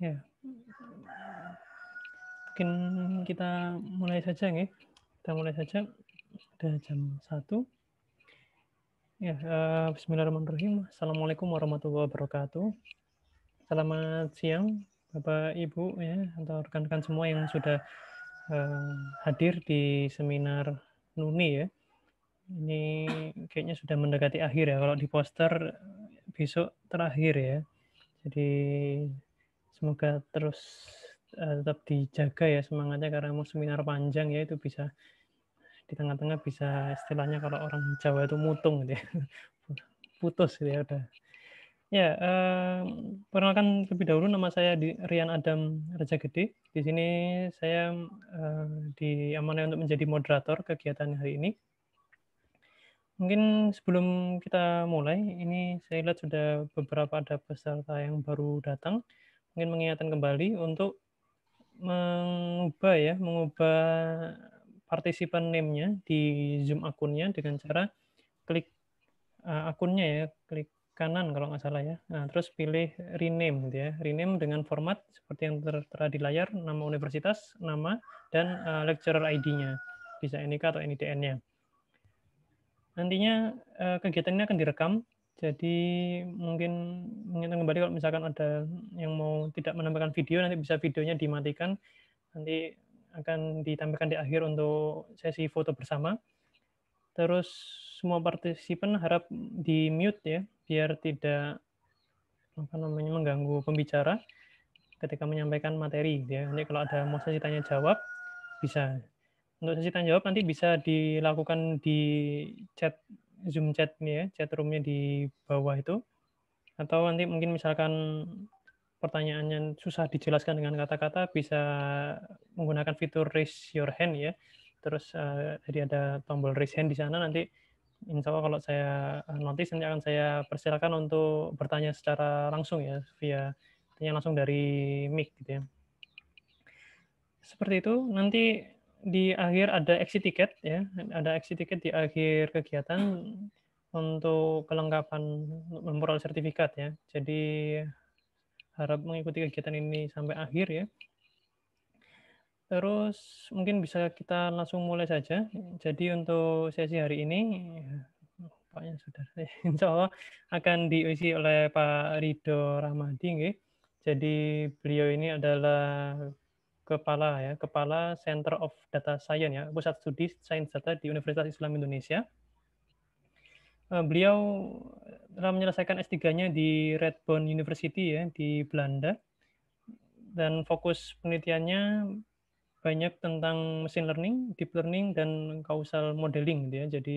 Ya. Mungkin kita mulai saja nih. Kita mulai saja. Udah jam 1. Ya, uh, bismillahirrahmanirrahim. Assalamualaikum warahmatullahi wabarakatuh. Selamat siang Bapak Ibu ya atau rekan-rekan semua yang sudah uh, hadir di seminar Nuni ya. Ini kayaknya sudah mendekati akhir ya kalau di poster besok terakhir ya. Jadi semoga terus uh, tetap dijaga ya semangatnya karena mau seminar panjang ya itu bisa di tengah-tengah bisa istilahnya kalau orang Jawa itu mutung gitu ya. putus gitu ya udah ya uh, perkenalkan lebih dahulu nama saya di Rian Adam Raja Gede di sini saya eh, diamanai untuk menjadi moderator kegiatan hari ini mungkin sebelum kita mulai ini saya lihat sudah beberapa ada peserta yang baru datang ingin mengingatkan kembali untuk mengubah ya, mengubah partisipan name-nya di Zoom akunnya dengan cara klik uh, akunnya ya, klik kanan kalau nggak salah ya. Nah, terus pilih rename gitu ya. Rename dengan format seperti yang tertera di layar, nama universitas, nama, dan uh, lecturer ID-nya. Bisa NIK atau NIDN-nya. Nantinya uh, eh, kegiatan ini akan direkam jadi mungkin mengingat kembali kalau misalkan ada yang mau tidak menambahkan video nanti bisa videonya dimatikan nanti akan ditampilkan di akhir untuk sesi foto bersama. Terus semua partisipan harap di mute ya biar tidak apa namanya mengganggu pembicara ketika menyampaikan materi gitu ya. Nanti kalau ada mau sesi tanya jawab bisa. Untuk sesi tanya jawab nanti bisa dilakukan di chat Zoom chat ini ya, chat roomnya di bawah itu. Atau nanti mungkin misalkan pertanyaannya susah dijelaskan dengan kata-kata, bisa menggunakan fitur raise your hand ya. Terus uh, eh, jadi ada tombol raise hand di sana, nanti insya Allah kalau saya eh, notice, nanti akan saya persilakan untuk bertanya secara langsung ya, via tanya langsung dari mic gitu ya. Seperti itu, nanti di akhir ada exit ticket ya, ada exit ticket di akhir kegiatan untuk kelengkapan memperoleh sertifikat ya. Jadi harap mengikuti kegiatan ini sampai akhir ya. Terus mungkin bisa kita langsung mulai saja. Jadi untuk sesi hari ini, pokoknya sudah, insya Allah akan diisi oleh Pak Rido Ramadi, Nge. Jadi beliau ini adalah kepala ya, kepala Center of Data Science ya, Pusat Studi Sains Data di Universitas Islam Indonesia. Eh, beliau eh, telah menyelesaikan S3-nya di Redbone University ya di Belanda dan fokus penelitiannya banyak tentang machine learning, deep learning dan causal modeling gitu ya. Jadi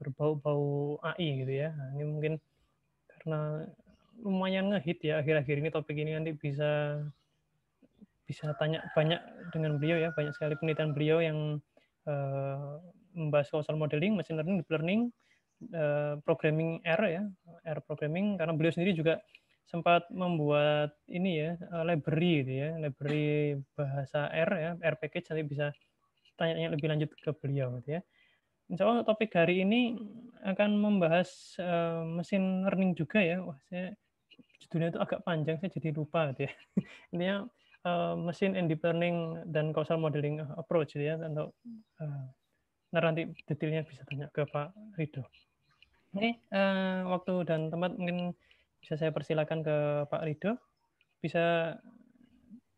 berbau-bau AI gitu ya. Nah, ini mungkin karena lumayan ngehit ya akhir-akhir ini topik ini nanti bisa bisa tanya banyak dengan beliau ya banyak sekali penelitian beliau yang uh, membahas social modeling, machine learning, deep learning, uh, programming R ya R programming karena beliau sendiri juga sempat membuat ini ya eh, library gitu ya library bahasa R ya R package nanti bisa tanya-tanya lebih lanjut ke beliau gitu ya. Insya Allah topik hari ini akan membahas uh, mesin learning juga ya. Wah saya judulnya itu agak panjang saya jadi lupa gitu ya. Intinya uh, mesin in deep learning dan causal modeling eh, approach gitu ya untuk uh, nanti detailnya bisa tanya ke Pak Rido. Oke, uh, waktu dan tempat mungkin bisa saya persilakan ke Pak Rido. Bisa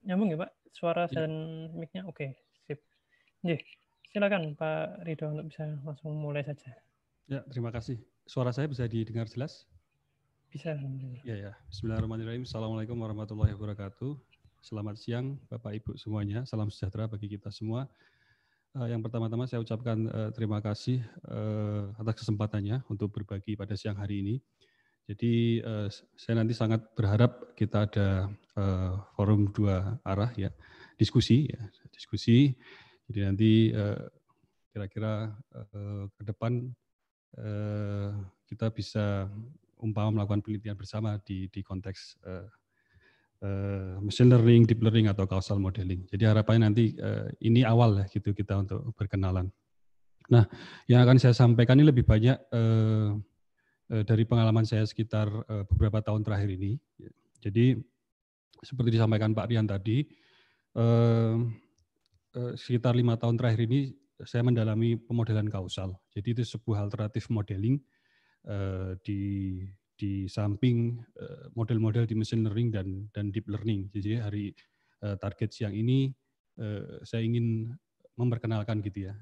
nyambung ya Pak? Suara ya. dan mic-nya oke, okay, sip. Yeah. Silakan Pak Rido untuk bisa langsung mulai saja. Ya, terima kasih. Suara saya bisa didengar jelas? Bisa. Ya, ya. Bismillahirrahmanirrahim. Assalamualaikum warahmatullahi wabarakatuh. Selamat siang Bapak Ibu semuanya. Salam sejahtera bagi kita semua. Eh, yang pertama-tama saya ucapkan eh, terima kasih eh, atas kesempatannya untuk berbagi pada siang hari ini. Jadi saya nanti sangat berharap kita ada forum dua arah ya, diskusi ya, diskusi. Jadi nanti kira-kira ke depan kita bisa umpama melakukan penelitian bersama di di konteks Eh, machine learning, deep learning atau causal modeling. Jadi harapannya nanti uh, ini awal ya gitu kita untuk berkenalan. Nah, yang akan saya sampaikan ini lebih banyak uh, dari pengalaman saya sekitar beberapa tahun terakhir ini. Jadi seperti disampaikan Pak Rian tadi, sekitar lima tahun terakhir ini saya mendalami pemodelan kausal. Jadi itu sebuah alternatif modeling di di samping eh, model-model di machine learning dan dan deep learning. Jadi hari eh, target siang ini eh, saya ingin memperkenalkan gitu ya,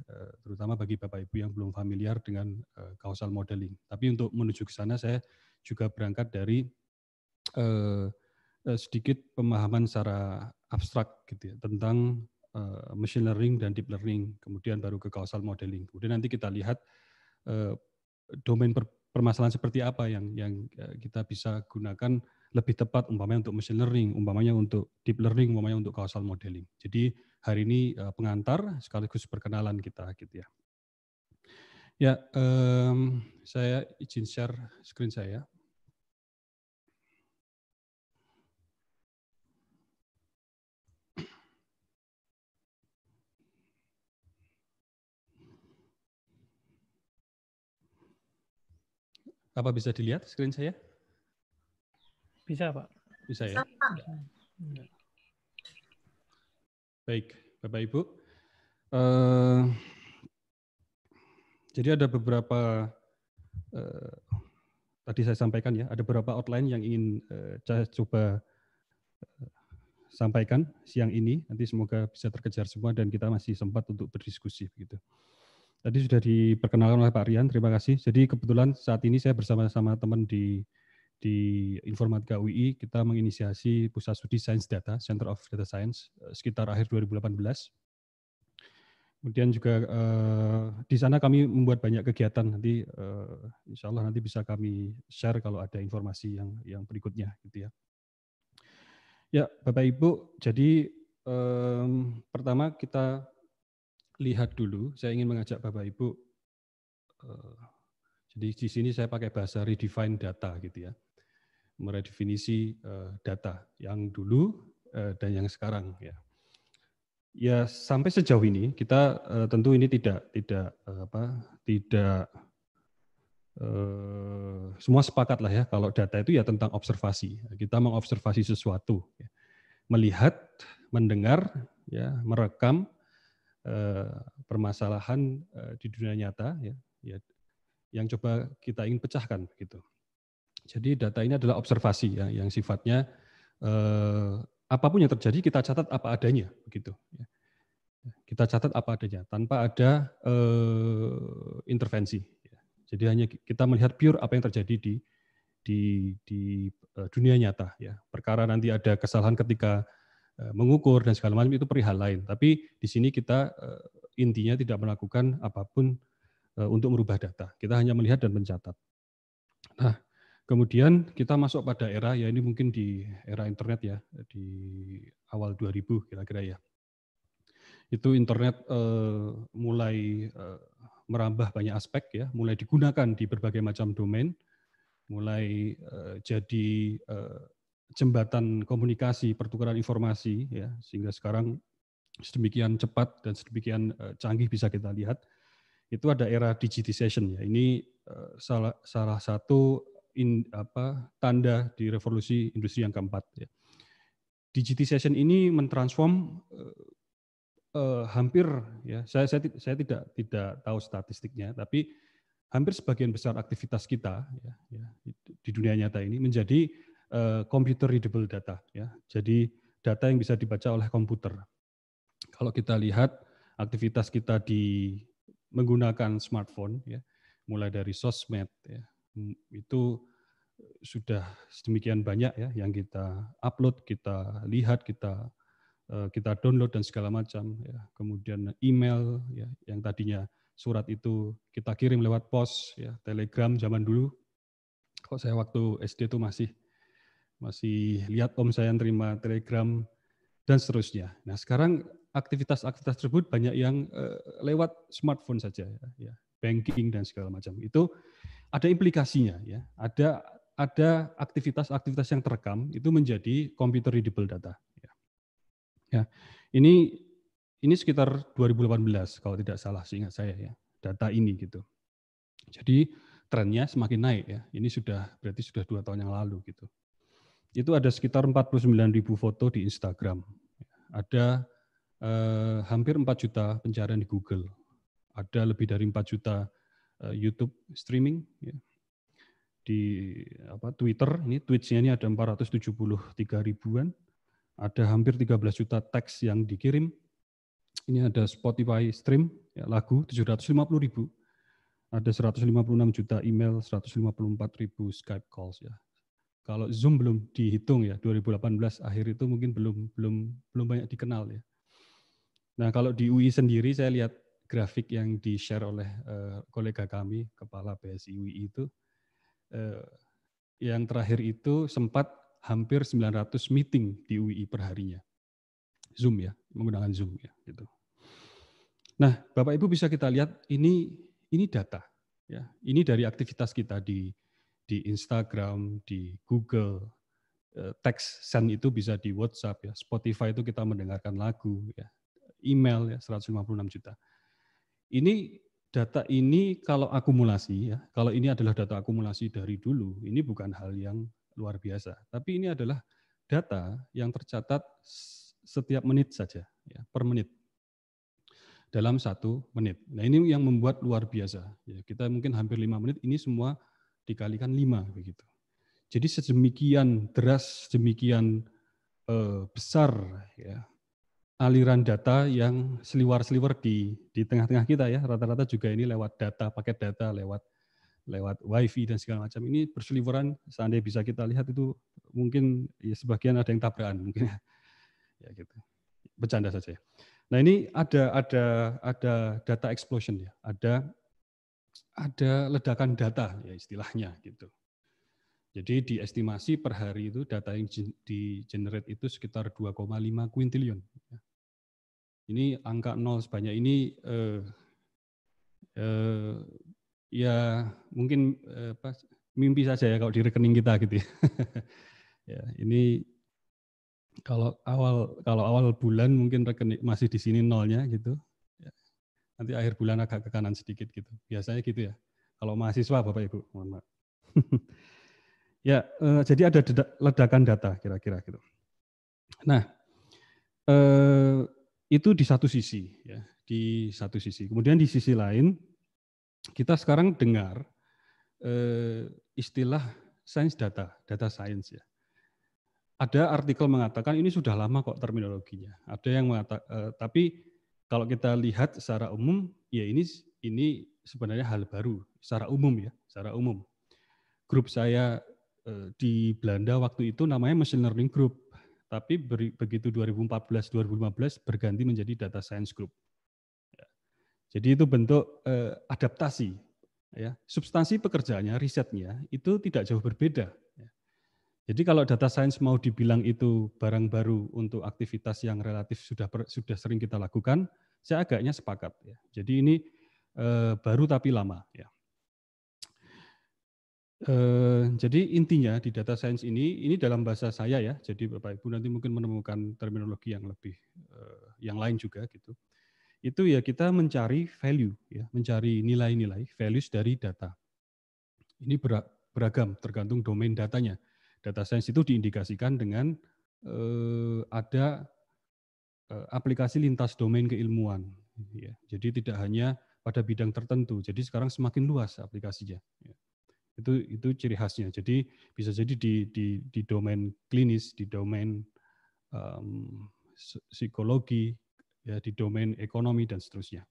terutama bagi Bapak Ibu yang belum familiar dengan causal modeling. Tapi untuk menuju ke sana saya juga berangkat dari sedikit pemahaman secara abstrak gitu ya tentang machine learning dan deep learning, kemudian baru ke causal modeling. Kemudian nanti kita lihat domain permasalahan seperti apa yang yang eh, kita bisa gunakan lebih tepat umpamanya untuk machine learning, umpamanya untuk deep learning, umpamanya untuk causal modeling. Jadi hari ini eh, pengantar sekaligus perkenalan kita gitu ya. Ya, um, saya izin share screen saya. Apa bisa dilihat screen saya? Bisa, Pak. Bisa ya? Bisa. Baik, Bapak Ibu. Uh, jadi ada beberapa uh, tadi saya sampaikan ya, ada beberapa outline yang ingin uh, saya coba uh, sampaikan siang ini. Nanti semoga bisa terkejar semua dan kita masih sempat untuk berdiskusi begitu. Tadi sudah diperkenalkan oleh Pak Rian, terima kasih. Jadi kebetulan saat ini saya bersama-sama teman di di Informatika UI, kita menginisiasi Pusat Studi Sains Data, Center of Data Science, eh, sekitar akhir 2018. Kemudian juga eh, di sana kami membuat banyak kegiatan nanti, eh, insya Allah nanti bisa kami share kalau ada informasi yang yang berikutnya gitu ya. Ya, Bapak Ibu, jadi eh, pertama kita lihat dulu, saya ingin mengajak Bapak Ibu, eh, jadi di sini saya pakai bahasa redefine data gitu ya, meredefinisi eh, data yang dulu eh, dan yang sekarang ya. Ya sampai sejauh ini kita tentu ini tidak tidak apa tidak semua sepakat lah ya kalau data itu ya tentang observasi kita mengobservasi sesuatu ya. melihat mendengar ya merekam Eh, permasalahan eh, di dunia nyata ya, ya yang coba kita ingin pecahkan begitu. Jadi data ini adalah observasi ya, yang sifatnya eh, apapun yang terjadi kita catat apa adanya begitu. Ya. Kita catat apa adanya tanpa ada eh, intervensi. Ya. Jadi hanya kita melihat pure apa yang terjadi di di di eh, dunia nyata ya. Perkara nanti ada kesalahan ketika Eh, mengukur dan segala macam itu perihal lain. Tapi di sini kita eh, intinya tidak melakukan apapun eh, untuk merubah data. Kita hanya melihat dan mencatat. Nah, kemudian kita masuk pada era ya ini mungkin di era internet ya di awal 2000 kira-kira ya. Itu internet mulai merambah banyak aspek ya, mulai digunakan di berbagai macam domain, mulai jadi jembatan komunikasi, pertukaran informasi, ya, sehingga sekarang sedemikian cepat dan sedemikian e, canggih bisa kita lihat, itu ada era digitization ya. Ini e, salah salah satu in, apa, tanda di revolusi industri yang keempat. Ya. Digitization ini mentransform uh, uh, hampir ya saya, saya saya tidak tidak tahu statistiknya tapi hampir sebagian besar aktivitas kita ya, ya, di dunia nyata ini menjadi Komputer eh, computer readable data ya. Jadi data yang bisa dibaca oleh komputer. Kalau kita lihat aktivitas kita di menggunakan smartphone ya, mulai dari sosmed ya, mm, itu sudah sedemikian banyak ya yang kita upload, kita lihat, kita eh, kita download dan segala macam ya. Kemudian email ya yang tadinya surat itu kita kirim lewat pos ya, Telegram zaman dulu. Kok saya waktu SD itu masih masih lihat om saya terima telegram dan seterusnya. Nah sekarang aktivitas-aktivitas tersebut banyak yang eh, lewat smartphone saja ya, ya, banking dan segala macam. Itu ada implikasinya ya. Ada ada aktivitas-aktivitas yang terekam itu menjadi computer readable data. Ya. ya. Ini ini sekitar 2018 kalau tidak salah seingat saya ya, data ini gitu. Jadi trennya semakin naik ya. Ini sudah berarti sudah dua tahun yang lalu gitu itu ada sekitar 49 ribu foto di Instagram. Ada eh, hampir 4 juta pencarian di Google. Ada lebih dari 4 juta eh, YouTube streaming. Ya. Di apa, Twitter, ini tweetsnya ini ada 473 ribuan. Ada hampir 13 juta teks yang dikirim. Ini ada Spotify stream, ya, lagu 750 ribu. Ada 156 juta email, 154 ribu Skype calls ya kalau Zoom belum dihitung ya 2018 akhir itu mungkin belum belum belum banyak dikenal ya. Nah kalau di UI sendiri saya lihat grafik yang di share oleh uh, kolega kami kepala PSI UI itu uh, yang terakhir itu sempat hampir 900 meeting di UI perharinya Zoom ya menggunakan Zoom ya gitu. Nah Bapak Ibu bisa kita lihat ini ini data ya ini dari aktivitas kita di di Instagram, di Google, eh, teks send itu bisa di WhatsApp ya, Spotify itu kita mendengarkan lagu ya, email ya 156 juta. Ini data ini kalau akumulasi ya, kalau ini adalah data akumulasi dari dulu, ini bukan hal yang luar biasa, tapi ini adalah data yang tercatat setiap menit saja ya, per menit dalam satu menit. Nah ini yang membuat luar biasa. Ya. kita mungkin hampir lima menit ini semua dikalikan 5 begitu. Jadi sedemikian deras, demikian eh, besar ya aliran data yang seliwar-seliwer di di tengah-tengah kita ya. Rata-rata juga ini lewat data, paket data, lewat lewat wifi dan segala macam ini berseliweran seandainya bisa kita lihat itu mungkin ya sebagian ada yang tabrakan mungkin ya, ya gitu bercanda saja nah ini ada ada ada data explosion ya ada ada ledakan data ya istilahnya gitu. Jadi diestimasi per hari itu data yang di generate itu sekitar 2,5 quintillion. Ya. Ini angka nol sebanyak ini eh, eh, ya mungkin eh, pas, mimpi saja ya kalau di rekening kita gitu. Ya. ya ini kalau awal kalau awal bulan mungkin rekening masih di sini nolnya gitu nanti akhir bulan agak ke kanan sedikit gitu. Biasanya gitu ya. Kalau mahasiswa Bapak Ibu, mohon maaf. ya, eh, jadi ada ledakan data kira-kira gitu. Nah, eh, itu di satu sisi ya, di satu sisi. Kemudian di sisi lain kita sekarang dengar eh, istilah science data, data science ya. Ada artikel mengatakan ini sudah lama kok terminologinya. Ada yang mengatakan, eh, tapi kalau kita lihat secara umum, ya ini ini sebenarnya hal baru secara umum ya, secara umum. Grup saya eh, di Belanda waktu itu namanya Machine Learning Group, tapi begitu 2014-2015 berganti menjadi Data Science Group. Ya. Jadi itu bentuk eh, adaptasi ya. Substansi pekerjaannya, risetnya itu tidak jauh berbeda jadi kalau data science mau dibilang itu barang baru untuk aktivitas yang relatif sudah sudah sering kita lakukan, saya agaknya sepakat ya. Jadi ini eh, baru tapi lama ya. Eh, jadi intinya di data science ini ini dalam bahasa saya ya. Jadi Bapak Ibu nanti mungkin menemukan terminologi yang lebih eh, yang lain juga gitu. Itu ya kita mencari value ya, mencari nilai-nilai values dari data. Ini beragam tergantung domain datanya Data science itu diindikasikan dengan eh, ada eh, aplikasi lintas domain keilmuan. Ya. Jadi tidak hanya pada bidang tertentu. Jadi sekarang semakin luas aplikasinya. Ya. Itu itu ciri khasnya. Jadi bisa jadi di di, di domain klinis, di domain um, psikologi, ya, di domain ekonomi dan seterusnya.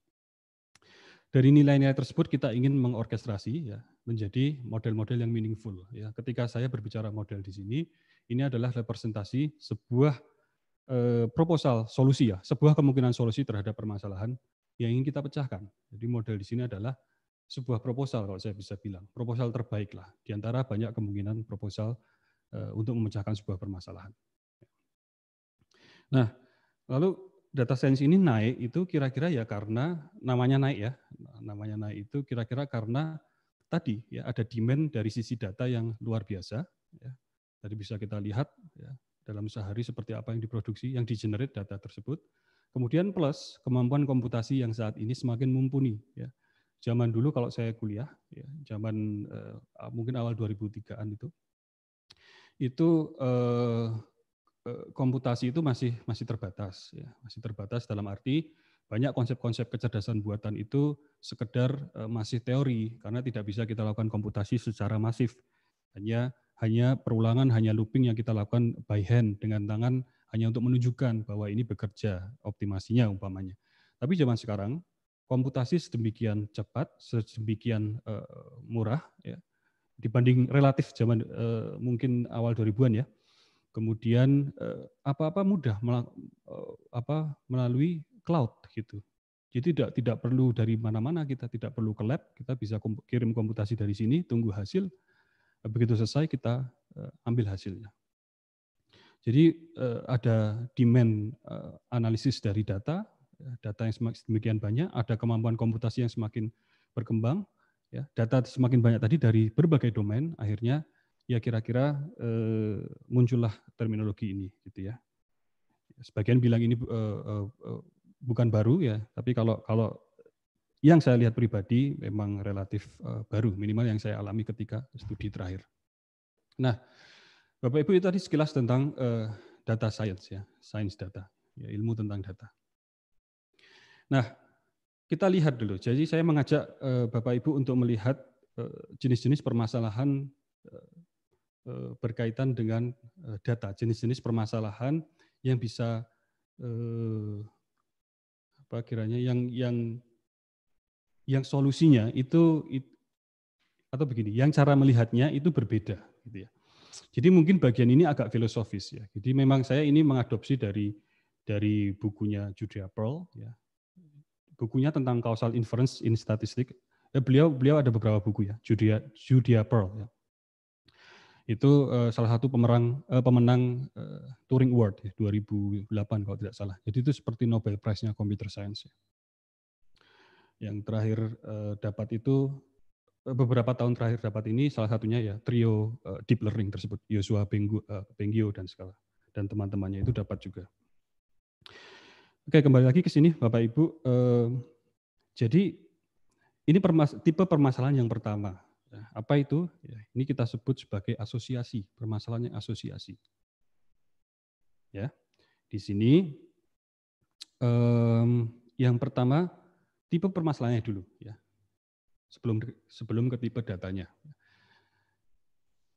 Dari nilai-nilai tersebut kita ingin mengorkestrasi ya menjadi model-model yang meaningful. Ya, ketika saya berbicara model di sini, ini adalah representasi sebuah eh, proposal solusi ya, sebuah kemungkinan solusi terhadap permasalahan yang ingin kita pecahkan. Jadi model di sini adalah sebuah proposal kalau saya bisa bilang, proposal terbaiklah lah di antara banyak kemungkinan proposal eh, untuk memecahkan sebuah permasalahan. Nah, lalu data science ini naik itu kira-kira ya karena namanya naik ya, namanya naik itu kira-kira karena tadi ya ada demand dari sisi data yang luar biasa. Ya. Tadi bisa kita lihat ya, dalam sehari seperti apa yang diproduksi, yang di generate data tersebut. Kemudian plus kemampuan komputasi yang saat ini semakin mumpuni. Ya. Zaman dulu kalau saya kuliah, ya, zaman eh, mungkin awal 2003-an itu, itu eh, eh, komputasi itu masih masih terbatas, ya. masih terbatas dalam arti banyak konsep-konsep kecerdasan buatan itu sekedar eh, masih teori karena tidak bisa kita lakukan komputasi secara masif. Hanya hanya perulangan, hanya looping yang kita lakukan by hand dengan tangan hanya untuk menunjukkan bahwa ini bekerja optimasinya umpamanya. Tapi zaman sekarang komputasi sedemikian cepat, sedemikian uh, murah ya dibanding relatif zaman uh, mungkin awal 2000-an ya. Kemudian apa-apa mudah melalui cloud gitu. Jadi tidak tidak perlu dari mana-mana kita tidak perlu ke lab, kita bisa kirim komputasi dari sini, tunggu hasil. Begitu selesai kita eh, ambil hasilnya. Jadi eh, ada demand uh, analisis dari data, ya, data yang semakin demikian banyak, ada kemampuan komputasi yang semakin berkembang, ya, data semakin banyak tadi dari berbagai domain, akhirnya ya kira-kira muncullah terminologi ini, gitu ya. Sebagian bilang ini bukan baru ya, tapi kalau kalau yang saya lihat pribadi memang relatif uh, baru, minimal yang saya alami ketika studi terakhir. Nah, Bapak Ibu itu tadi sekilas tentang uh, data science ya, science data, ya ilmu tentang data. Nah, kita lihat dulu. Jadi saya mengajak uh, Bapak Ibu untuk melihat jenis-jenis permasalahan berkaitan dengan data, jenis-jenis permasalahan yang bisa apa kiranya yang yang yang solusinya itu, it, atau begini, yang cara melihatnya itu berbeda gitu ya. Jadi mungkin bagian ini agak filosofis ya. Jadi memang saya ini mengadopsi dari dari bukunya Judea Pearl ya. Bukunya tentang causal inference in statistics. Eh, beliau beliau ada beberapa buku ya, Judea Judea Pearl ya itu uh, salah satu pemerang uh, pemenang uh, Turing Award ya, 2008 kalau tidak salah. Jadi itu seperti Nobel Prize-nya computer science. Yang terakhir uh, dapat itu beberapa tahun terakhir dapat ini salah satunya ya trio uh, deep learning tersebut Yosua Bengio uh, dan segala dan teman-temannya itu dapat juga. Oke, kembali lagi ke sini Bapak Ibu. Uh, jadi ini permas tipe permasalahan yang pertama Nah, apa itu? Ya, ini kita sebut sebagai asosiasi, permasalahannya asosiasi. Ya, di sini um, yang pertama tipe permasalahannya dulu ya. Sebelum sebelum ke tipe datanya.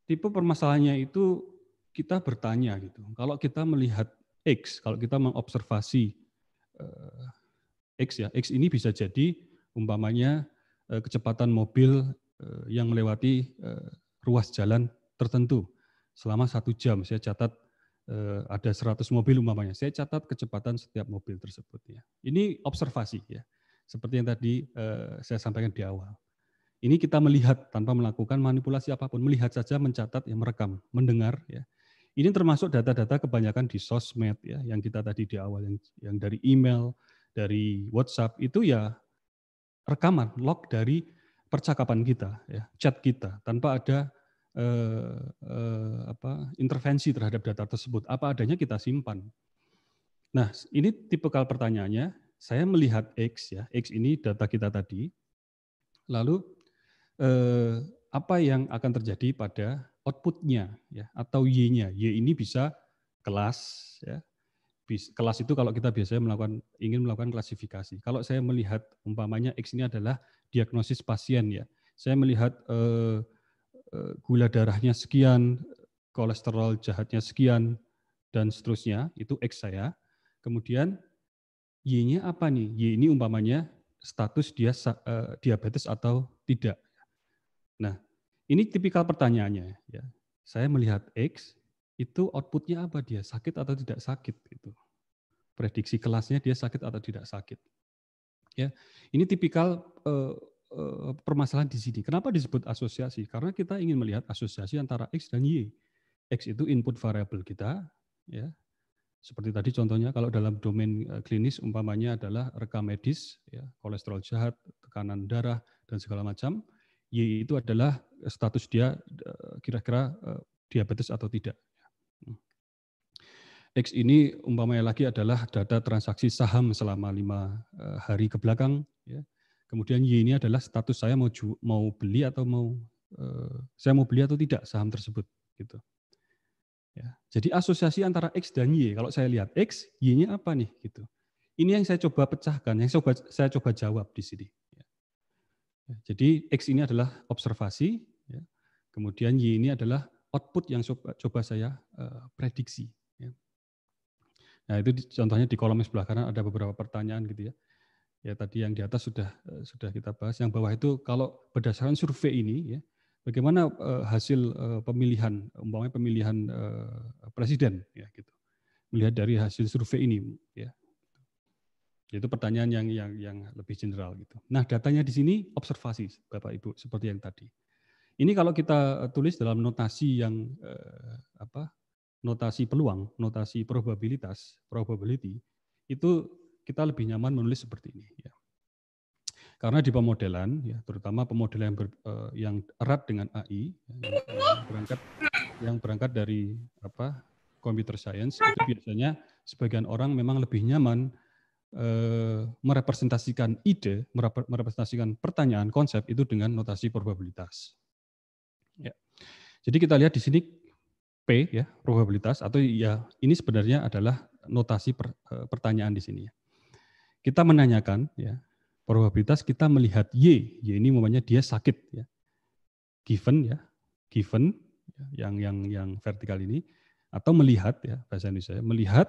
Tipe permasalahannya itu kita bertanya gitu. Kalau kita melihat X, kalau kita mengobservasi uh, X ya, X ini bisa jadi umpamanya uh, kecepatan mobil Eh, yang melewati eh, ruas jalan tertentu selama satu jam. Saya catat eh, ada 100 mobil umpamanya. Saya catat kecepatan setiap mobil tersebut. Ya. Ini observasi ya, seperti yang tadi saya sampaikan di awal. Ini kita melihat tanpa melakukan manipulasi apapun, melihat saja, mencatat, ya, merekam, mendengar. Ya. Ini termasuk data-data kebanyakan di sosmed ya, yang kita tadi di awal, yang, yang dari email, dari WhatsApp itu ya rekaman log dari percakapan kita, ya, chat kita, tanpa ada eh, eh, apa, intervensi terhadap data tersebut. Apa adanya kita simpan. Nah, ini tipikal pertanyaannya. Saya melihat X, ya, X ini data kita tadi. Lalu eh, apa yang akan terjadi pada outputnya, ya, atau Y-nya? Y ini bisa kelas, ya, kelas itu kalau kita biasanya melakukan ingin melakukan klasifikasi. Kalau saya melihat umpamanya X ini adalah diagnosis pasien ya. Saya melihat eh, eh gula darahnya sekian, kolesterol jahatnya sekian dan seterusnya, itu X saya. Kemudian Y-nya apa nih? Y ini umpamanya status dia eh, diabetes atau tidak. Nah, ini tipikal pertanyaannya ya. Saya melihat X, itu outputnya apa dia sakit atau tidak sakit itu prediksi kelasnya dia sakit atau tidak sakit ya ini tipikal uh, uh, permasalahan di sini kenapa disebut asosiasi karena kita ingin melihat asosiasi antara x dan y x itu input variabel kita ya seperti tadi contohnya kalau dalam domain eh, klinis umpamanya adalah rekam medis ya kolesterol jahat tekanan darah dan segala macam y itu adalah status dia kira-kira diabetes atau tidak X ini umpamanya lagi adalah data transaksi saham selama lima eh, hari ke belakang. Ya. Kemudian Y ini adalah status saya mau mau beli atau mau eh, saya mau beli atau tidak saham tersebut. Gitu. Ya, jadi asosiasi antara X dan Y. Kalau saya lihat X, Y-nya apa nih? Gitu. Ini yang saya coba pecahkan, yang saya coba, jawab di sini. Ya. Jadi X ini adalah observasi, kemudian Y ini adalah output yang coba, coba saya uh, prediksi. Ya. Nah itu di, contohnya di kolom sebelah kanan ada beberapa pertanyaan gitu ya. Ya tadi yang di atas sudah uh, sudah kita bahas. Yang bawah itu kalau berdasarkan survei ini ya, bagaimana uh, hasil uh, pemilihan umpamanya pemilihan uh, presiden ya gitu melihat dari hasil survei ini ya itu pertanyaan yang yang yang lebih general gitu nah datanya di sini observasi bapak ibu seperti yang tadi ini kalau kita eh, tulis dalam notasi yang eh, apa? notasi peluang, notasi probabilitas, probability, itu kita lebih nyaman menulis seperti ini ya. Karena di pemodelan ya, terutama pemodelan yang, ber, eh, yang erat dengan AI ya, yang berangkat yang berangkat dari apa? computer science itu biasanya sebagian orang memang lebih nyaman eh, merepresentasikan ide, merepresentasikan pertanyaan, konsep itu dengan notasi probabilitas. Ya. Jadi kita lihat di sini P ya, probabilitas atau ya ini sebenarnya adalah notasi per, eh, pertanyaan di sini ya. Kita menanyakan ya, probabilitas kita melihat Y, Y ini namanya dia sakit ya. Given ya, given ya, yang yang yang vertikal ini atau melihat ya bahasa Indonesia melihat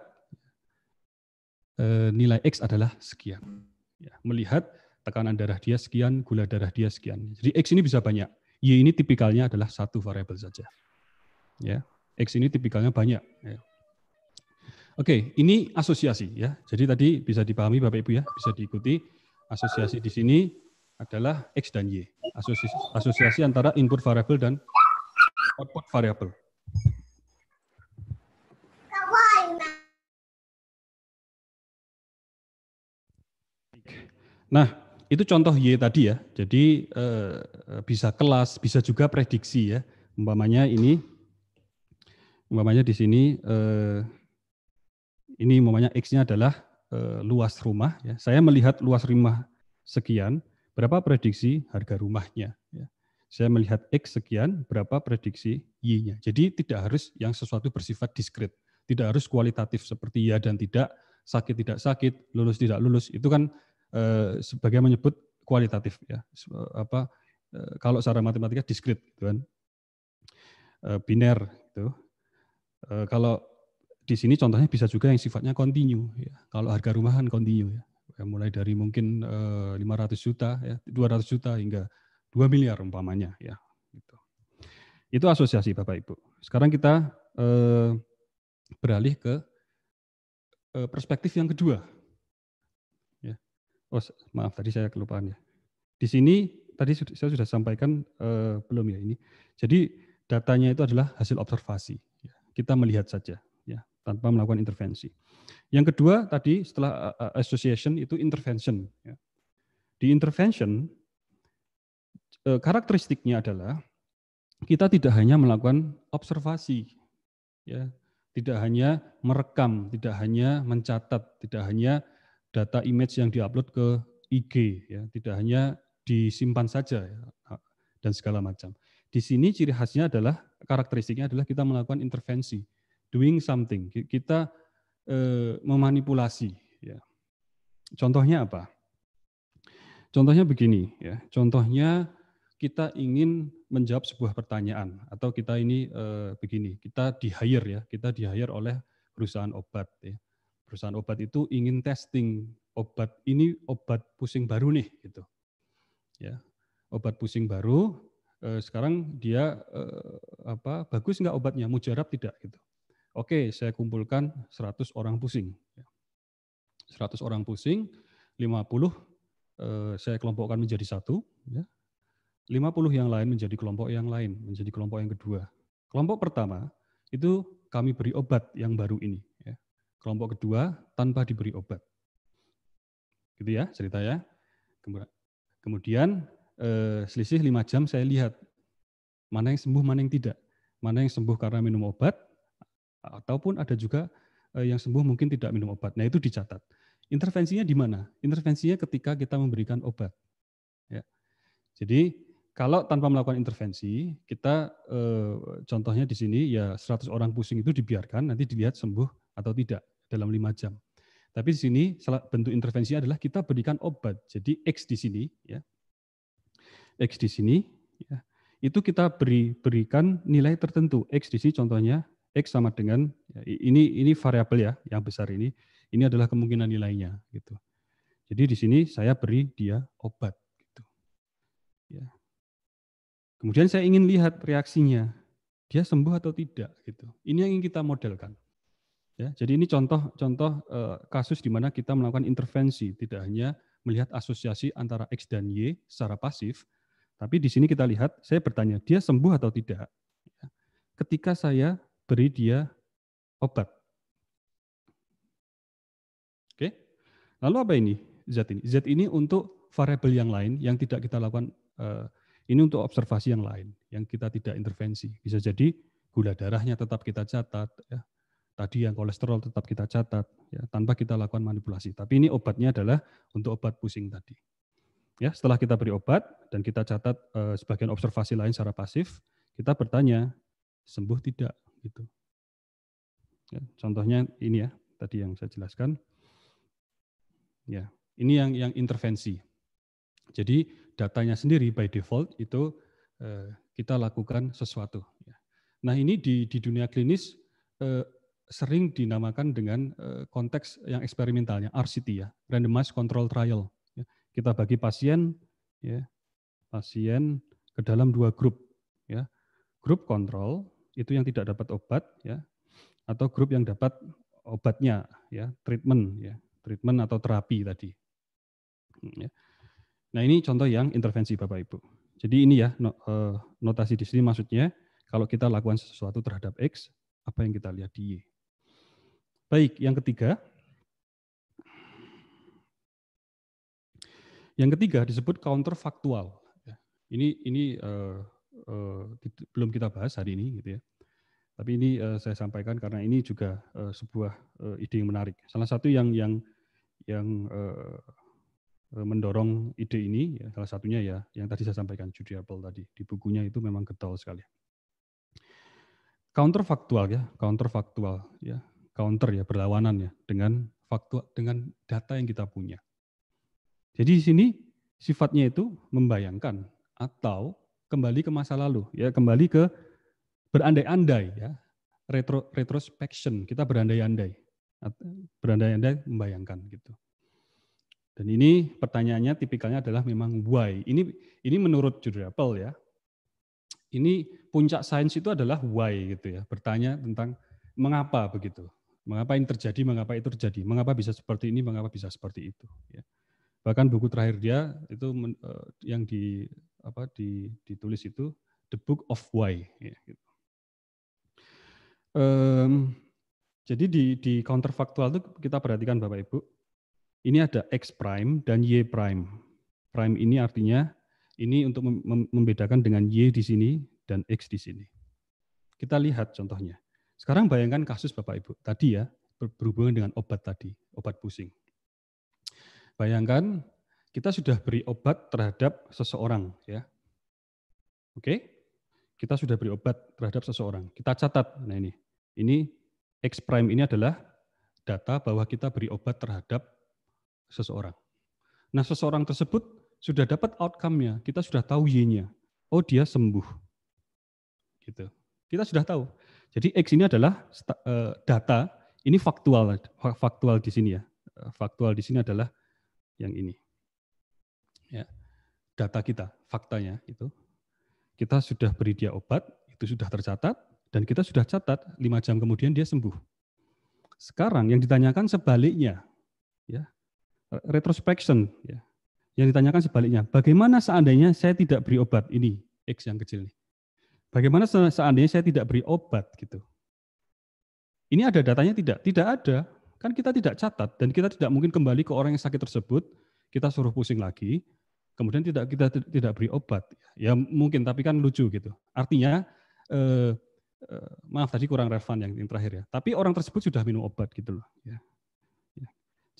eh, nilai X adalah sekian. Ya, melihat tekanan darah dia sekian, gula darah dia sekian. Jadi X ini bisa banyak Y ini tipikalnya adalah satu variabel saja. Ya, X ini tipikalnya banyak. Ya. Oke, ini asosiasi ya. Jadi tadi bisa dipahami Bapak Ibu ya, bisa diikuti. Asosiasi di sini adalah X dan Y. Asosiasi, asosiasi antara input variabel dan output variabel. Nah, itu contoh Y tadi ya. Jadi eh, bisa kelas, bisa juga prediksi ya. Umpamanya ini, umpamanya di sini, eh, ini umpamanya X-nya adalah eh, luas rumah. Ya. Saya melihat luas rumah sekian, berapa prediksi harga rumahnya. Ya. Saya melihat X sekian, berapa prediksi Y-nya. Jadi tidak harus yang sesuatu bersifat diskrit. Tidak harus kualitatif seperti ya dan tidak, sakit tidak sakit, lulus tidak lulus. Itu kan Eh, sebagai menyebut kualitatif ya apa eh, kalau secara matematika diskrit eh, gitu kan biner itu kalau di sini contohnya bisa juga yang sifatnya kontinu ya kalau harga rumahan kontinu ya. ya mulai dari mungkin 500 juta ya 200 juta hingga 2 miliar umpamanya ya gitu. itu asosiasi bapak ibu sekarang kita beralih ke perspektif yang kedua Oh, maaf tadi saya kelupaan ya. Di sini tadi saya sudah sampaikan eh, belum ya ini. Jadi datanya itu adalah hasil observasi. Ya, kita melihat saja ya, tanpa melakukan intervensi. Yang kedua tadi setelah eh, eh, association itu intervention ya. Di intervention eh, karakteristiknya adalah kita tidak hanya melakukan observasi ya, tidak hanya merekam, tidak hanya mencatat, tidak hanya data image yang diupload ke IG ya, tidak hanya disimpan saja ya, dan segala macam. Di sini ciri khasnya adalah karakteristiknya adalah kita melakukan intervensi, doing something. Kita eh, memanipulasi ya. Contohnya apa? Contohnya begini ya. Contohnya kita ingin menjawab sebuah pertanyaan atau kita ini eh, begini, kita di hire ya, kita di hire oleh perusahaan obat ya perusahaan obat itu ingin testing obat ini obat pusing baru nih gitu ya obat pusing baru eh, sekarang dia eh, apa bagus nggak obatnya mujarab tidak gitu oke saya kumpulkan 100 orang pusing 100 orang pusing 50 eh, saya kelompokkan menjadi satu ya 50 yang lain menjadi kelompok yang lain menjadi kelompok yang kedua kelompok pertama itu kami beri obat yang baru ini ya kelompok kedua tanpa diberi obat. Gitu ya cerita ya. Kemudian eh, selisih lima jam saya lihat mana yang sembuh, mana yang tidak. Mana yang sembuh karena minum obat, ataupun ada juga eh, yang sembuh mungkin tidak minum obat. Nah itu dicatat. Intervensinya di mana? Intervensinya ketika kita memberikan obat. Ya. Jadi kalau tanpa melakukan intervensi, kita eh, contohnya di sini ya 100 orang pusing itu dibiarkan, nanti dilihat sembuh atau tidak dalam lima jam. Tapi di sini bentuk intervensi adalah kita berikan obat. Jadi X di sini, ya, X di sini, ya, itu kita beri berikan nilai tertentu. X di sini contohnya X sama dengan ya, ini ini variabel ya yang besar ini. Ini adalah kemungkinan nilainya gitu. Jadi di sini saya beri dia obat gitu. Ya. Kemudian saya ingin lihat reaksinya. Dia sembuh atau tidak gitu. Ini yang ingin kita modelkan. Ya, jadi ini contoh-contoh uh, eh, kasus di mana kita melakukan intervensi, tidak hanya melihat asosiasi antara X dan Y secara pasif, tapi di sini kita lihat, saya bertanya, dia sembuh atau tidak? Ya, ketika saya beri dia obat. Oke, lalu apa ini Z ini? Z ini untuk variabel yang lain yang tidak kita lakukan, Uh, ini untuk observasi yang lain, yang kita tidak intervensi. Bisa jadi gula darahnya tetap kita catat, ya Tadi yang kolesterol tetap kita catat ya, tanpa kita lakukan manipulasi. Tapi ini obatnya adalah untuk obat pusing tadi. Ya, setelah kita beri obat dan kita catat e, sebagian observasi lain secara pasif, kita bertanya sembuh tidak gitu. Ya, contohnya ini ya, tadi yang saya jelaskan. Ya, ini yang yang intervensi. Jadi datanya sendiri by default itu e, kita lakukan sesuatu. Ya. Nah ini di di dunia klinis eh, sering dinamakan dengan eh, konteks yang eksperimentalnya RCT ya, randomized control trial. Ya. Kita bagi pasien ya, pasien ke dalam dua grup ya. Grup kontrol itu yang tidak dapat obat ya atau grup yang dapat obatnya ya, treatment ya, treatment atau terapi tadi. Hmm, ya. Nah, ini contoh yang intervensi Bapak Ibu. Jadi ini ya eh, notasi di sini maksudnya kalau kita lakukan sesuatu terhadap X, apa yang kita lihat di Y. Baik, yang ketiga. Yang ketiga disebut counterfaktual. Ya, ini ini uh, uh, belum kita bahas hari ini gitu ya. Tapi ini uh, saya sampaikan karena ini juga uh, sebuah uh, ide yang menarik. Salah satu yang yang yang uh, mendorong ide ini ya, salah satunya ya yang tadi saya sampaikan Judy Apple tadi di bukunya itu memang getol sekali counterfaktual ya counterfaktual ya counter ya berlawanan ya dengan faktu dengan data yang kita punya. Jadi di sini sifatnya itu membayangkan atau kembali ke masa lalu ya kembali ke berandai-andai ya retro retrospection kita berandai-andai berandai-andai membayangkan gitu. Dan ini pertanyaannya tipikalnya adalah memang why. Ini ini menurut Judy Apple ya. Ini puncak sains itu adalah why gitu ya. Bertanya tentang mengapa begitu. Mengapa ini terjadi, mengapa itu terjadi, mengapa bisa seperti ini, mengapa bisa seperti itu. Ya. Bahkan buku terakhir dia itu men, uh, yang di apa di, ditulis itu The Book of Why. Ya, gitu. um, jadi di, di counterfactual itu kita perhatikan Bapak Ibu, ini ada X prime dan Y prime. Prime ini artinya ini untuk membedakan dengan Y di sini dan X di sini. Kita lihat contohnya. Sekarang bayangkan kasus Bapak Ibu tadi ya, berhubungan dengan obat tadi, obat pusing. Bayangkan kita sudah beri obat terhadap seseorang ya. Oke? Kita sudah beri obat terhadap seseorang. Kita catat nah ini. Ini X prime ini adalah data bahwa kita beri obat terhadap seseorang. Nah, seseorang tersebut sudah dapat outcome-nya, kita sudah tahu Y-nya. Oh, dia sembuh. Gitu. Kita sudah tahu. Jadi X ini adalah eh, data, ini faktual, faktual di sini ya. Eh, faktual di sini adalah yang ini. Ya. Data kita, faktanya itu. Kita sudah beri dia obat, itu sudah tercatat, dan kita sudah catat lima jam kemudian dia sembuh. Sekarang yang ditanyakan sebaliknya, ya retrospection, ya. yang ditanyakan sebaliknya, bagaimana seandainya saya tidak beri obat ini, X yang kecil nih Bagaimana seandainya saya tidak beri obat gitu? Ini ada datanya tidak? Tidak ada. Kan kita tidak catat dan kita tidak mungkin kembali ke orang yang sakit tersebut, kita suruh pusing lagi, kemudian tidak kita tidak beri obat. Ya mungkin tapi kan lucu gitu. Artinya eh, eh, maaf tadi kurang relevan yang terakhir ya. Tapi orang tersebut sudah minum obat gitu loh ya. ya.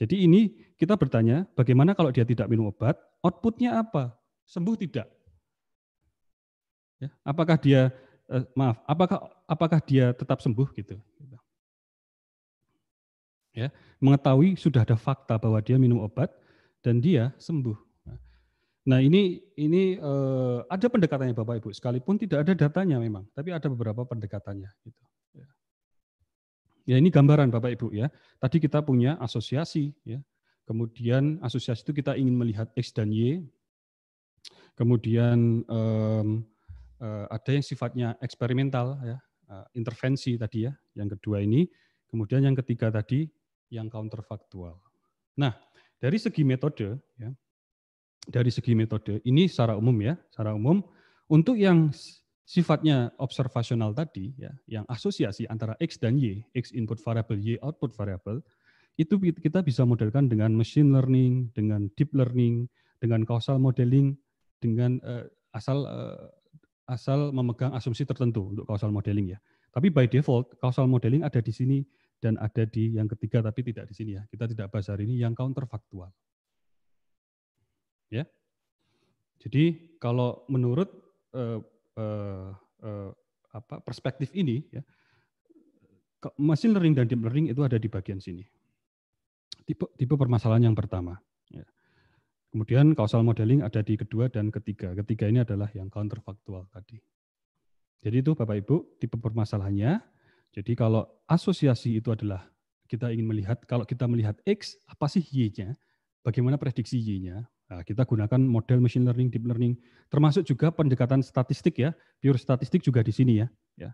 Jadi ini kita bertanya bagaimana kalau dia tidak minum obat, outputnya apa? Sembuh tidak? Ya, apakah dia eh, maaf, apakah apakah dia tetap sembuh gitu? Ya, mengetahui sudah ada fakta bahwa dia minum obat dan dia sembuh. Nah ini ini eh, ada pendekatannya Bapak Ibu, sekalipun tidak ada datanya memang, tapi ada beberapa pendekatannya. Gitu. Ya, ya ini gambaran Bapak Ibu ya. Tadi kita punya asosiasi ya. Kemudian asosiasi itu kita ingin melihat X dan Y. Kemudian eh, Eh, ada yang sifatnya eksperimental ya, eh, intervensi tadi ya, yang kedua ini, kemudian yang ketiga tadi yang counterfactual. Nah, dari segi metode ya, dari segi metode ini secara umum ya, secara umum untuk yang sifatnya observasional tadi ya, yang asosiasi antara x dan y, x input variable, y output variable, itu kita bisa modelkan dengan machine learning, dengan deep learning, dengan causal modeling, dengan uh, asal asal memegang asumsi tertentu untuk causal modeling ya. Tapi by default causal modeling ada di sini dan ada di yang ketiga tapi tidak di sini ya. Kita tidak bahas hari ini yang counterfactual Ya. Jadi kalau menurut eh, eh, eh, apa perspektif ini ya machine learning dan deep learning itu ada di bagian sini. Tipe tipe permasalahan yang pertama. Kemudian causal modeling ada di kedua dan ketiga. Ketiga ini adalah yang counterfactual tadi. Jadi itu Bapak Ibu tipe permasalahannya. Jadi kalau asosiasi itu adalah kita ingin melihat kalau kita melihat X apa sih Y-nya? Bagaimana prediksi Y-nya? Nah, kita gunakan model machine learning, deep learning, termasuk juga pendekatan statistik ya, pure statistik juga di sini ya, ya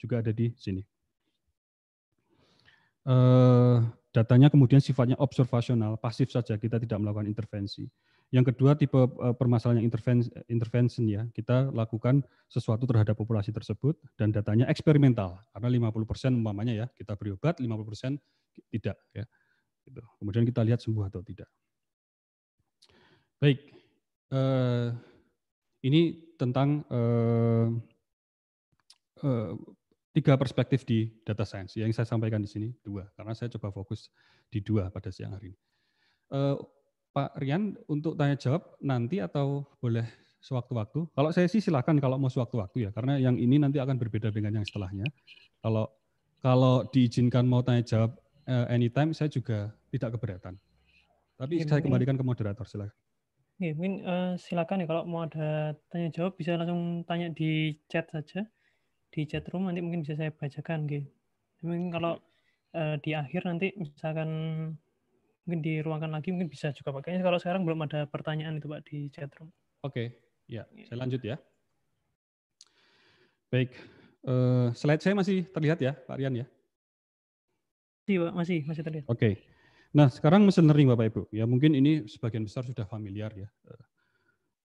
juga ada di sini. Uh, Datanya kemudian sifatnya observasional, pasif saja, kita tidak melakukan intervensi. Yang kedua tipe eh, permasalahan yang intervention ya, kita lakukan sesuatu terhadap populasi tersebut dan datanya eksperimental karena 50% umpamanya ya, kita beri obat, 50% tidak ya. Gitu. Kemudian kita lihat sembuh atau tidak. Baik. Eh, ini tentang eh, tiga perspektif di data science yang saya sampaikan di sini dua karena saya coba fokus di dua pada siang hari ini. Uh, Pak Rian untuk tanya jawab nanti atau boleh sewaktu-waktu. Kalau saya sih silakan kalau mau sewaktu-waktu ya karena yang ini nanti akan berbeda dengan yang setelahnya. Kalau kalau diizinkan mau tanya jawab uh, anytime saya juga tidak keberatan. Tapi ya, saya kembalikan ke moderator silakan. Ya, mungkin uh, eh, silakan ya kalau mau ada tanya jawab bisa langsung tanya di chat saja di chat room nanti mungkin bisa saya bacakan gitu. Mungkin kalau uh, di akhir nanti misalkan mungkin di diruangkan lagi mungkin bisa juga pakainya kalau sekarang belum ada pertanyaan itu Pak di chat room. Oke, ya, yeah. saya lanjut ya. Baik, uh, slide saya masih terlihat ya, Pak Rian ya? Masih, Pak, masih, masih terlihat. Oke. Okay. Nah, sekarang mesin learning Bapak Ibu. Ya, mungkin ini sebagian besar sudah familiar ya.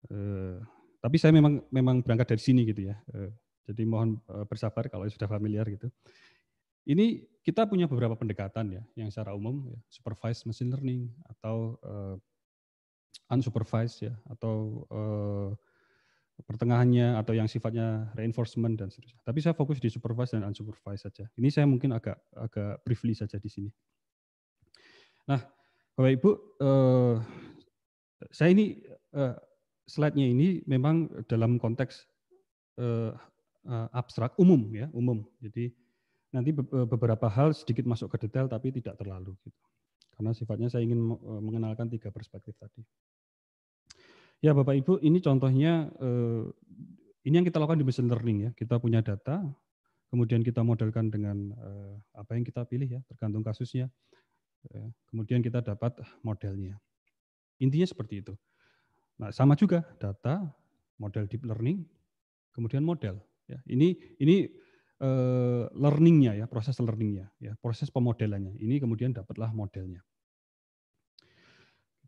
Uh, tapi saya memang memang berangkat dari sini gitu ya. Uh, jadi mohon eh, bersabar kalau sudah familiar gitu. Ini kita punya beberapa pendekatan ya, yang secara umum ya, supervised machine learning atau uh, unsupervised ya, atau uh, pertengahannya atau yang sifatnya reinforcement dan seterusnya. Tapi saya fokus di supervised dan unsupervised saja. Ini saya mungkin agak agak briefly saja di sini. Nah, Bapak Ibu, uh, saya ini uh, slide-nya ini memang dalam konteks uh, Eh, abstrak umum ya umum jadi nanti eh, beberapa hal sedikit masuk ke detail tapi tidak terlalu gitu karena sifatnya saya ingin eh, mengenalkan tiga perspektif tadi ya bapak ibu ini contohnya ini yang kita lakukan di machine learning ya kita punya data kemudian kita modelkan dengan apa yang kita pilih ya tergantung kasusnya kemudian kita dapat modelnya intinya seperti itu nah sama juga data model deep learning kemudian model Ya, ini ini uh, learningnya ya, proses learningnya ya, proses pemodelannya. Ini kemudian dapatlah modelnya.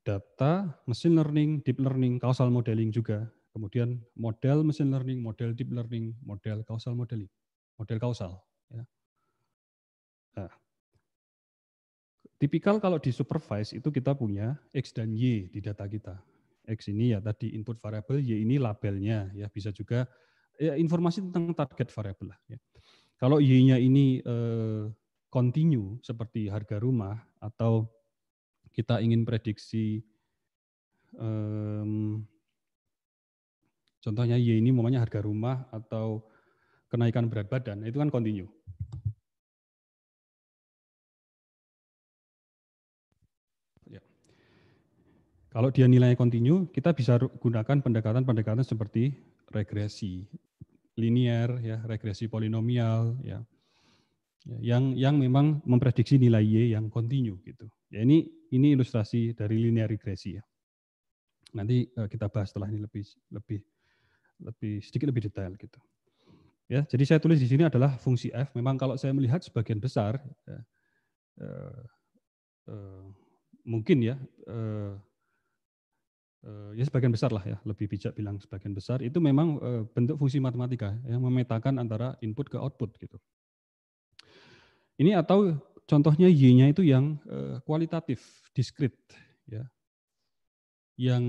Data, mesin learning, deep learning, causal modeling juga. Kemudian model mesin learning, model deep learning, model causal modeling, model causal Ya. Nah, tipikal kalau di supervise itu kita punya X dan Y di data kita. X ini ya tadi input variable Y ini labelnya ya bisa juga ya, informasi tentang target variabel lah. Ya. Kalau y-nya ini eh, continue seperti harga rumah atau kita ingin prediksi um, contohnya Y ini momennya harga rumah atau kenaikan berat badan, itu kan continue. Ya. Kalau dia nilainya continue, kita bisa gunakan pendekatan-pendekatan seperti regresi linear ya regresi polinomial ya. ya yang yang memang memprediksi nilai y yang kontinu gitu ya ini ini ilustrasi dari linear regresi ya nanti eh, kita bahas setelah ini lebih lebih lebih sedikit lebih detail gitu ya jadi saya tulis di sini adalah fungsi f memang kalau saya melihat sebagian besar ya, uh, uh, mungkin ya uh, Eh, ya sebagian besar lah ya, lebih bijak bilang sebagian besar itu memang eh, bentuk fungsi matematika yang memetakan antara input ke output gitu. Ini atau contohnya Y-nya itu yang eh, kualitatif, diskrit ya. Yang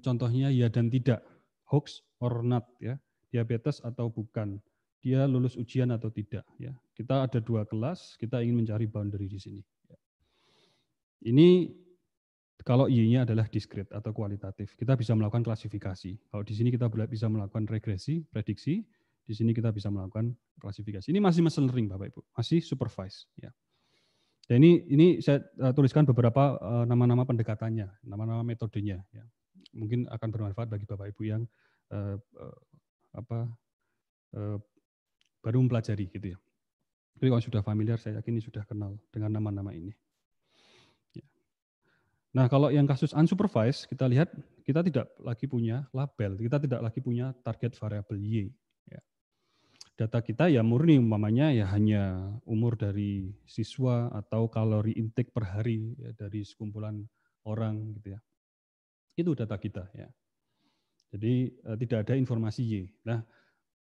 contohnya ya dan tidak, hoax or not ya, diabetes atau bukan, dia lulus ujian atau tidak ya. Kita ada dua kelas, kita ingin mencari boundary di sini. Ya. Ini kalau Y-nya adalah diskrit atau kualitatif, kita bisa melakukan klasifikasi. Kalau di sini kita bisa melakukan regresi, prediksi, di sini kita bisa melakukan klasifikasi. Ini masih machine learning Bapak Ibu, masih supervised ya. Dan ini ini saya eh, tuliskan beberapa eh, nama-nama pendekatannya, nama-nama metodenya ya. Mungkin akan bermanfaat bagi Bapak Ibu yang eh, eh, apa eh, baru mempelajari gitu ya. Jadi kalau sudah familiar saya yakin ini sudah kenal dengan nama-nama ini. Nah, kalau yang kasus unsupervised, kita lihat kita tidak lagi punya label, kita tidak lagi punya target variabel Y. Ya. Data kita ya murni umpamanya ya hanya umur dari siswa atau kalori intake per hari ya, dari sekumpulan orang gitu ya. Itu data kita ya. Jadi eh, tidak ada informasi Y. Nah,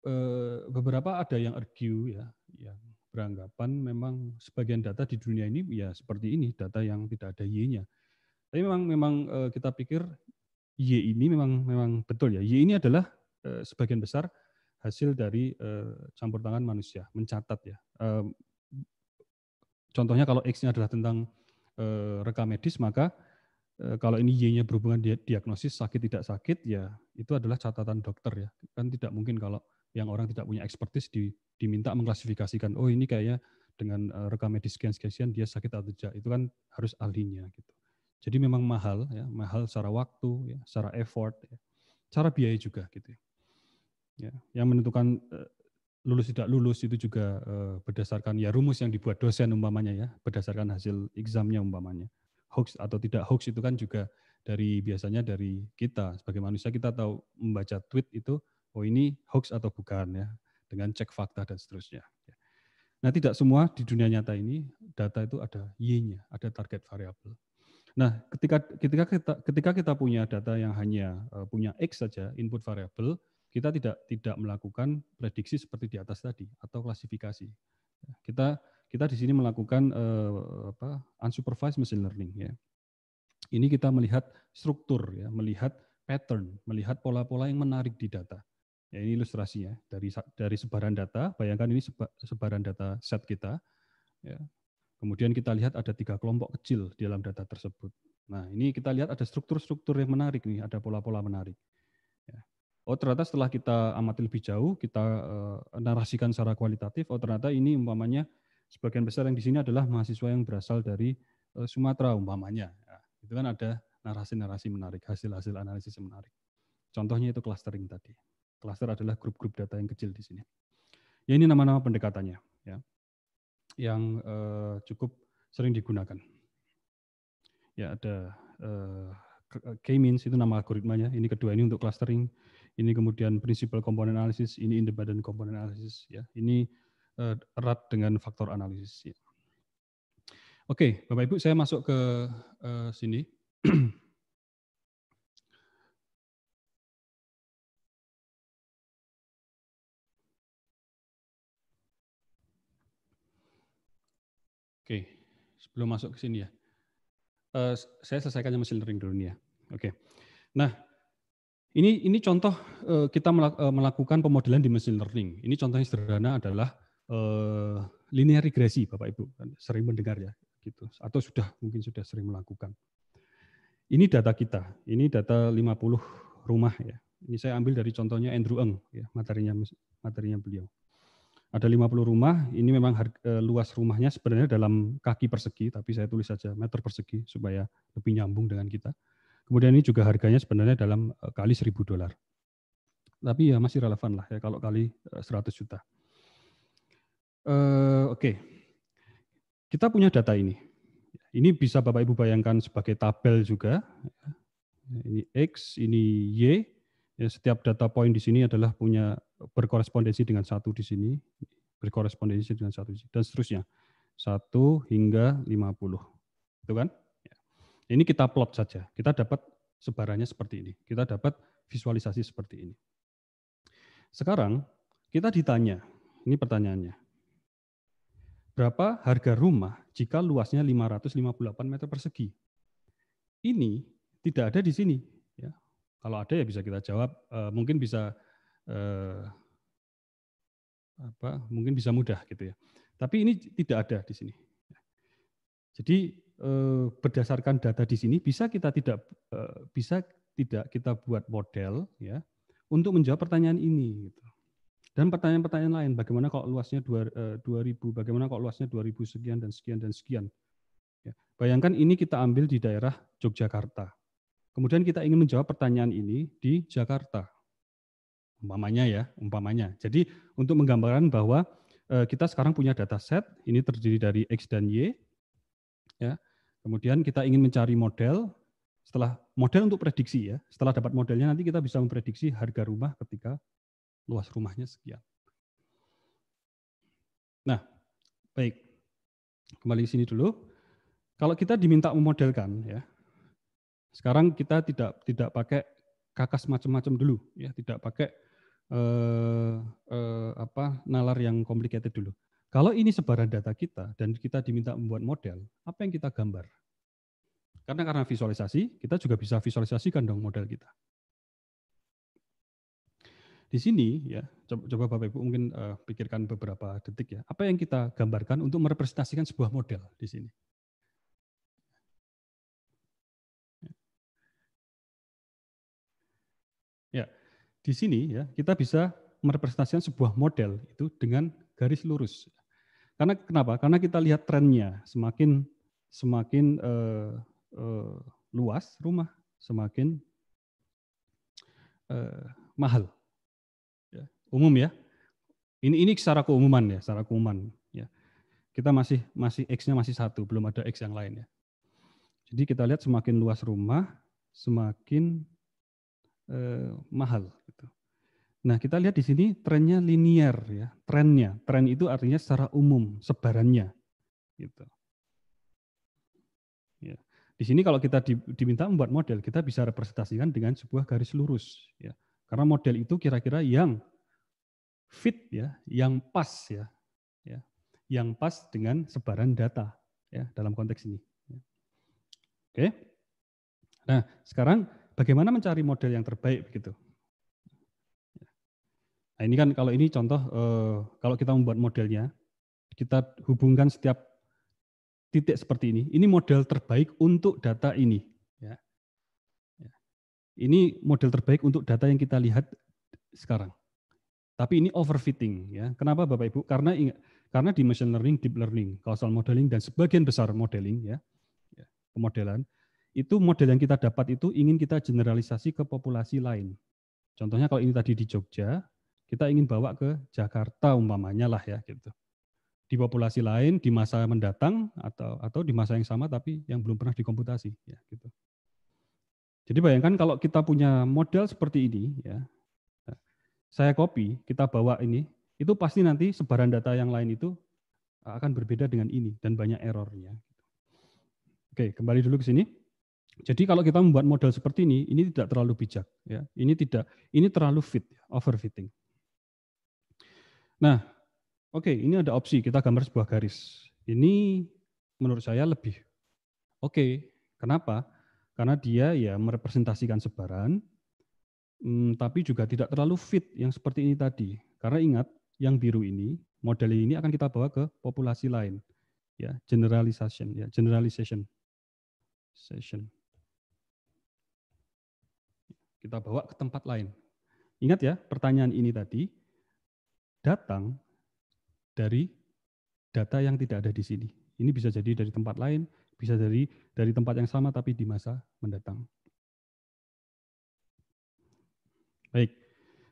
eh, beberapa ada yang argue ya, yang beranggapan memang sebagian data di dunia ini ya seperti ini, data yang tidak ada Y-nya tapi memang memang uh, kita pikir Y ini memang memang betul ya. Y ini adalah uh, sebagian besar hasil dari uh, campur tangan manusia, mencatat ya. Um, contohnya kalau X-nya adalah tentang uh, rekam medis, maka uh, kalau ini Y-nya berhubungan di diagnosis sakit tidak sakit, ya itu adalah catatan dokter ya. Kan tidak mungkin kalau yang orang tidak punya ekspertis di, diminta mengklasifikasikan, oh ini kayaknya dengan rekam medis sekian-sekian dia sakit atau tidak. Itu kan harus ahlinya gitu. Jadi memang mahal, ya, mahal secara waktu, ya, secara effort, ya, cara biaya juga gitu. Ya, ya yang menentukan uh, lulus tidak lulus itu juga uh, berdasarkan ya rumus yang dibuat dosen umpamanya ya, berdasarkan hasil examnya umpamanya. Hoax atau tidak hoax itu kan juga dari biasanya dari kita sebagai manusia kita tahu membaca tweet itu oh ini hoax atau bukan ya dengan cek fakta dan seterusnya. Ya. Nah tidak semua di dunia nyata ini data itu ada y-nya, ada target variable. Nah, ketika ketika kita ketika kita punya data yang hanya uh, punya x saja input variable kita tidak tidak melakukan prediksi seperti di atas tadi atau klasifikasi. Kita kita di sini melakukan uh, apa, unsupervised machine learning ya. Ini kita melihat struktur ya, melihat pattern, melihat pola-pola yang menarik di data. Ya, ini ilustrasinya dari dari sebaran data. Bayangkan ini sebaran data set kita. Ya, Kemudian kita lihat ada tiga kelompok kecil di dalam data tersebut. Nah, ini kita lihat ada struktur-struktur yang menarik nih, ada pola-pola menarik. Ya. Oh, ternyata setelah kita amati lebih jauh, kita uh, narasikan secara kualitatif, oh ternyata ini umpamanya sebagian besar yang di sini adalah mahasiswa yang berasal dari uh, Sumatera umpamanya. Ya. Itu kan ada narasi-narasi menarik, hasil-hasil analisis menarik. Contohnya itu clustering tadi. Cluster adalah grup-grup data yang kecil di sini. Ya ini nama-nama pendekatannya. Ya yang uh, cukup sering digunakan. Ya ada uh, eh, K-means itu nama algoritmanya. Ini kedua ini untuk clustering. Ini kemudian principal component analysis. Ini independent component analysis. Ya, ini uh, erat dengan faktor analisis. Ya. Oke, okay, Bapak Ibu, saya masuk ke uh, sini. belum masuk ke sini ya. Uh, saya selesaikan yang machine learning dulu nih ya. Oke. Okay. Nah, ini ini contoh uh, kita eh, melakukan pemodelan di machine learning. Ini contohnya sederhana adalah uh, linear regresi, Bapak Ibu kan sering mendengar ya, gitu. Atau sudah mungkin sudah sering melakukan. Ini data kita. Ini data 50 rumah ya. Ini saya ambil dari contohnya Andrew Ng, ya, materinya materinya beliau. Ada 50 rumah, ini memang harga, eh, luas rumahnya sebenarnya dalam kaki persegi, tapi saya tulis saja meter persegi supaya lebih nyambung dengan kita. Kemudian ini juga harganya sebenarnya dalam eh, kali 1000 dolar. Tapi ya masih relevan lah ya kalau kali 100 eh, juta. Oke, okay. kita punya data ini. Ini bisa Bapak Ibu bayangkan sebagai tabel juga. Ini X, ini Y. Ya, setiap data point di sini adalah punya berkorespondensi dengan satu di sini, berkorespondensi dengan satu di sini dan seterusnya. satu hingga lima puluh Itu kan? Ya. Ini kita plot saja. Kita dapat sebarannya seperti ini. Kita dapat visualisasi seperti ini. Sekarang kita ditanya, ini pertanyaannya. Berapa harga rumah jika luasnya 558 meter persegi? Ini tidak ada di sini. Ya. Kalau ada ya bisa kita jawab, eh, mungkin bisa eh, apa mungkin bisa mudah gitu ya. Tapi ini tidak ada di sini. Jadi eh, berdasarkan data di sini bisa kita tidak eh, bisa tidak kita buat model ya untuk menjawab pertanyaan ini gitu. Dan pertanyaan-pertanyaan lain, bagaimana kalau luasnya 2000, eh, bagaimana kalau luasnya 2000 sekian dan sekian dan sekian. Ya. Bayangkan ini kita ambil di daerah Yogyakarta. Kemudian kita ingin menjawab pertanyaan ini di Jakarta umpamanya ya, umpamanya. Jadi untuk menggambarkan bahwa e, kita sekarang punya data set ini terdiri dari X dan Y. Ya. Kemudian kita ingin mencari model, setelah model untuk prediksi ya, setelah dapat modelnya nanti kita bisa memprediksi harga rumah ketika luas rumahnya sekian. Nah, baik. Kembali ke sini dulu. Kalau kita diminta memodelkan ya. Sekarang kita tidak tidak pakai kakas macam-macam dulu ya, tidak pakai eh, eh, apa nalar yang complicated dulu. Kalau ini sebaran data kita dan kita diminta membuat model, apa yang kita gambar? Karena karena visualisasi, kita juga bisa visualisasikan dong model kita. Di sini ya, coba, Bapak Ibu mungkin uh, pikirkan beberapa detik ya. Apa yang kita gambarkan untuk merepresentasikan sebuah model di sini? Di sini ya kita bisa merepresentasikan sebuah model itu dengan garis lurus. Karena kenapa? Karena kita lihat trennya semakin semakin uh, uh, luas rumah, semakin uh, mahal. Ya, umum ya. Ini ini secara keumuman ya, secara keumuman ya. Kita masih masih x-nya masih satu, belum ada x yang lain ya. Jadi kita lihat semakin luas rumah, semakin eh, mahal. Gitu. Nah kita lihat di sini trennya linier ya, trennya, tren itu artinya secara umum sebarannya. Gitu. Ya. Di sini kalau kita diminta membuat model, kita bisa representasikan dengan sebuah garis lurus. Ya. Karena model itu kira-kira yang fit ya, yang pas ya, ya, yang pas dengan sebaran data ya dalam konteks ini. Ya. Oke. Nah, sekarang bagaimana mencari model yang terbaik begitu. Nah, ini kan kalau ini contoh eh, kalau kita membuat modelnya, kita hubungkan setiap titik seperti ini. Ini model terbaik untuk data ini. Ya. Ya. Ini model terbaik untuk data yang kita lihat sekarang. Tapi ini overfitting. Ya. Kenapa Bapak Ibu? Karena ingat, karena di machine learning, deep learning, causal modeling dan sebagian besar modeling ya, ya pemodelan itu model yang kita dapat itu ingin kita generalisasi ke populasi lain. Contohnya kalau ini tadi di Jogja, kita ingin bawa ke Jakarta umpamanya lah ya gitu. Di populasi lain di masa mendatang atau atau di masa yang sama tapi yang belum pernah dikomputasi ya gitu. Jadi bayangkan kalau kita punya model seperti ini ya. Saya copy, kita bawa ini, itu pasti nanti sebaran data yang lain itu akan berbeda dengan ini dan banyak errornya. Gitu. Oke, kembali dulu ke sini. Jadi kalau kita membuat model seperti ini, ini tidak terlalu bijak. Ya. Ini tidak, ini terlalu fit, ya, overfitting. Nah, oke, okay, ini ada opsi. Kita gambar sebuah garis. Ini menurut saya lebih oke. Okay, kenapa? Karena dia ya merepresentasikan sebaran, hmm, tapi juga tidak terlalu fit yang seperti ini tadi. Karena ingat, yang biru ini, model ini akan kita bawa ke populasi lain. Ya, generalization, ya, generalization session kita bawa ke tempat lain. Ingat ya, pertanyaan ini tadi datang dari data yang tidak ada di sini. Ini bisa jadi dari tempat lain, bisa dari dari tempat yang sama tapi di masa mendatang. Baik.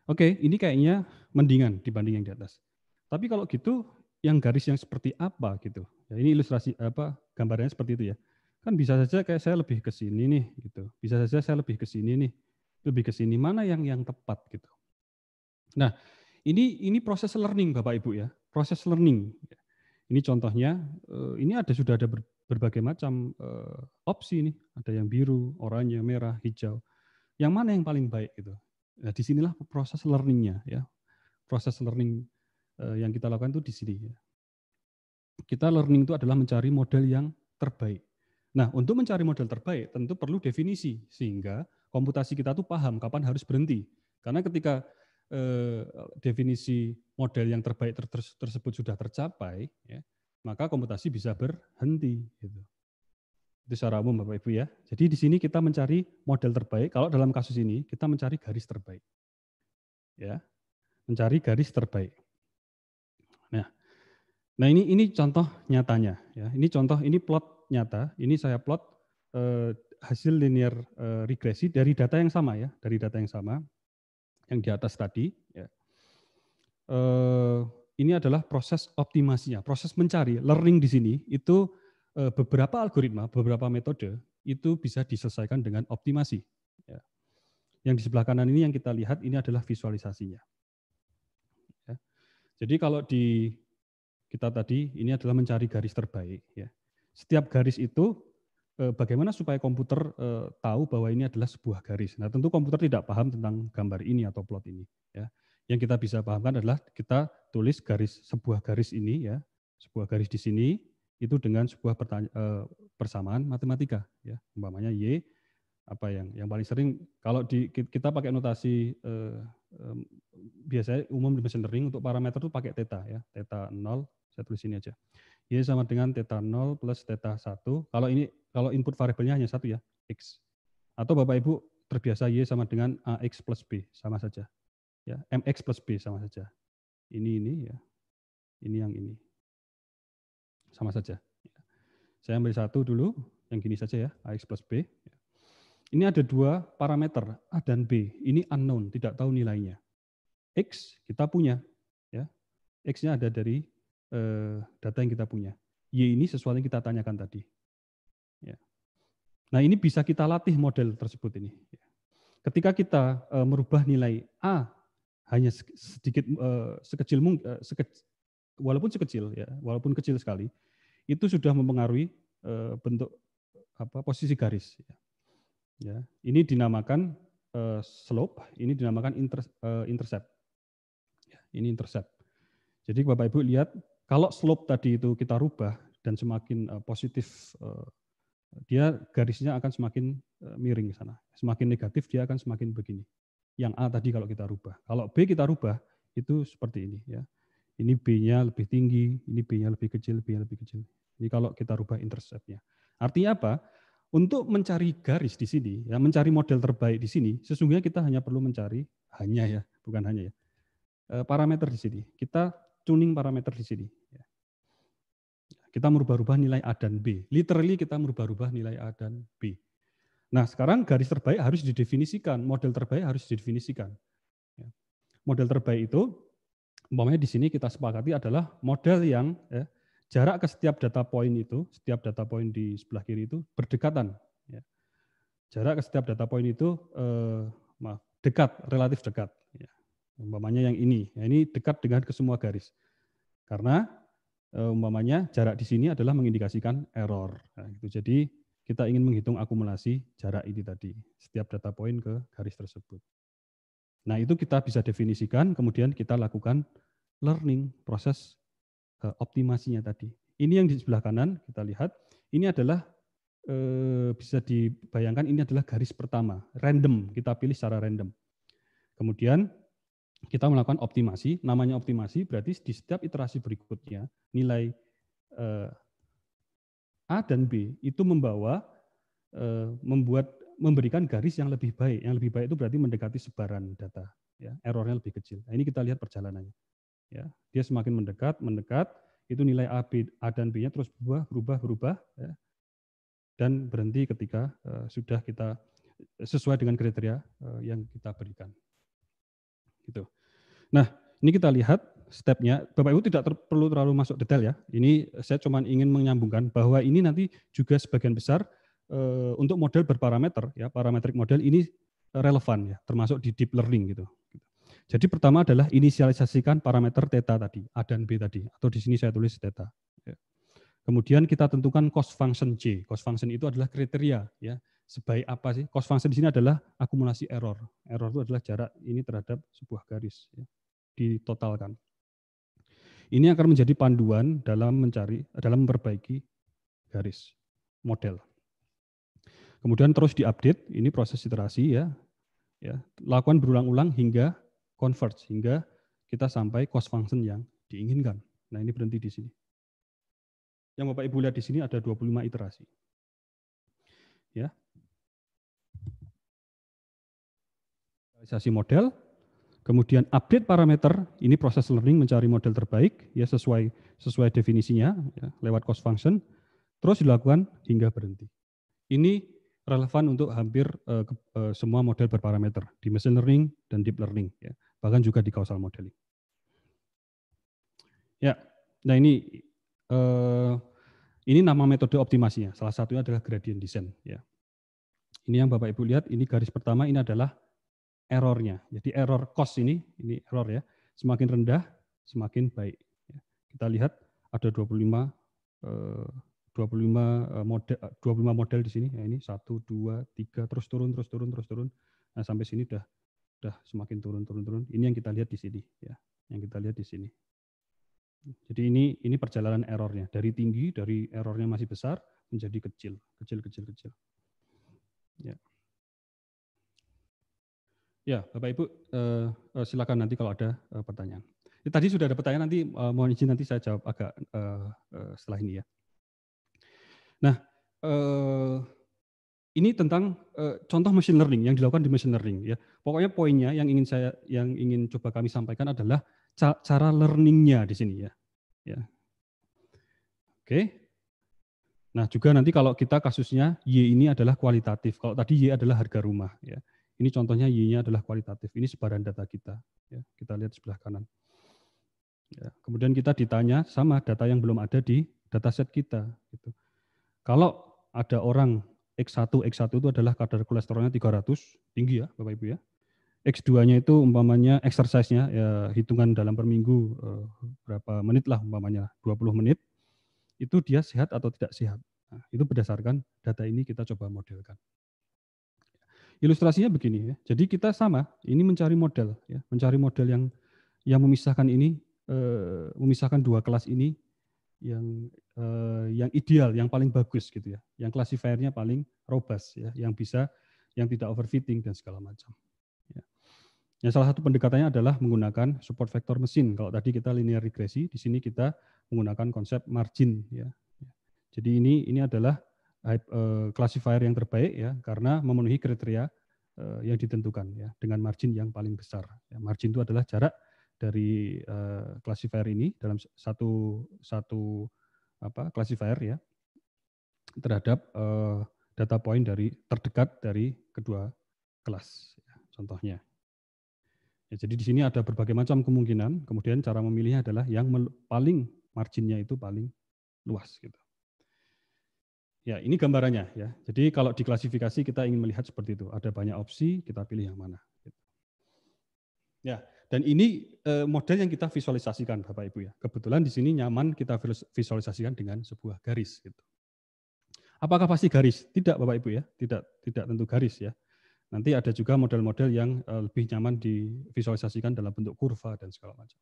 Oke, ini kayaknya mendingan dibanding yang di atas. Tapi kalau gitu yang garis yang seperti apa gitu. Ya, ini ilustrasi apa gambarnya seperti itu ya. Kan bisa saja kayak saya lebih ke sini nih gitu. Bisa saja saya lebih ke sini nih lebih ke sini mana yang yang tepat gitu. Nah, ini ini proses learning Bapak Ibu ya, proses learning. Ini contohnya eh, ini ada sudah ada berbagai macam eh, opsi nih, ada yang biru, oranye, merah, hijau. Yang mana yang paling baik gitu. Nah, sinilah proses learningnya ya. Proses learning eh, yang kita lakukan itu di sini ya. Kita learning itu adalah mencari model yang terbaik. Nah, untuk mencari model terbaik tentu perlu definisi sehingga komputasi kita tuh paham kapan harus berhenti. Karena ketika eh, definisi model yang terbaik tersebut sudah tercapai, ya, maka komputasi bisa berhenti. Gitu. Itu secara umum Bapak Ibu ya. Jadi di sini kita mencari model terbaik. Kalau dalam kasus ini kita mencari garis terbaik. Ya. Mencari garis terbaik. Nah. Nah, ini ini contoh nyatanya ya. Ini contoh ini plot nyata. Ini saya plot eh, hasil linear eh, regresi dari data yang sama ya, dari data yang sama yang di atas tadi. Ya. Eh, ini adalah proses optimasinya, proses mencari, learning di sini itu eh, beberapa algoritma, beberapa metode itu bisa diselesaikan dengan optimasi. Ya. Yang di sebelah kanan ini yang kita lihat ini adalah visualisasinya. Ya. Jadi kalau di kita tadi ini adalah mencari garis terbaik. Ya. Setiap garis itu Eh, bagaimana supaya komputer eh, tahu bahwa ini adalah sebuah garis. Nah, tentu komputer tidak paham tentang gambar ini atau plot ini. Ya. Yang kita bisa pahamkan adalah kita tulis garis sebuah garis ini, ya, sebuah garis di sini itu dengan sebuah eh, persamaan matematika, ya, umpamanya y apa yang yang paling sering kalau di kita pakai notasi biasanya umum di machine untuk parameter itu pakai theta ya theta 0 saya tulis ini aja Y sama dengan theta 0 plus theta 1. Kalau ini kalau input variabelnya hanya satu ya, X. Atau Bapak Ibu terbiasa Y sama dengan AX plus B, sama saja. Ya, MX plus B sama saja. Ini ini ya. Ini yang ini. Sama saja. Ya. Saya ambil satu dulu, yang gini saja ya, AX plus B. Ini ada dua parameter, A dan B. Ini unknown, tidak tahu nilainya. X kita punya. ya X-nya ada dari Eh, data yang kita punya. Y ini sesuatu yang kita tanyakan tadi. Ya. Nah ini bisa kita latih model tersebut ini. Ketika kita eh, merubah nilai A hanya sedikit eh, sekecil mungkin, walaupun sekecil ya, walaupun kecil sekali, itu sudah mempengaruhi bentuk apa posisi garis. Ya, ya ini dinamakan slope, ini dinamakan intercept. Ya, ini intercept. Jadi Bapak Ibu lihat kalau slope tadi itu kita rubah dan semakin eh, positif eh, dia garisnya akan semakin eh, miring ke sana. Semakin negatif dia akan semakin begini. Yang A tadi kalau kita rubah. Kalau B kita rubah itu seperti ini ya. Ini B-nya lebih tinggi, ini B-nya lebih kecil, B-nya lebih kecil. Ini kalau kita rubah intercept-nya. Artinya apa? Untuk mencari garis di sini, ya, mencari model terbaik di sini, sesungguhnya kita hanya perlu mencari hanya ya, bukan hanya ya. Parameter di sini. Kita tuning parameter di sini. Ya. Kita merubah-rubah nilai A dan B. Literally kita merubah-rubah nilai A dan B. Nah sekarang garis terbaik harus didefinisikan, model terbaik harus didefinisikan. Ya. Model terbaik itu, umpamanya di sini kita sepakati adalah model yang ya, jarak ke setiap data point itu, setiap data point di sebelah kiri itu berdekatan. Ya. Jarak ke setiap data point itu, eh, maaf, dekat, relatif dekat umpamanya yang ini. Ya, ini dekat dengan ke semua garis. Karena e, umpamanya jarak di sini adalah mengindikasikan error. Nah, gitu. Jadi kita ingin menghitung akumulasi jarak ini tadi, setiap data point ke garis tersebut. Nah itu kita bisa definisikan, kemudian kita lakukan learning, proses optimasinya tadi. Ini yang di sebelah kanan kita lihat, ini adalah e, bisa dibayangkan ini adalah garis pertama, random, kita pilih secara random. Kemudian kita melakukan optimasi. Namanya optimasi berarti di setiap iterasi berikutnya nilai eh, A dan B itu membawa eh, membuat memberikan garis yang lebih baik. Yang lebih baik itu berarti mendekati sebaran data, ya, errornya lebih kecil. Nah, ini kita lihat perjalanannya. Ya, dia semakin mendekat, mendekat, itu nilai A, B, A dan B-nya terus berubah, berubah, berubah, ya, dan berhenti ketika uh, sudah kita sesuai dengan kriteria uh, yang kita berikan gitu. Nah, ini kita lihat stepnya. Bapak Ibu tidak ter perlu terlalu masuk detail ya. Ini saya cuma ingin menyambungkan bahwa ini nanti juga sebagian besar e, untuk model berparameter ya, parametrik model ini relevan ya, termasuk di deep learning gitu. Jadi pertama adalah inisialisasikan parameter theta tadi, A dan B tadi, atau di sini saya tulis theta. Ya. Kemudian kita tentukan cost function C. Cost function itu adalah kriteria ya sebaik apa sih? Cost function di sini adalah akumulasi error. Error itu adalah jarak ini terhadap sebuah garis. Ya. Ditotalkan. Ini akan menjadi panduan dalam mencari, dalam memperbaiki garis model. Kemudian terus diupdate, ini proses iterasi ya. ya lakukan berulang-ulang hingga converge, hingga kita sampai cost function yang diinginkan. Nah ini berhenti di sini. Yang Bapak Ibu lihat di sini ada 25 iterasi. Ya, realisasi model, kemudian update parameter, ini proses learning mencari model terbaik ya sesuai sesuai definisinya ya, lewat cost function, terus dilakukan hingga berhenti. Ini relevan untuk hampir uh, ke, uh, semua model berparameter di machine learning dan deep learning ya, bahkan juga di causal modeling. Ya, nah ini uh, ini nama metode optimasinya. Salah satunya adalah gradient descent ya. Ini yang Bapak Ibu lihat, ini garis pertama ini adalah errornya. Jadi error cost ini, ini error ya, semakin rendah, semakin baik. Ya, kita lihat ada 25 25 eh, eh, model 25 model di sini. Ya, ini 1 2 3 terus turun terus turun terus turun. Nah, sampai sini udah udah semakin turun turun turun. Ini yang kita lihat di sini ya. Yang kita lihat di sini. Jadi ini ini perjalanan errornya dari tinggi dari errornya masih besar menjadi kecil, kecil kecil kecil. Ya. Ya, Bapak Ibu, eh, eh, silakan nanti kalau ada eh, pertanyaan. Ya, tadi sudah ada pertanyaan, nanti eh, mohon izin nanti saya jawab agak eh, eh, setelah ini ya. Nah, eh, ini tentang eh, contoh machine learning yang dilakukan di machine learning ya. Pokoknya poinnya yang ingin saya yang ingin coba kami sampaikan adalah ca cara learningnya di sini ya. Ya. Oke, Nah, juga nanti kalau kita kasusnya Y ini adalah kualitatif. Kalau tadi Y adalah harga rumah ya. Ini contohnya Y-nya adalah kualitatif. Ini sebaran data kita. Ya, kita lihat sebelah kanan. Ya, kemudian kita ditanya sama data yang belum ada di dataset kita. Gitu. Kalau ada orang X1, X1 itu adalah kadar kolesterolnya 300, tinggi ya Bapak Ibu ya. X2-nya itu umpamanya exercise-nya ya, hitungan dalam per minggu eh, berapa menit lah umpamanya 20 menit itu dia sehat atau tidak sehat. Nah, itu berdasarkan data ini kita coba modelkan. Ilustrasinya begini ya. Jadi kita sama, ini mencari model ya, mencari model yang yang memisahkan ini eh, memisahkan dua kelas ini yang eh, yang ideal, yang paling bagus gitu ya. Yang klasifiernya paling robust ya, yang bisa yang tidak overfitting dan segala macam. Ya. salah satu pendekatannya adalah menggunakan support vector mesin. Kalau tadi kita linear regresi, di sini kita menggunakan konsep margin ya. Jadi ini ini adalah Eh, classifier yang terbaik ya karena memenuhi kriteria eh, yang ditentukan ya dengan margin yang paling besar. Ya, margin itu adalah jarak dari uh, classifier ini dalam satu satu apa classifier ya terhadap data point dari terdekat dari kedua kelas ya, contohnya. Ya, jadi di sini ada berbagai macam kemungkinan. Kemudian cara memilihnya adalah yang paling marginnya itu paling luas gitu. Ya, ini gambarannya ya. Jadi kalau diklasifikasi kita ingin melihat seperti itu. Ada banyak opsi, kita pilih yang mana. Gitu. Ya, dan ini eh, model yang kita visualisasikan Bapak Ibu ya. Kebetulan di sini nyaman kita visualisasikan dengan sebuah garis gitu. Apakah pasti garis? Tidak Bapak Ibu ya, tidak tidak tentu garis ya. Nanti ada juga model-model yang eh, lebih nyaman divisualisasikan dalam bentuk kurva dan segala macam.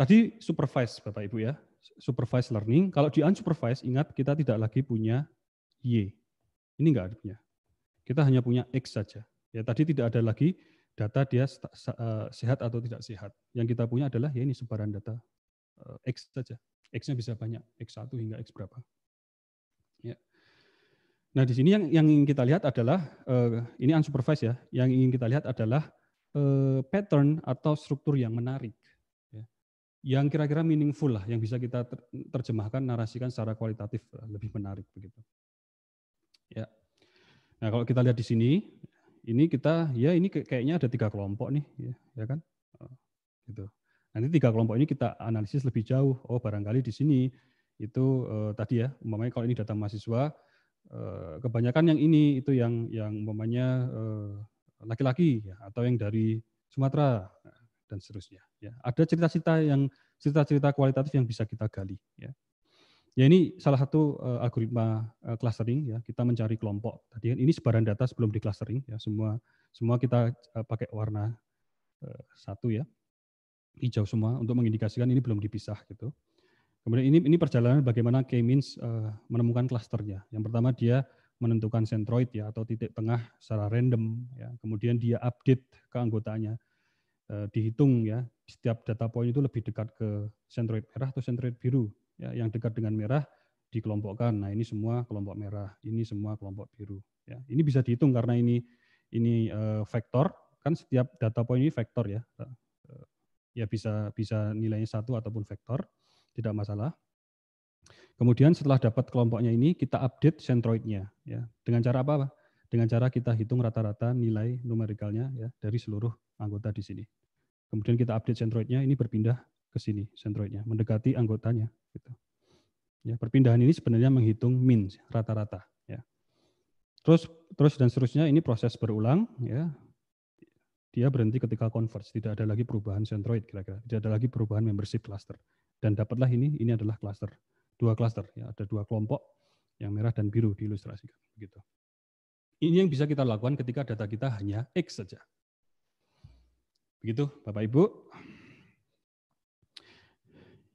Tadi supervise Bapak Ibu ya supervised learning. Kalau di unsupervised, ingat kita tidak lagi punya Y. Ini enggak punya. Kita hanya punya X saja. Ya tadi tidak ada lagi data dia eh, sehat atau tidak sehat. Yang kita punya adalah ya ini sebaran data eh, X saja. X-nya bisa banyak, X1 hingga X berapa. Ya. Nah, di sini yang, yang ingin kita lihat adalah, eh, ini unsupervised ya, yang ingin kita lihat adalah pattern atau struktur yang menarik yang kira-kira meaningful lah, yang bisa kita terjemahkan, narasikan secara kualitatif lebih menarik begitu. Ya. Nah kalau kita lihat di sini, ini kita ya ini kayaknya ada tiga kelompok nih, ya, ya kan? Oh, gitu. Nanti tiga kelompok ini kita analisis lebih jauh. Oh barangkali di sini itu eh, tadi ya, umpamanya kalau ini data mahasiswa, eh, kebanyakan yang ini itu yang yang umpamanya laki eh, laki-laki ya, atau yang dari Sumatera. Nah, dan seterusnya. Ya, ada cerita-cerita yang cerita-cerita kualitatif yang bisa kita gali. Ya, ya ini salah satu uh, algoritma uh, clustering ya kita mencari kelompok. Tadi kan ini sebaran data sebelum di clustering ya semua semua kita uh, pakai warna uh, satu ya hijau semua untuk mengindikasikan ini belum dipisah gitu. Kemudian ini ini perjalanan bagaimana K-means uh, menemukan klasternya. Yang pertama dia menentukan sentroid ya atau titik tengah secara random ya. Kemudian dia update keanggotaannya. Eh, dihitung ya setiap data point itu lebih dekat ke sentroid merah atau sentroid biru ya yang dekat dengan merah dikelompokkan nah ini semua kelompok merah ini semua kelompok biru ya ini bisa dihitung karena ini ini eh, vektor kan setiap data poin ini vektor ya eh, ya bisa bisa nilainya satu ataupun vektor tidak masalah Kemudian setelah dapat kelompoknya ini, kita update sentroidnya. Ya. Dengan cara apa? Dengan cara kita hitung rata-rata nilai numerikalnya ya, dari seluruh anggota di sini. Kemudian kita update centroidnya ini berpindah ke sini centroidnya mendekati anggotanya. Gitu. Ya, perpindahan ini sebenarnya menghitung min rata-rata. Ya. Terus terus dan seterusnya ini proses berulang. Ya. Dia berhenti ketika converge, tidak ada lagi perubahan centroid kira-kira, tidak ada lagi perubahan membership cluster. Dan dapatlah ini, ini adalah cluster, dua cluster, ya, ada dua kelompok yang merah dan biru diilustrasikan. Gitu. Ini yang bisa kita lakukan ketika data kita hanya X saja. Begitu, Bapak Ibu.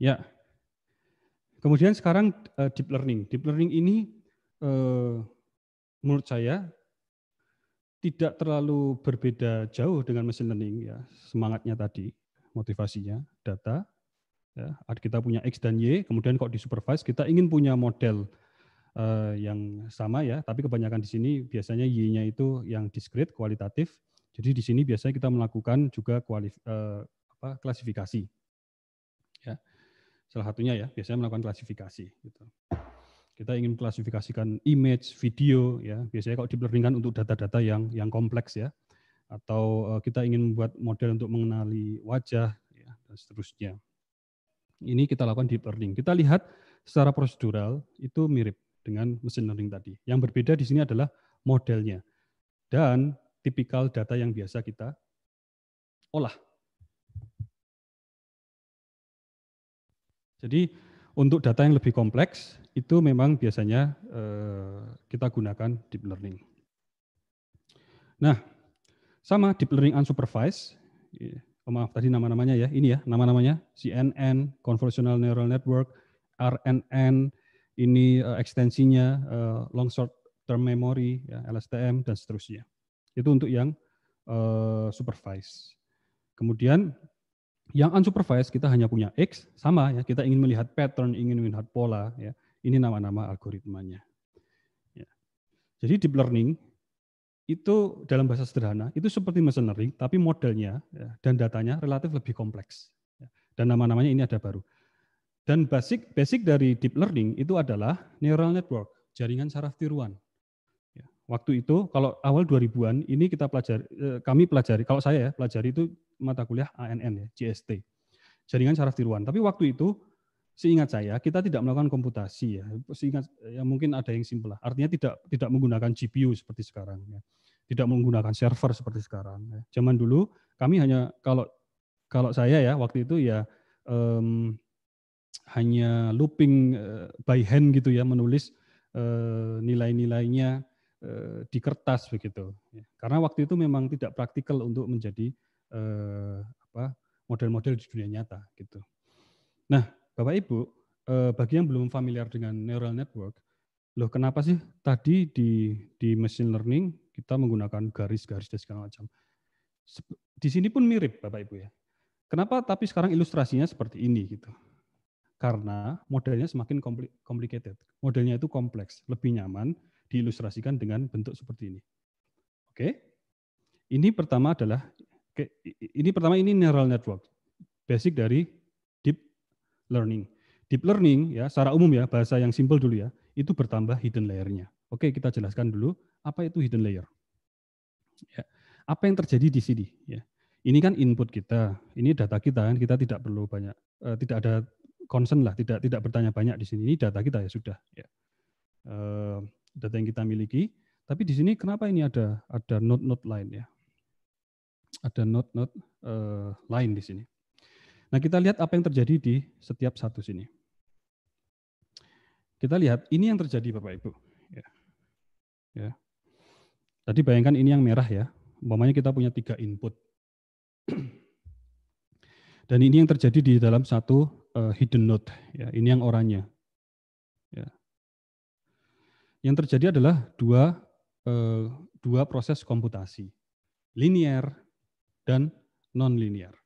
Ya. Kemudian sekarang uh, deep learning. Deep learning ini uh, menurut saya tidak terlalu berbeda jauh dengan machine learning ya. Semangatnya tadi, motivasinya, data ya. Kita punya X dan Y, kemudian kok disupervise kita ingin punya model uh, yang sama ya, tapi kebanyakan di sini biasanya Y-nya itu yang diskrit, kualitatif, jadi di sini biasanya kita melakukan juga kualif, eh, apa, klasifikasi. Ya. Salah satunya ya, biasanya melakukan klasifikasi. Gitu. Kita ingin klasifikasikan image, video, ya. Biasanya kalau deep learning untuk data-data yang yang kompleks ya. Atau eh, kita ingin membuat model untuk mengenali wajah, ya, dan seterusnya. Ini kita lakukan deep learning. Kita lihat secara prosedural itu mirip dengan mesin learning tadi. Yang berbeda di sini adalah modelnya. Dan tipikal data yang biasa kita olah. Jadi untuk data yang lebih kompleks itu memang biasanya eh, kita gunakan deep learning. Nah, sama deep learning unsupervised, eh, oh maaf tadi nama-namanya ya, ini ya nama-namanya CNN, convolutional neural network, RNN, ini eh, ekstensinya long short term memory, ya, LSTM dan seterusnya itu untuk yang uh, eh, supervised. Kemudian yang unsupervised kita hanya punya X sama ya kita ingin melihat pattern, ingin melihat pola ya. Ini nama-nama algoritmanya. Ya. Jadi deep learning itu dalam bahasa sederhana itu seperti machine learning tapi modelnya ya, dan datanya relatif lebih kompleks. Ya. Dan nama-namanya ini ada baru. Dan basic basic dari deep learning itu adalah neural network, jaringan saraf tiruan. Waktu itu kalau awal 2000-an ini kita pelajari eh, kami pelajari kalau saya ya, pelajari itu mata kuliah ANN ya, GST Jaringan saraf tiruan. Tapi waktu itu seingat saya kita tidak melakukan komputasi ya. Seingat ya mungkin ada yang simpel lah. Artinya tidak tidak menggunakan GPU seperti sekarang ya. Tidak menggunakan server seperti sekarang ya. Zaman dulu kami hanya kalau kalau saya ya waktu itu ya um, hanya looping eh, by hand gitu ya menulis eh, nilai-nilainya Eh, di kertas begitu. Ya. Karena waktu itu memang tidak praktikal untuk menjadi eh, model-model di dunia nyata gitu. Nah, Bapak Ibu, eh, bagi yang belum familiar dengan neural network, loh kenapa sih tadi di di machine learning kita menggunakan garis-garis dan segala macam. Di sini pun mirip Bapak Ibu ya. Kenapa tapi sekarang ilustrasinya seperti ini gitu? Karena modelnya semakin complicated. Modelnya itu kompleks, lebih nyaman, diilustrasikan dengan bentuk seperti ini. Oke. Ini pertama adalah ini pertama ini neural network. Basic dari deep learning. Deep learning ya secara umum ya bahasa yang simple dulu ya, itu bertambah hidden layernya. nya Oke, kita jelaskan dulu apa itu hidden layer. Ya. Apa yang terjadi di sini ya. Ini kan input kita, ini data kita, kan kita tidak perlu banyak uh, tidak ada concern lah, tidak tidak bertanya banyak di sini. Ini data kita ya sudah ya. Uh, data yang kita miliki. Tapi di sini kenapa ini ada ada node-node lain ya? Ada node-node uh, lain di sini. Nah kita lihat apa yang terjadi di setiap satu sini. Kita lihat ini yang terjadi Bapak Ibu. Ya. ya. Tadi bayangkan ini yang merah ya. Umpamanya kita punya tiga input. Dan ini yang terjadi di dalam satu uh, hidden node. Ya, ini yang oranye yang terjadi adalah dua, eh, dua proses komputasi, linear dan nonlinear.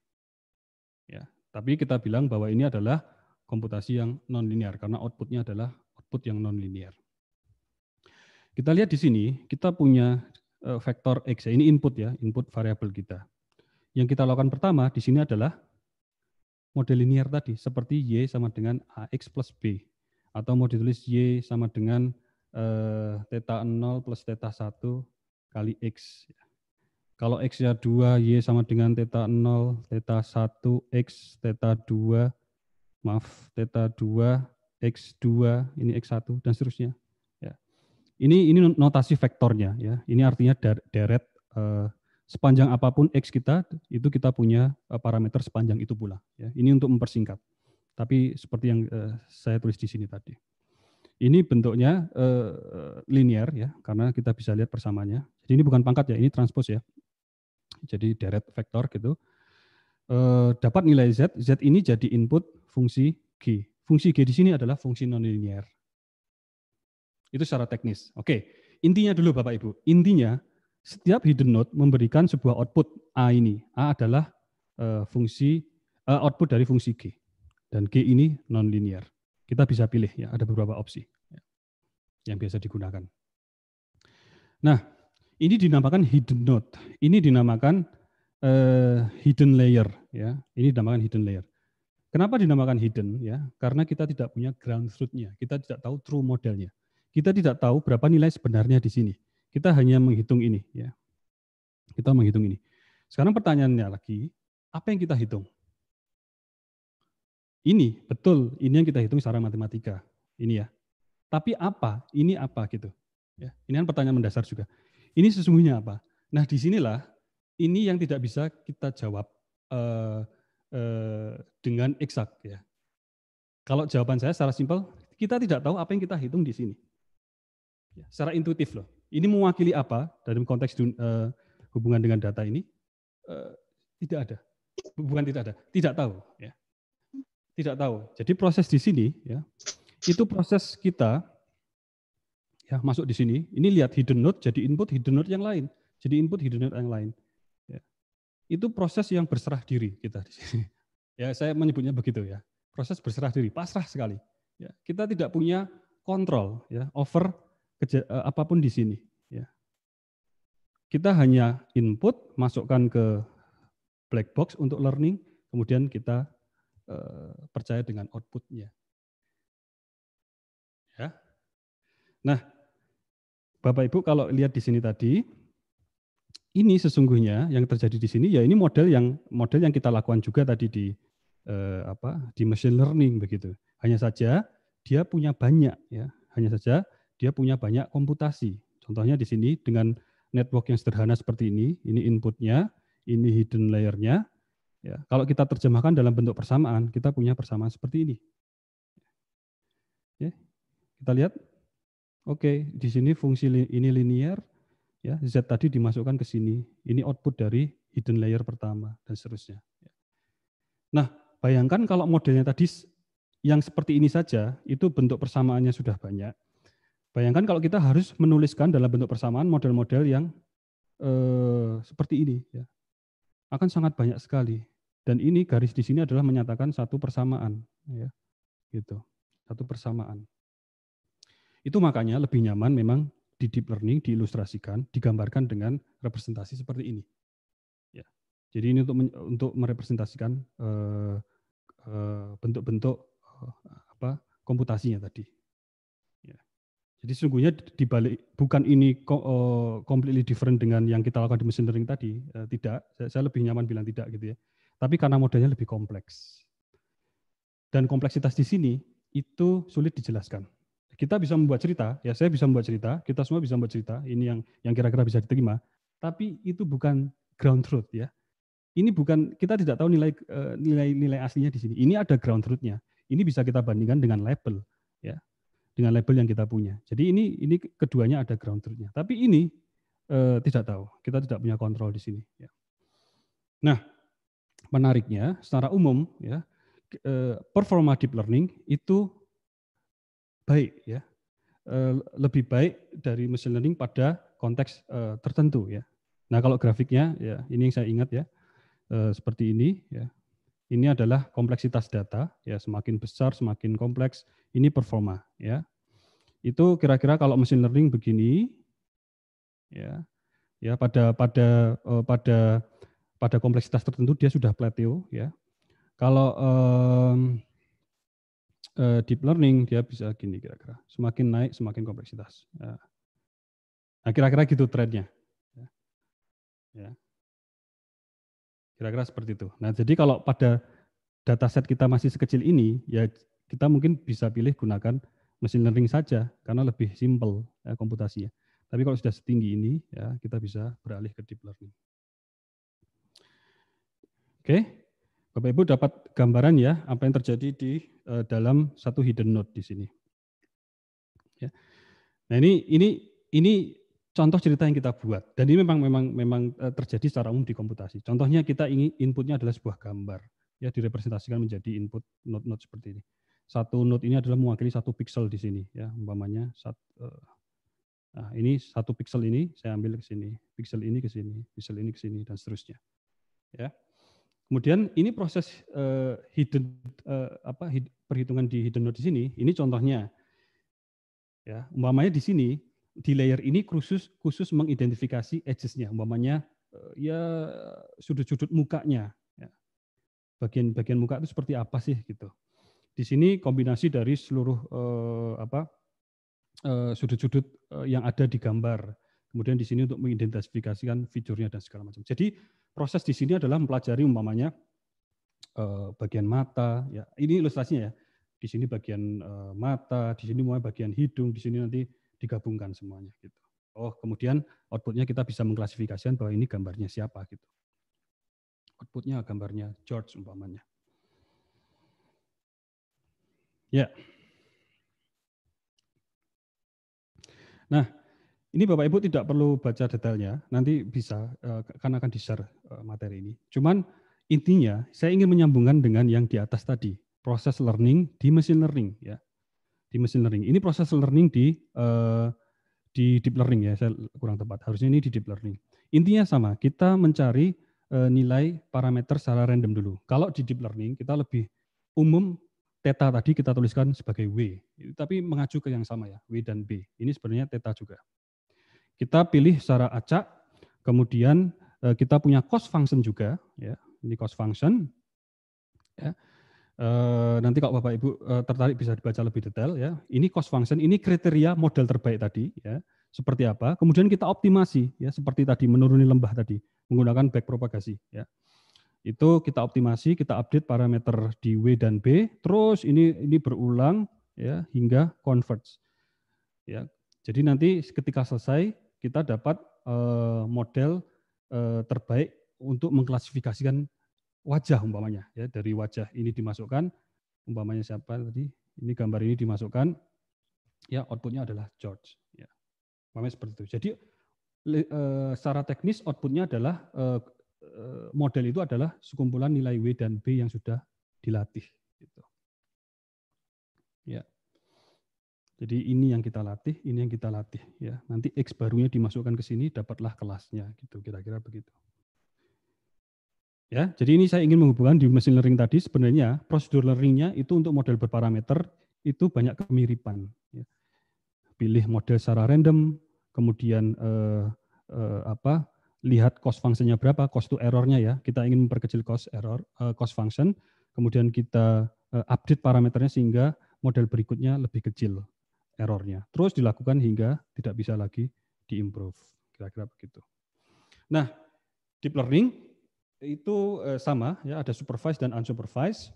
Ya, tapi kita bilang bahwa ini adalah komputasi yang nonlinear karena outputnya adalah output yang nonlinear. Kita lihat di sini, kita punya eh, vektor x. Ya, ini input ya, input variabel kita. Yang kita lakukan pertama di sini adalah model linear tadi, seperti y sama dengan ax plus b, atau mau ditulis y sama dengan eh, theta 0 plus theta 1 kali X. Kalau X-nya 2, Y sama dengan theta 0, theta 1, X, theta 2, maaf, theta 2, X2, ini X1, dan seterusnya. Ya. Ini ini notasi vektornya. ya. Ini artinya deret eh, sepanjang apapun X kita, itu kita punya eh, parameter sepanjang itu pula. Ya. Ini untuk mempersingkat. Tapi seperti yang eh, saya tulis di sini tadi. Ini bentuknya uh, linear ya, karena kita bisa lihat persamaannya Jadi ini bukan pangkat ya, ini transpose ya. Jadi deret vektor gitu. uh, dapat nilai z, z ini jadi input fungsi g. Fungsi g di sini adalah fungsi nonlinear. Itu secara teknis. Oke, intinya dulu Bapak Ibu. Intinya setiap hidden node memberikan sebuah output a ini. A adalah uh, fungsi uh, output dari fungsi g dan g ini nonlinear. Kita bisa pilih ya, ada beberapa opsi ya, yang biasa digunakan. Nah, ini dinamakan hidden node. Ini dinamakan uh, hidden layer ya. Ini dinamakan hidden layer. Kenapa dinamakan hidden ya? Karena kita tidak punya ground truth-nya. Kita tidak tahu true modelnya. Kita tidak tahu berapa nilai sebenarnya di sini. Kita hanya menghitung ini ya. Kita menghitung ini. Sekarang pertanyaannya lagi, apa yang kita hitung? Ini betul, ini yang kita hitung secara matematika. Ini ya. Tapi apa? Ini apa gitu? Ya, ini kan pertanyaan mendasar juga. Ini sesungguhnya apa? Nah, disinilah ini yang tidak bisa kita jawab eh, eh, dengan eksak ya. Kalau jawaban saya secara simpel, kita tidak tahu apa yang kita hitung di sini. Ya, secara intuitif loh. Ini mewakili apa dalam konteks dun, eh, hubungan dengan data ini? Eh, tidak ada. Bukan tidak ada, tidak tahu ya tidak tahu. Jadi proses di sini ya itu proses kita ya masuk di sini. Ini lihat hidden node jadi input hidden node yang lain, jadi input hidden node yang lain. Ya. Itu proses yang berserah diri kita di sini. Ya saya menyebutnya begitu ya. Proses berserah diri, pasrah sekali. Ya, kita tidak punya kontrol ya over keja, eh, apapun di sini. Ya. Kita hanya input masukkan ke black box untuk learning, kemudian kita Eh, percaya dengan outputnya. Ya. Nah, Bapak Ibu kalau lihat di sini tadi, ini sesungguhnya yang terjadi di sini ya ini model yang model yang kita lakukan juga tadi di eh, apa di machine learning begitu. Hanya saja dia punya banyak ya, hanya saja dia punya banyak komputasi. Contohnya di sini dengan network yang sederhana seperti ini, ini inputnya, ini hidden layernya, Ya, kalau kita terjemahkan dalam bentuk persamaan, kita punya persamaan seperti ini. Ya, kita lihat. Oke, di sini fungsi ini linear. ya Z tadi dimasukkan ke sini. Ini output dari hidden layer pertama dan seterusnya. Nah, bayangkan kalau modelnya tadi yang seperti ini saja, itu bentuk persamaannya sudah banyak. Bayangkan kalau kita harus menuliskan dalam bentuk persamaan model-model yang eh, seperti ini, ya, akan sangat banyak sekali. Dan ini garis di sini adalah menyatakan satu persamaan, ya, gitu, satu persamaan. Itu makanya lebih nyaman memang di deep learning diilustrasikan, digambarkan dengan representasi seperti ini. Ya. Jadi ini untuk untuk merepresentasikan eh, eh, bentuk-bentuk uh, uh, apa komputasinya tadi, jadi sungguhnya di bukan ini eh, completely different dengan yang kita lakukan di mesin learning tadi, eh, tidak. Saya, lebih nyaman bilang tidak gitu ya. Tapi karena modelnya lebih kompleks. Dan kompleksitas di sini itu sulit dijelaskan. Kita bisa membuat cerita, ya saya bisa membuat cerita, kita semua bisa membuat cerita, ini yang yang kira-kira bisa diterima, tapi itu bukan ground truth ya. Ini bukan kita tidak tahu nilai eh, nilai nilai aslinya di sini. Ini ada ground truthnya. Ini bisa kita bandingkan dengan label dengan label yang kita punya. Jadi ini ini keduanya ada ground truth-nya. Tapi ini eh, tidak tahu, kita tidak punya kontrol di sini. Ya. Nah, menariknya secara umum ya eh, performa deep learning itu baik ya eh, lebih baik dari machine learning pada konteks eh, tertentu ya. Nah kalau grafiknya ya ini yang saya ingat ya seperti ini ya ini adalah kompleksitas data ya semakin besar semakin kompleks ini performa ya itu kira-kira kalau machine learning begini ya ya pada pada uh, pada pada kompleksitas tertentu dia sudah plateau ya kalau eh, uh, deep learning dia bisa gini kira-kira semakin naik semakin kompleksitas ya. nah kira-kira gitu trennya ya. ya. Kira-kira seperti itu. Nah, jadi kalau pada dataset kita masih sekecil ini, ya kita mungkin bisa pilih gunakan machine learning saja karena lebih simpel ya, komputasinya. Tapi kalau sudah setinggi ini, ya kita bisa beralih ke deep learning. Oke, Bapak Ibu dapat gambaran ya apa yang terjadi di uh, dalam satu hidden node di sini. Ya. Nah ini ini ini contoh cerita yang kita buat. Dan ini memang memang memang eh, terjadi secara umum di komputasi. Contohnya kita ingin inputnya adalah sebuah gambar ya direpresentasikan menjadi input node-node seperti ini. Satu node ini adalah mewakili satu pixel di sini ya, umpamanya satu, eh, nah ini satu pixel ini saya ambil ke sini, pixel ini ke sini, pixel ini ke sini dan seterusnya. Ya. Kemudian ini proses uh, hidden uh, apa perhitungan di hidden node di sini, ini contohnya ya, umpamanya di sini di layer ini khusus khusus mengidentifikasi edgesnya, umpamanya eh, ya sudut-sudut mukanya, bagian-bagian ya. muka itu seperti apa sih gitu. Di sini kombinasi dari seluruh eh, apa eh, sudut-sudut eh, eh, yang ada di gambar. Kemudian di sini untuk mengidentifikasikan fiturnya dan segala macam. Jadi proses di sini adalah mempelajari umpamanya eh, bagian mata. Ya, ini ilustrasinya ya. Di sini bagian mata, di sini mulai bagian hidung, di sini nanti digabungkan semuanya gitu. Oh, kemudian outputnya kita bisa mengklasifikasikan bahwa ini gambarnya siapa gitu. Outputnya gambarnya George umpamanya. Ya. Nah, ini Bapak Ibu tidak perlu baca detailnya, nanti bisa eh, karena akan di-share eh, materi ini. Cuman intinya saya ingin menyambungkan dengan yang di atas tadi, proses learning di machine learning ya di machine learning. Ini proses learning di uh, di deep learning ya, saya kurang tepat. Harusnya ini di deep learning. Intinya sama, kita mencari uh, nilai parameter secara random dulu. Kalau di deep learning kita lebih umum theta tadi kita tuliskan sebagai W, tapi mengacu ke yang sama ya, W dan B. Ini sebenarnya theta juga. Kita pilih secara acak, kemudian uh, kita punya cost function juga ya. Ini cost function. Ya Eh, nanti kalau Bapak Ibu uh, tertarik bisa dibaca lebih detail ya. Ini cost function, ini kriteria model terbaik tadi ya. Seperti apa? Kemudian kita optimasi ya seperti tadi menuruni lembah tadi menggunakan back propagasi ya. Itu kita optimasi, kita update parameter di W dan B, terus ini ini berulang ya hingga converge. Ya. Jadi nanti ketika selesai kita dapat uh, model terbaik untuk mengklasifikasikan wajah umpamanya ya dari wajah ini dimasukkan umpamanya siapa tadi ini gambar ini dimasukkan ya outputnya adalah George ya umpamanya seperti itu jadi le, eh, secara teknis outputnya adalah eh, eh, model itu adalah sekumpulan nilai W dan B yang sudah dilatih gitu ya jadi ini yang kita latih, ini yang kita latih ya. Nanti X barunya dimasukkan ke sini dapatlah kelasnya gitu kira-kira begitu. Ya, jadi ini saya ingin menghubungkan di machine learning tadi sebenarnya prosedur learningnya itu untuk model berparameter itu banyak kemiripan. Ya. Pilih model secara random, kemudian eh, eh, apa lihat cost functionnya berapa, cost to errornya ya. Kita ingin memperkecil cost error, eh, cost function, kemudian kita eh, update parameternya sehingga model berikutnya lebih kecil errornya. Terus dilakukan hingga tidak bisa lagi diimprove. Kira-kira begitu. Nah, deep learning itu eh, sama ya ada supervised dan unsupervised.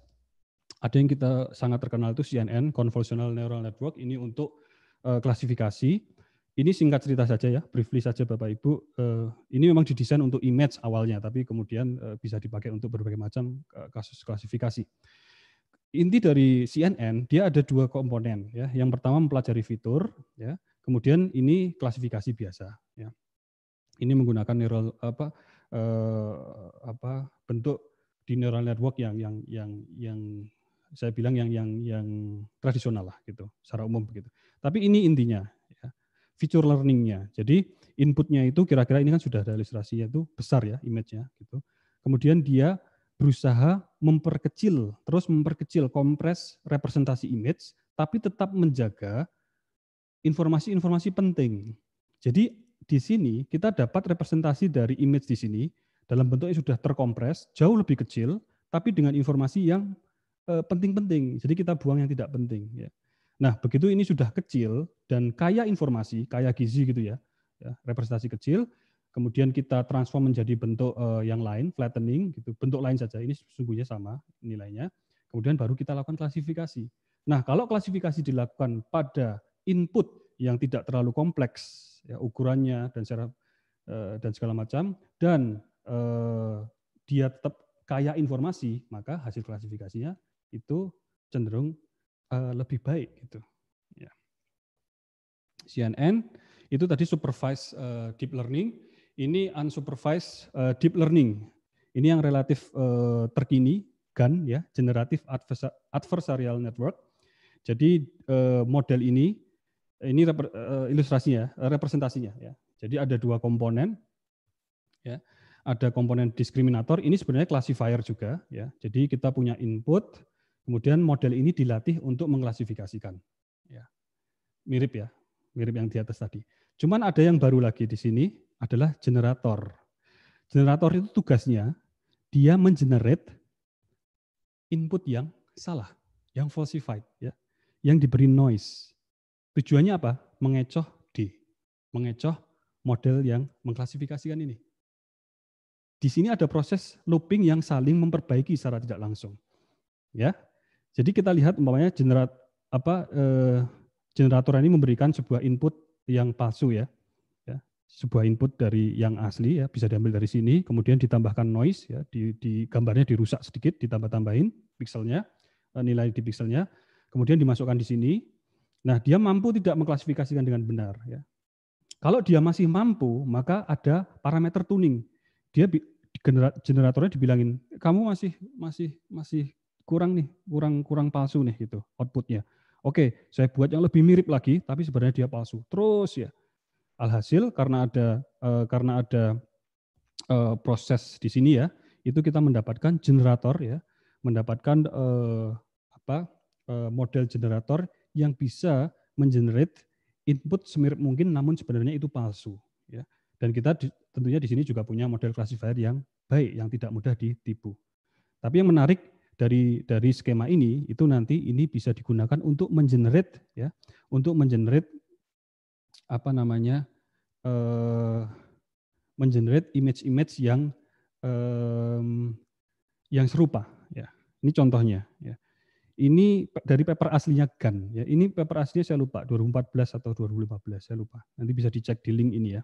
Ada yang kita sangat terkenal itu CNN convolutional neural network ini untuk uh, klasifikasi. Ini singkat cerita saja ya, briefly saja Bapak Ibu. uh, ini memang didesain untuk image awalnya, tapi kemudian uh, bisa dipakai untuk berbagai macam kasus klasifikasi. Inti dari CNN dia ada dua komponen ya. Yang pertama mempelajari fitur ya. Kemudian ini klasifikasi biasa ya. Ini menggunakan neural apa eh, apa bentuk di neural network yang yang yang yang saya bilang yang yang yang tradisional lah gitu secara umum begitu. Tapi ini intinya ya, feature learningnya. Jadi inputnya itu kira-kira ini kan sudah ada ilustrasinya itu besar ya image-nya gitu. Kemudian dia berusaha memperkecil terus memperkecil kompres representasi image tapi tetap menjaga informasi-informasi penting. Jadi di sini kita dapat representasi dari image di sini dalam bentuk yang sudah terkompres, jauh lebih kecil, tapi dengan informasi yang eh, penting-penting. Jadi kita buang yang tidak penting. Ya. Nah, begitu ini sudah kecil dan kaya informasi, kaya gizi gitu ya, ya representasi kecil, kemudian kita transform menjadi bentuk eh, yang lain, flattening, gitu, bentuk lain saja. Ini sesungguhnya sama nilainya. Kemudian baru kita lakukan klasifikasi. Nah, kalau klasifikasi dilakukan pada input yang tidak terlalu kompleks ya, ukurannya dan secara eh, dan segala macam dan eh, dia tetap kaya informasi, maka hasil klasifikasinya itu cenderung eh, lebih baik gitu. Ya. CNN itu tadi supervised uh, deep learning, ini unsupervised uh, deep learning. Ini yang relatif uh, terkini, GAN ya, generative adversarial network. Jadi uh, model ini ini eh, ilustrasinya, eh, representasinya ya. Jadi ada dua komponen ya. Ada komponen diskriminator, ini sebenarnya classifier juga ya. Jadi kita punya input, kemudian model ini dilatih untuk mengklasifikasikan ya. Mirip ya, mirip yang di atas tadi. Cuman ada yang baru lagi di sini adalah generator. Generator itu tugasnya dia mengenerate input yang salah, yang falsified ya, yang diberi noise Tujuannya apa? Mengecoh D. Mengecoh model yang mengklasifikasikan ini. Di sini ada proses looping yang saling memperbaiki secara tidak langsung. Ya. Jadi kita lihat umpamanya generat apa eh, generator ini memberikan sebuah input yang palsu ya. ya. Sebuah input dari yang asli ya bisa diambil dari sini, kemudian ditambahkan noise ya, di, di gambarnya dirusak sedikit, ditambah-tambahin pixelnya, eh, nilai di pixelnya, kemudian dimasukkan di sini, Nah, dia mampu tidak mengklasifikasikan dengan benar. Ya. Kalau dia masih mampu, maka ada parameter tuning. Dia generatornya dibilangin, kamu masih masih masih kurang nih, kurang kurang palsu nih gitu outputnya. Oke, saya buat yang lebih mirip lagi, tapi sebenarnya dia palsu. Terus ya, alhasil karena ada eh, karena ada eh, proses di sini ya, itu kita mendapatkan generator ya, mendapatkan eh, apa model generator yang bisa mengenerate input semirip mungkin namun sebenarnya itu palsu ya. Dan kita di, tentunya di sini juga punya model classifier yang baik yang tidak mudah ditipu. Tapi yang menarik dari dari skema ini itu nanti ini bisa digunakan untuk mengenerate ya, untuk mengenerate apa namanya eh, mengenerate image-image yang eh, yang serupa ya ini contohnya ya ini dari paper aslinya GAN. Ya. Ini paper aslinya saya lupa, 2014 atau 2015, saya lupa. Nanti bisa dicek di link ini ya.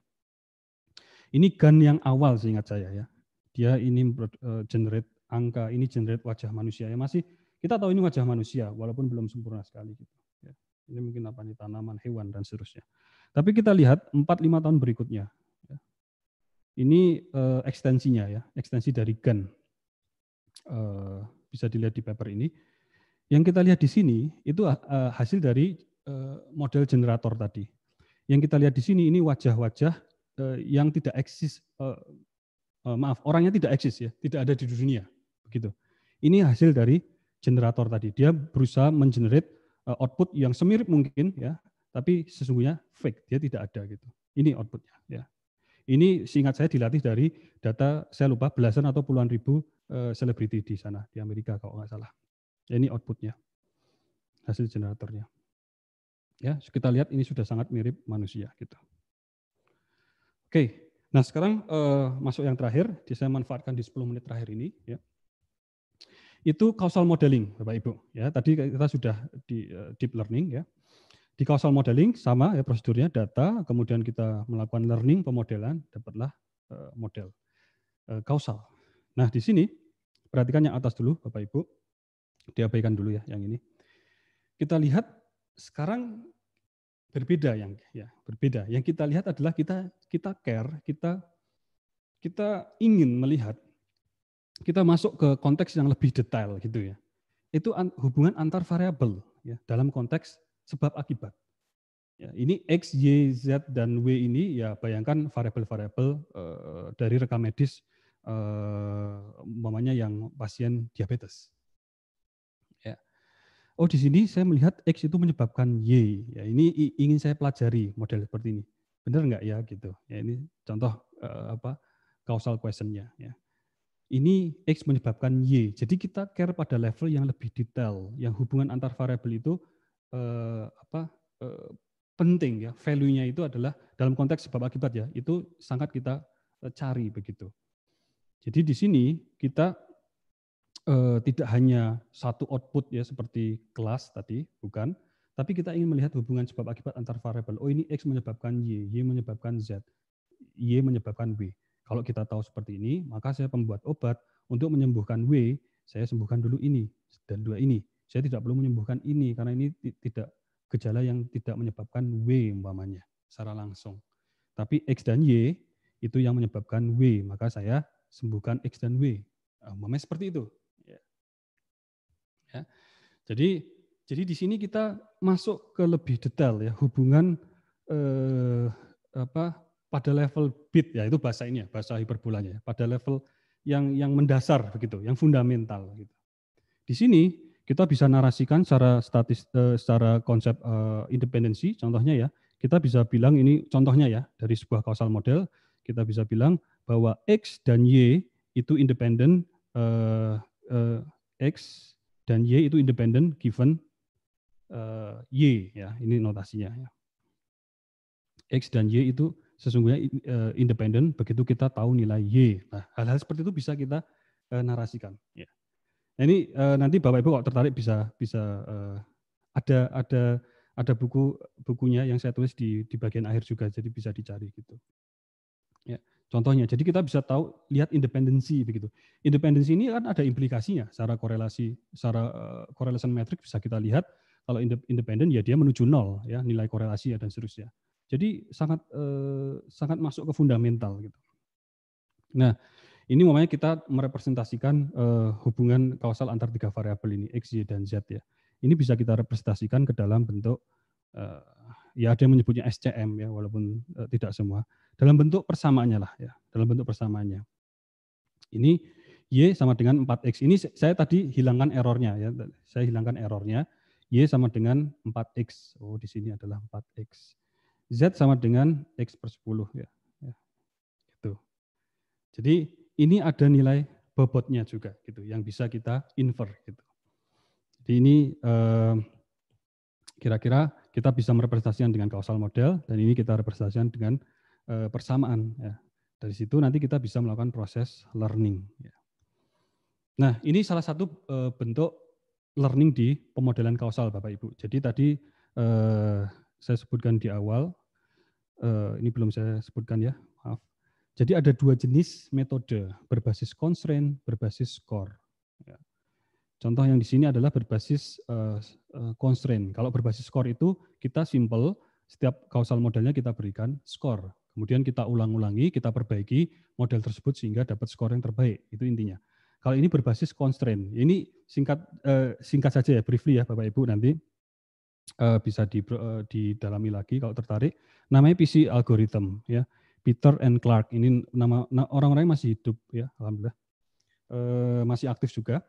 Ini GAN yang awal seingat saya ya. Dia ini e, generate angka, ini generate wajah manusia. Ya masih kita tahu ini wajah manusia, walaupun belum sempurna sekali. Gitu. Ya. Ini mungkin apa nih tanaman, hewan dan seterusnya. Tapi kita lihat 4-5 tahun berikutnya. Ya. Ini uh, ekstensinya ya, ekstensi dari GAN. Uh, bisa dilihat di paper ini yang kita lihat di sini itu eh, hasil dari eh, model generator tadi. Yang kita lihat di sini ini wajah-wajah eh, yang tidak eksis, maaf orangnya tidak eksis ya, tidak ada di dunia, begitu. Ini hasil dari generator tadi. Dia berusaha mengenerate output yang semirip mungkin ya, tapi sesungguhnya fake, dia tidak ada gitu. Ini outputnya ya. Ini seingat saya dilatih dari data saya lupa belasan atau puluhan ribu selebriti di sana di Amerika kalau nggak salah ini outputnya, hasil generatornya. Ya, kita lihat ini sudah sangat mirip manusia gitu. Oke, nah sekarang uh, masuk yang terakhir, saya manfaatkan di 10 menit terakhir ini. Ya itu causal modeling Bapak Ibu ya tadi kita sudah di uh, deep learning ya di causal modeling sama ya prosedurnya data kemudian kita melakukan learning pemodelan dapatlah uh, model uh, causal nah di sini perhatikan yang atas dulu Bapak Ibu diabaikan dulu ya yang ini. Kita lihat sekarang berbeda yang ya berbeda. Yang kita lihat adalah kita kita care, kita kita ingin melihat kita masuk ke konteks yang lebih detail gitu ya. Itu an, hubungan antar variabel ya dalam konteks sebab akibat. Ya, ini x, y, z dan w ini ya bayangkan variabel-variabel uh, dari rekam medis uh, umpamanya yang pasien diabetes oh di sini saya melihat X itu menyebabkan Y. Ya, ini ingin saya pelajari model seperti ini. Benar nggak ya gitu. Ya, ini contoh uh, apa causal questionnya. ya. Ini X menyebabkan Y. Jadi kita care pada level yang lebih detail, yang hubungan antar variabel itu uh, apa uh, penting ya. Value-nya itu adalah dalam konteks sebab akibat ya. Itu sangat kita cari begitu. Jadi di sini kita eh, tidak hanya satu output ya seperti kelas tadi, bukan, tapi kita ingin melihat hubungan sebab akibat antar variabel. Oh ini X menyebabkan Y, Y menyebabkan Z, Y menyebabkan W. Kalau kita tahu seperti ini, maka saya pembuat obat untuk menyembuhkan W, saya sembuhkan dulu ini dan dua ini. Saya tidak perlu menyembuhkan ini karena ini tidak gejala yang tidak menyebabkan W umpamanya secara langsung. Tapi X dan Y itu yang menyebabkan W, maka saya sembuhkan X dan W. Umpamanya seperti itu. Ya. Jadi jadi di sini kita masuk ke lebih detail ya hubungan eh, apa pada level bit ya itu bahasa ini ya bahasa hiperbolanya ya, pada level yang yang mendasar begitu yang fundamental gitu. Di sini kita bisa narasikan secara statis eh, secara konsep eh, independensi contohnya ya kita bisa bilang ini contohnya ya dari sebuah kausal model kita bisa bilang bahwa x dan y itu independen eh, eh, x dan Y itu independen given uh, eh, Y ya ini notasinya ya. X dan Y itu sesungguhnya uh, eh, independen begitu kita tahu nilai Y. Nah, hal-hal seperti itu bisa kita uh, narasikan ya. Nah, ini uh, nanti Bapak Ibu kalau tertarik bisa bisa uh, ada ada ada buku bukunya yang saya tulis di di bagian akhir juga jadi bisa dicari gitu. Ya. Contohnya, jadi kita bisa tahu lihat independensi begitu. Independensi ini kan ada implikasinya secara korelasi, secara eh, korelasi correlation metric bisa kita lihat kalau independen ya dia menuju nol ya nilai korelasi ya, dan seterusnya. Jadi sangat eh, sangat masuk ke fundamental gitu. Nah, ini namanya kita merepresentasikan eh, hubungan kausal antar tiga variabel ini x, y dan z ya. Ini bisa kita representasikan ke dalam bentuk eh, ya ada yang menyebutnya SCM ya walaupun uh, tidak semua dalam bentuk persamaannya lah ya dalam bentuk persamaannya ini y sama dengan 4x ini saya tadi hilangkan errornya ya saya hilangkan errornya y sama dengan 4x oh di sini adalah 4x z sama dengan x per 10 ya, ya. itu jadi ini ada nilai bobotnya juga gitu yang bisa kita infer gitu jadi ini eh, kira -kira kita bisa merepresentasikan dengan kausal model dan ini kita representasikan dengan eh, persamaan ya. Dari situ nanti kita bisa melakukan proses learning ya. Nah, ini salah satu eh, bentuk learning di pemodelan kausal Bapak Ibu. Jadi tadi eh, saya sebutkan di awal ini belum saya sebutkan ya, maaf. Jadi ada dua jenis metode berbasis constraint, berbasis score. Ya. Contoh yang di sini adalah berbasis uh, constraint. Kalau berbasis skor itu kita simple, setiap kausal modelnya kita berikan skor. Kemudian kita ulang-ulangi, kita perbaiki model tersebut sehingga dapat skor yang terbaik. Itu intinya. Kalau ini berbasis constraint, ini singkat eh, singkat saja ya, briefly ya Bapak Ibu nanti eh, bisa di, eh, didalami lagi kalau tertarik. Namanya PC algorithm ya, Peter and Clark. Ini nama orang-orang masih hidup ya, alhamdulillah. Eh, masih aktif juga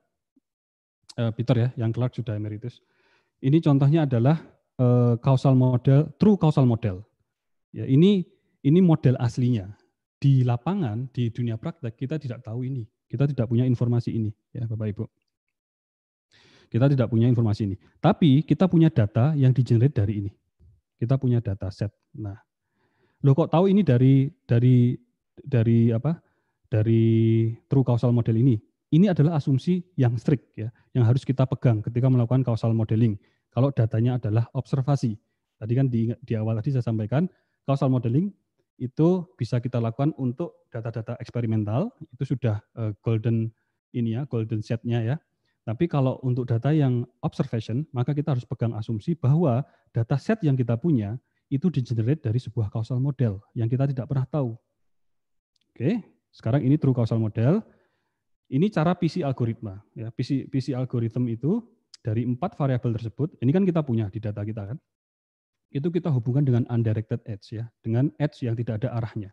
uh, Peter ya, yang Clark sudah emeritus. Ini contohnya adalah uh, eh, causal model, true causal model. Ya, ini ini model aslinya. Di lapangan, di dunia praktek kita tidak tahu ini. Kita tidak punya informasi ini, ya Bapak Ibu. Kita tidak punya informasi ini. Tapi kita punya data yang di generate dari ini. Kita punya data set. Nah, lo kok tahu ini dari dari dari apa? Dari true causal model ini? Ini adalah asumsi yang strict ya, yang harus kita pegang ketika melakukan causal modeling. Kalau datanya adalah observasi. Tadi kan di, di awal tadi saya sampaikan, causal modeling itu bisa kita lakukan untuk data-data eksperimental, itu sudah uh, golden ini ya, golden setnya ya. Tapi kalau untuk data yang observation, maka kita harus pegang asumsi bahwa data set yang kita punya itu di generate dari sebuah causal model yang kita tidak pernah tahu. Oke, sekarang ini true causal model, ini cara PC algoritma. Ya, PC, PC algoritma itu dari empat variabel tersebut, ini kan kita punya di data kita kan, itu kita hubungkan dengan undirected edge ya, dengan edge yang tidak ada arahnya.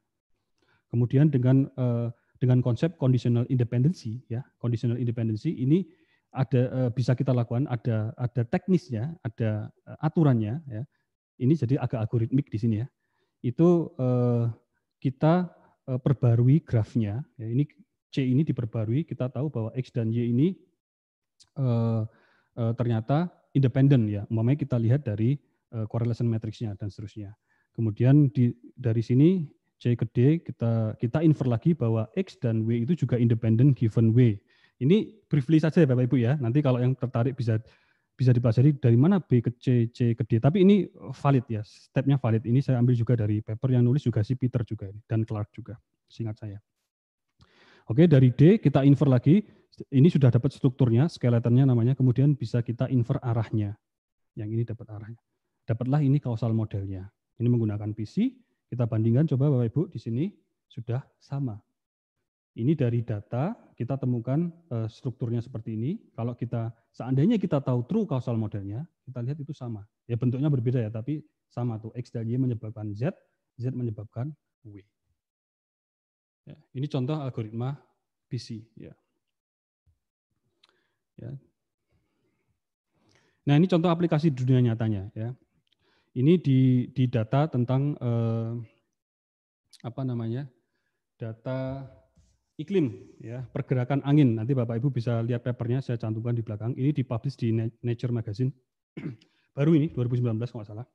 Kemudian dengan eh, dengan konsep conditional independency ya, conditional independency ini ada eh, bisa kita lakukan, ada ada teknisnya, ada eh, aturannya ya. Ini jadi agak algoritmik di sini ya. Itu eh, kita eh, perbarui grafnya. Ya, ini C ini diperbarui, kita tahu bahwa X dan Y ini uh, uh, ternyata independen ya. memangnya kita lihat dari uh, correlation matrixnya dan seterusnya. Kemudian di, dari sini C ke D kita kita infer lagi bahwa X dan W itu juga independen given W. Ini briefly saja ya Bapak Ibu ya. Nanti kalau yang tertarik bisa bisa dipelajari dari mana B ke C, C ke D. Tapi ini valid ya, stepnya valid. Ini saya ambil juga dari paper yang nulis juga si Peter juga dan Clark juga, singkat saya. Oke, dari D kita infer lagi. Ini sudah dapat strukturnya, skeletonnya namanya. Kemudian bisa kita infer arahnya. Yang ini dapat arahnya. Dapatlah ini kausal modelnya. Ini menggunakan PC. Kita bandingkan, coba Bapak-Ibu di sini sudah sama. Ini dari data kita temukan eh, strukturnya seperti ini. Kalau kita seandainya kita tahu true kausal modelnya, kita lihat itu sama. Ya bentuknya berbeda ya, tapi sama tuh x dan y menyebabkan z, z menyebabkan w. Ya, ini contoh algoritma PC. Ya. Ya. Nah ini contoh aplikasi dunia nyatanya. Ya. Ini di, di data tentang eh, apa namanya data iklim ya pergerakan angin nanti bapak ibu bisa lihat papernya saya cantumkan di belakang ini dipublish di Nature Magazine baru ini 2019 kalau nggak salah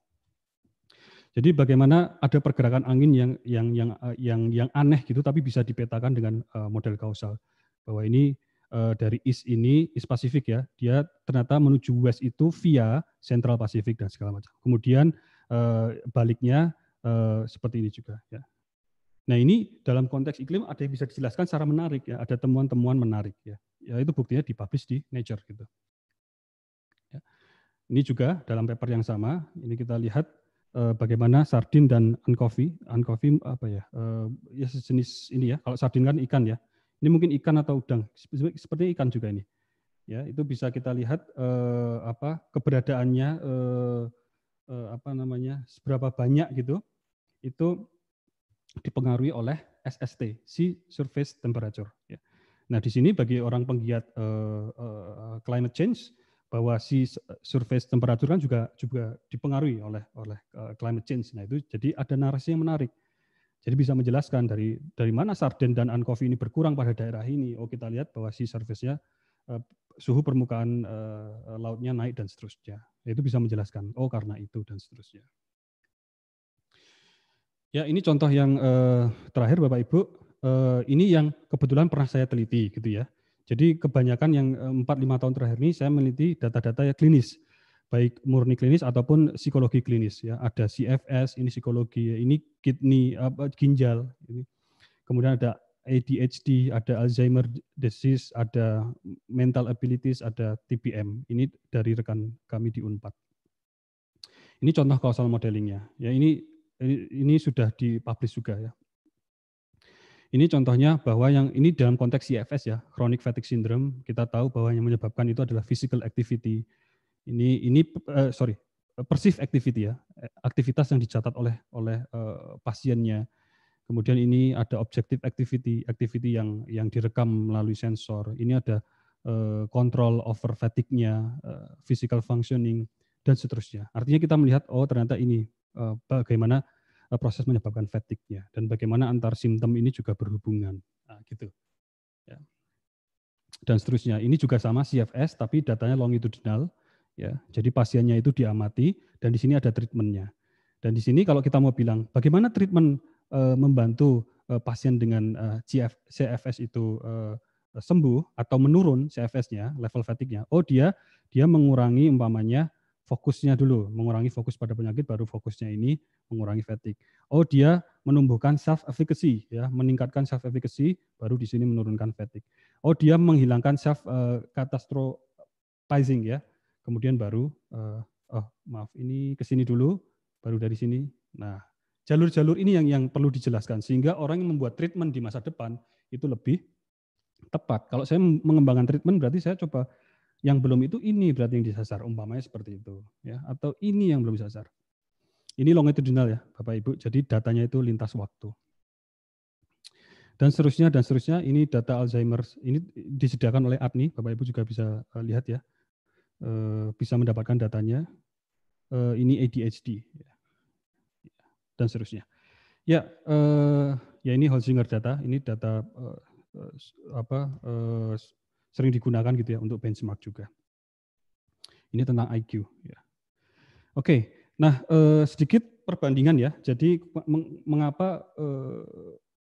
jadi bagaimana ada pergerakan angin yang yang yang eh, yang yang aneh gitu tapi bisa dipetakan dengan uh, model kausal bahwa ini uh, dari East ini East Pasifik ya dia ternyata menuju West itu via Central Pacific dan segala macam. Kemudian uh, baliknya uh, seperti ini juga ya. Nah ini dalam konteks iklim ada yang bisa dijelaskan secara menarik ya ada temuan-temuan menarik ya. Ya itu buktinya dipublish di Nature gitu. Ya. Ini juga dalam paper yang sama ini kita lihat uh, bagaimana sardin dan ankofi, ankofi apa ya, uh, ya sejenis ini ya. Kalau sardin kan ikan ya. Ini mungkin ikan atau udang, seperti ikan juga ini. Ya, itu bisa kita lihat eh, apa keberadaannya eh, eh, apa namanya seberapa banyak gitu. Itu dipengaruhi oleh SST, Sea Surface Temperature. Ya. Nah, di sini bagi orang penggiat eh, eh, climate change bahwa si surface temperatur kan juga juga dipengaruhi oleh oleh eh, climate change. Nah itu jadi ada narasi yang menarik. Jadi bisa menjelaskan dari dari mana sarden dan ankovi ini berkurang pada daerah ini. Oh kita lihat bahwa si surface-nya eh, suhu permukaan eh, lautnya naik dan seterusnya. Itu bisa menjelaskan. Oh karena itu dan seterusnya. Ya ini contoh yang terakhir Bapak Ibu. ini yang kebetulan pernah saya teliti gitu ya. Jadi kebanyakan yang 4-5 eh, tahun terakhir ini saya meneliti data-data ya klinis, baik murni klinis ataupun psikologi klinis. Ya, ada CFS, ini psikologi, ya, ini kidney, apa, ginjal, ini. kemudian ada ADHD, ada Alzheimer disease, ada mental abilities, ada TBM. Ini dari rekan kami di Unpad. Ini contoh causal modelingnya. Ya ini ini sudah dipublish juga ya. Ini contohnya bahwa yang ini dalam konteks CFS ya, chronic fatigue syndrome, kita tahu bahwa yang menyebabkan itu adalah physical activity. Ini ini uh, sorry, perceived activity ya, eh, aktivitas yang dicatat oleh oleh uh, pasiennya. Kemudian ini ada objective activity, activity yang yang direkam melalui sensor. Ini ada uh, control over fatigue-nya, uh, physical functioning dan seterusnya. Artinya kita melihat oh ternyata ini uh, bagaimana Eh, proses menyebabkan fatigue-nya dan bagaimana antar simptom ini juga berhubungan nah, gitu ya. dan seterusnya ini juga sama CFS tapi datanya longitudinal ya jadi pasiennya itu diamati dan di sini ada treatmentnya dan di sini kalau kita mau bilang bagaimana treatment uh, membantu uh, pasien dengan uh, CFS itu uh, sembuh atau menurun CFS-nya level fatigue-nya oh dia dia mengurangi umpamanya fokusnya dulu, mengurangi fokus pada penyakit baru fokusnya ini mengurangi fatigue. Oh, dia menumbuhkan self efficacy ya, meningkatkan self efficacy baru di sini menurunkan fatigue. Oh, dia menghilangkan self uh, catastrophizing ya. Kemudian baru uh, oh, maaf, ini ke sini dulu, baru dari sini. Nah, jalur-jalur ini yang yang perlu dijelaskan sehingga orang yang membuat treatment di masa depan itu lebih tepat. Kalau saya mengembangkan treatment berarti saya coba yang belum itu ini berarti yang disasar, umpamanya seperti itu, ya. Atau ini yang belum disasar. Ini longitudinal ya, Bapak Ibu. Jadi datanya itu lintas waktu. Dan seterusnya dan seterusnya ini data Alzheimer ini disediakan oleh APNI, Bapak Ibu juga bisa eh, lihat ya. Eh, bisa mendapatkan datanya. Eh, ini ADHD ya. dan seterusnya. Ya, ya ini Holzinger data, ini data apa sering digunakan gitu ya untuk benchmark juga. Ini tentang IQ. Ya. Oke, nah eh, sedikit perbandingan ya. Jadi mengapa eh,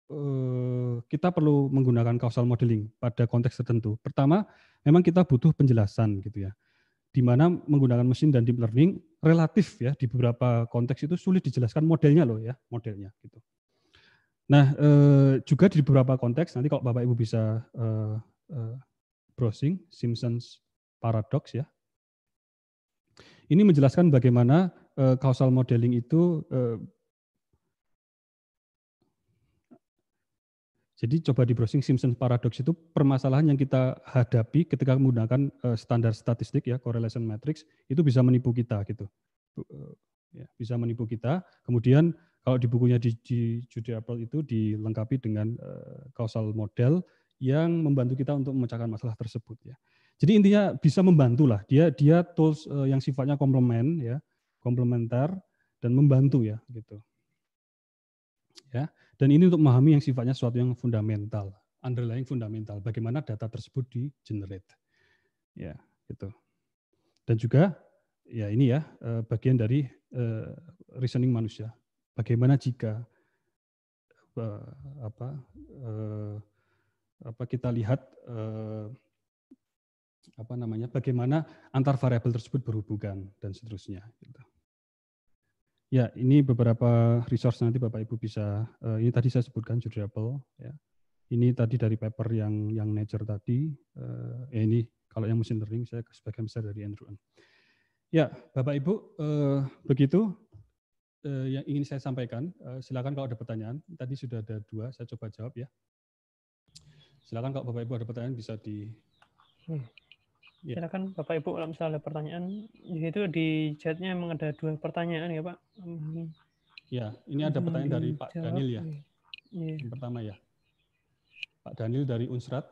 eh, kita perlu menggunakan causal modeling pada konteks tertentu? Pertama, memang kita butuh penjelasan gitu ya di mana menggunakan mesin dan deep learning relatif ya di beberapa konteks itu sulit dijelaskan modelnya loh ya modelnya gitu. Nah eh, juga di beberapa konteks nanti kalau bapak ibu bisa eh, eh, browsing, Simpsons Paradox ya. Ini menjelaskan bagaimana uh, causal modeling itu uh, Jadi coba di browsing Simpsons Paradox itu permasalahan yang kita hadapi ketika menggunakan uh, standar statistik ya correlation matrix itu bisa menipu kita gitu. ya, bisa menipu kita. Kemudian kalau di bukunya di, di Judy Apple itu dilengkapi dengan uh, causal model yang membantu kita untuk memecahkan masalah tersebut ya. Jadi intinya bisa membantu lah. Dia dia tools eh, yang sifatnya komplement ya, komplementer dan membantu ya gitu. Ya. Dan ini untuk memahami yang sifatnya sesuatu yang fundamental, underlying fundamental bagaimana data tersebut di generate. Ya, gitu. Dan juga ya ini ya eh, bagian dari eh, reasoning manusia. Bagaimana jika apa apa kita lihat eh, apa namanya bagaimana antar variabel tersebut berhubungan dan seterusnya. Gitu. Ya, ini beberapa resource nanti Bapak Ibu bisa. Eh, ini tadi saya sebutkan Judable. Ya. Ini tadi dari paper yang yang Nature tadi. Eh, eh ini kalau yang machine learning saya sebagian besar dari Andrew. Ya, Bapak Ibu eh, begitu eh, yang ingin saya sampaikan. Eh, silakan kalau ada pertanyaan. Tadi sudah ada dua, saya coba jawab ya. Silakan kalau Bapak Ibu ada pertanyaan bisa di hmm. ya. Silakan Bapak Ibu kalau misalnya ada pertanyaan itu di chatnya emang ada dua pertanyaan ya Pak. Hmm. Ya, ini ada pertanyaan dari hmm, Pak jawab. Daniel ya. yeah. Iya. Yang pertama ya. Pak Daniel dari Unsrat.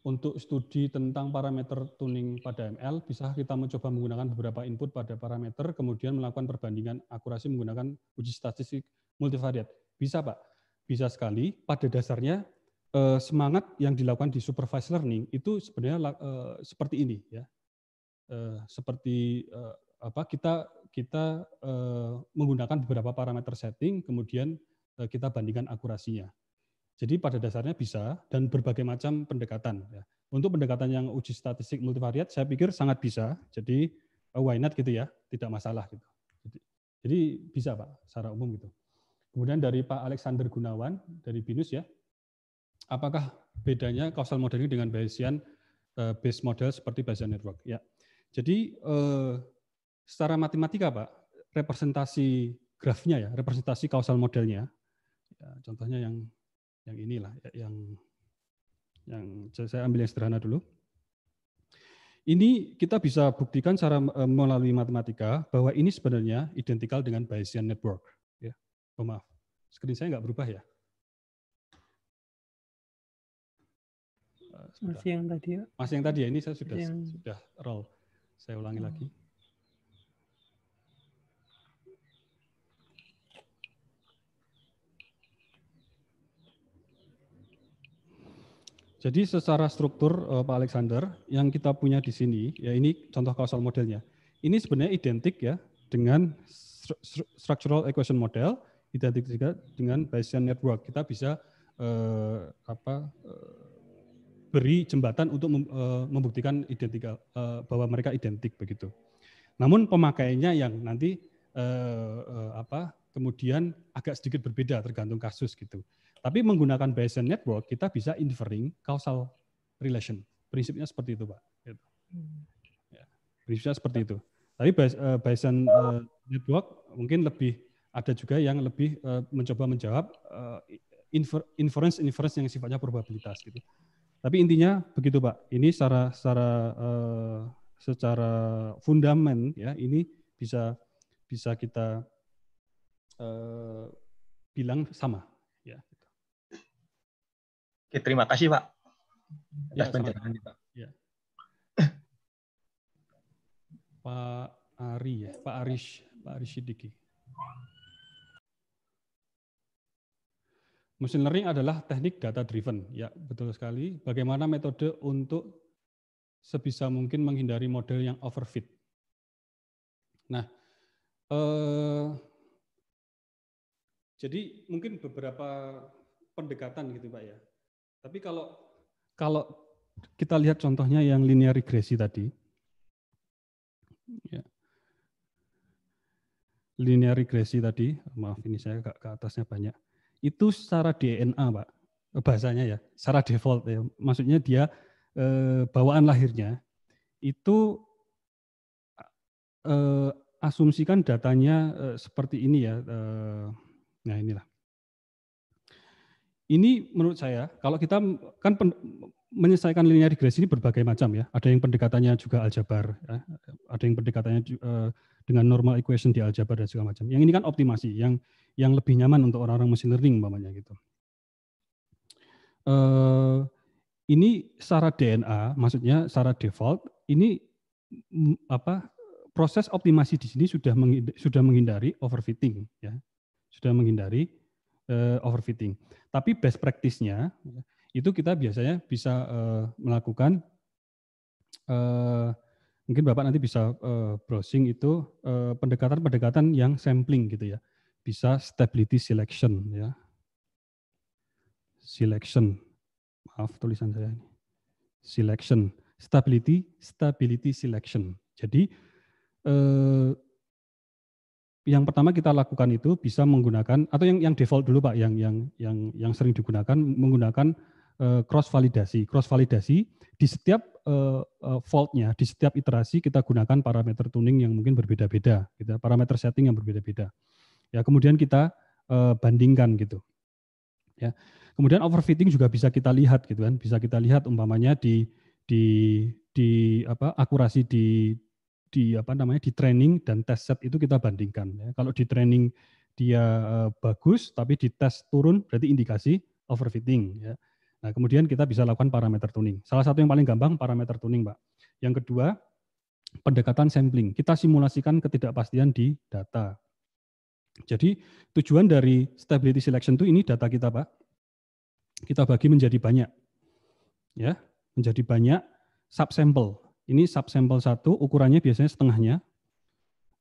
Untuk studi tentang parameter tuning pada ML, bisa kita mencoba menggunakan beberapa input pada parameter, kemudian melakukan perbandingan akurasi menggunakan uji statistik multivariat. Bisa Pak, bisa sekali. Pada dasarnya Eh, semangat yang dilakukan di supervised learning itu sebenarnya uh, seperti ini ya uh, seperti uh, apa kita kita uh, menggunakan beberapa parameter setting kemudian uh, kita bandingkan akurasinya jadi pada dasarnya bisa dan berbagai macam pendekatan. Ya. Untuk pendekatan yang uji statistik multivariat, saya pikir sangat bisa. Jadi why not gitu ya, tidak masalah gitu. Jadi, jadi bisa Pak, secara umum gitu. Kemudian dari Pak Alexander Gunawan dari BINUS ya, apakah bedanya causal modeling dengan Bayesian uh, base model seperti Bayesian network? Ya. Jadi uh, secara matematika Pak, representasi grafnya ya, representasi causal modelnya. Ya, contohnya yang yang inilah ya, yang yang saya ambil yang sederhana dulu. Ini kita bisa buktikan secara eh, melalui matematika bahwa ini sebenarnya identikal dengan Bayesian network. Ya. Oh maaf, screen saya nggak berubah ya. Masih yang tadi ya? Masih yang tadi ya, ini saya sudah yang... sudah roll. Saya ulangi hmm. lagi. Jadi secara struktur eh, Pak Alexander yang kita punya di sini ya ini contoh kausal modelnya. Ini sebenarnya identik ya dengan structural equation model, identik juga dengan Bayesian network. Kita bisa uh, apa uh, beri jembatan untuk eh, membuktikan identik eh, bahwa mereka identik begitu. Namun pemakaiannya yang nanti eh, apa kemudian agak sedikit berbeda tergantung kasus gitu. Tapi menggunakan Bayesian network kita bisa inferring causal relation. Prinsipnya seperti itu, Pak. Gitu. Hmm. Ya, prinsipnya seperti itu. Tapi Bayesian network mungkin lebih ada juga yang lebih mencoba menjawab inference inference yang sifatnya probabilitas gitu. Tapi intinya begitu Pak. Ini secara secara uh, secara fundamen ya ini bisa bisa kita uh, bilang sama ya. Gitu. Oke, terima kasih Pak. Ya, penjelasannya Pak. Ya. Pak Ari ya, Pak Aris, Pak Aris Sidiki. Machine learning adalah teknik data driven, ya betul sekali. Bagaimana metode untuk sebisa mungkin menghindari model yang overfit. Nah, eh, jadi mungkin beberapa pendekatan gitu Pak ya. Tapi kalau kalau kita lihat contohnya yang linear regresi tadi, ya. linear regresi tadi, maaf ini saya ke atasnya banyak itu secara DNA, Pak. Bahasanya ya, secara default ya. Maksudnya dia e, bawaan lahirnya itu e, asumsikan datanya e, seperti ini ya. E, nah, inilah. Ini menurut saya kalau kita kan pen, menyelesaikan linear regresi ini berbagai macam ya. Ada yang pendekatannya juga aljabar, ya. ada yang pendekatannya uh, dengan normal equation di aljabar dan segala macam. Yang ini kan optimasi, yang yang lebih nyaman untuk orang-orang machine learning umpamanya gitu. Uh, ini secara DNA, maksudnya secara default, ini apa proses optimasi di sini sudah menghindari, sudah menghindari overfitting, ya, sudah menghindari uh, overfitting. Tapi best practice-nya itu kita biasanya bisa uh, melakukan uh, mungkin Bapak nanti bisa uh, browsing itu pendekatan-pendekatan uh, yang sampling gitu ya. Bisa stability selection ya. Selection. Maaf tulisan saya ini. Selection, stability, stability selection. Jadi uh, yang pertama kita lakukan itu bisa menggunakan atau yang yang default dulu Pak, yang yang yang yang sering digunakan menggunakan Eh, cross validasi. Cross validasi di setiap eh, eh, faultnya, di setiap iterasi kita gunakan parameter tuning yang mungkin berbeda-beda, gitu, ya, parameter setting yang berbeda-beda. Ya, kemudian kita bandingkan gitu. Ya. Kemudian overfitting juga bisa kita lihat gitu kan, bisa kita lihat umpamanya di di di apa akurasi di di apa namanya di training dan test set itu kita bandingkan ya. Kalau di training dia bagus tapi di test turun berarti indikasi overfitting ya Nah, kemudian kita bisa lakukan parameter tuning. Salah satu yang paling gampang parameter tuning, Pak. Yang kedua, pendekatan sampling. Kita simulasikan ketidakpastian di data. Jadi, tujuan dari stability selection itu ini data kita, Pak. Kita bagi menjadi banyak. Ya, menjadi banyak sub sample. Ini sub sample satu, ukurannya biasanya setengahnya.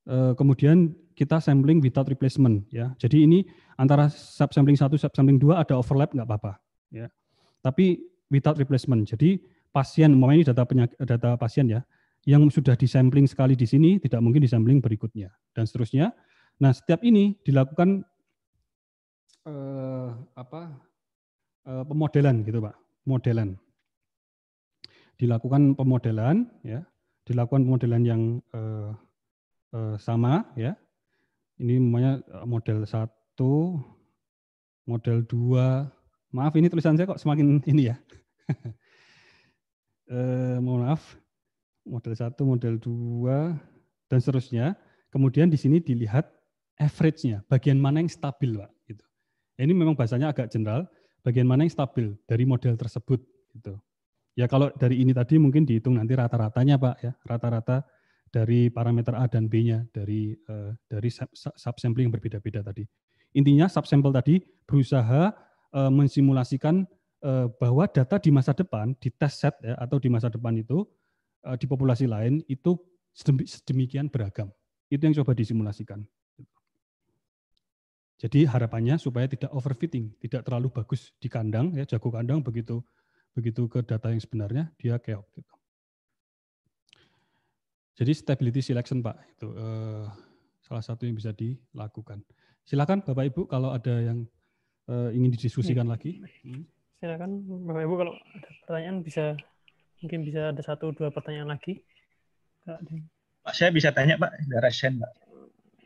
Eh, kemudian kita sampling without replacement. Ya, jadi ini antara subsampling satu, subsampling dua ada overlap nggak apa-apa. Ya. -apa tapi without replacement. Jadi pasien, mau ini data, penyakit, data pasien ya, yang sudah disampling sekali di sini tidak mungkin disampling berikutnya dan seterusnya. Nah, setiap ini dilakukan uh, apa uh, pemodelan gitu, Pak. Modelan. Dilakukan pemodelan ya, dilakukan pemodelan yang uh, uh, sama ya. Ini namanya model satu, model dua, Maaf, ini tulisan saya kok semakin ini ya. eh, mohon maaf, model 1, model 2, dan seterusnya. Kemudian di sini dilihat average-nya, bagian mana yang stabil, Pak. Gitu. Ini memang bahasanya agak general, bagian mana yang stabil dari model tersebut. Gitu. Ya kalau dari ini tadi mungkin dihitung nanti rata-ratanya, Pak. ya Rata-rata dari parameter A dan B-nya dari eh, dari subsampling yang berbeda-beda tadi. Intinya subsampel tadi berusaha uh, mensimulasikan uh, bahwa data di masa depan di test set ya, atau di masa depan itu uh, di populasi lain itu sedemikian beragam. Itu yang coba disimulasikan. Jadi harapannya supaya tidak overfitting, tidak terlalu bagus di kandang ya jago kandang begitu begitu ke data yang sebenarnya dia keok gitu. Jadi stability selection Pak itu eh, salah satu yang bisa dilakukan. Silakan Bapak Ibu kalau ada yang uh, ingin didiskusikan ya. lagi. Hmm. Silakan Bapak Ibu kalau ada pertanyaan bisa mungkin bisa ada satu dua pertanyaan lagi. Pak saya bisa tanya Pak dari resen Pak.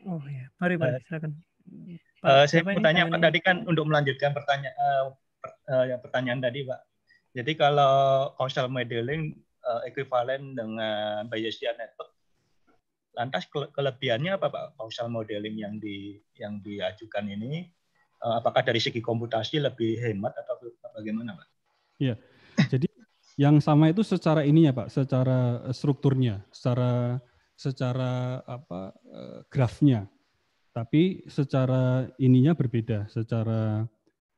Oh ya, mari Pak, uh, silakan. Eh, Pak, saya mau tanya Pak tadi kan untuk melanjutkan pertanyaan uh, per, uh, yang pertanyaan tadi Pak. Jadi kalau causal modeling uh, dengan Bayesian network lantas kelebihannya apa Pak causal modeling yang di yang diajukan ini Eh, apakah dari segi komputasi lebih hemat atau bagaimana, Pak? Iya. Jadi yang sama itu secara ini ya, Pak, secara eh, strukturnya, secara secara apa eh, grafnya. Tapi secara ininya berbeda, secara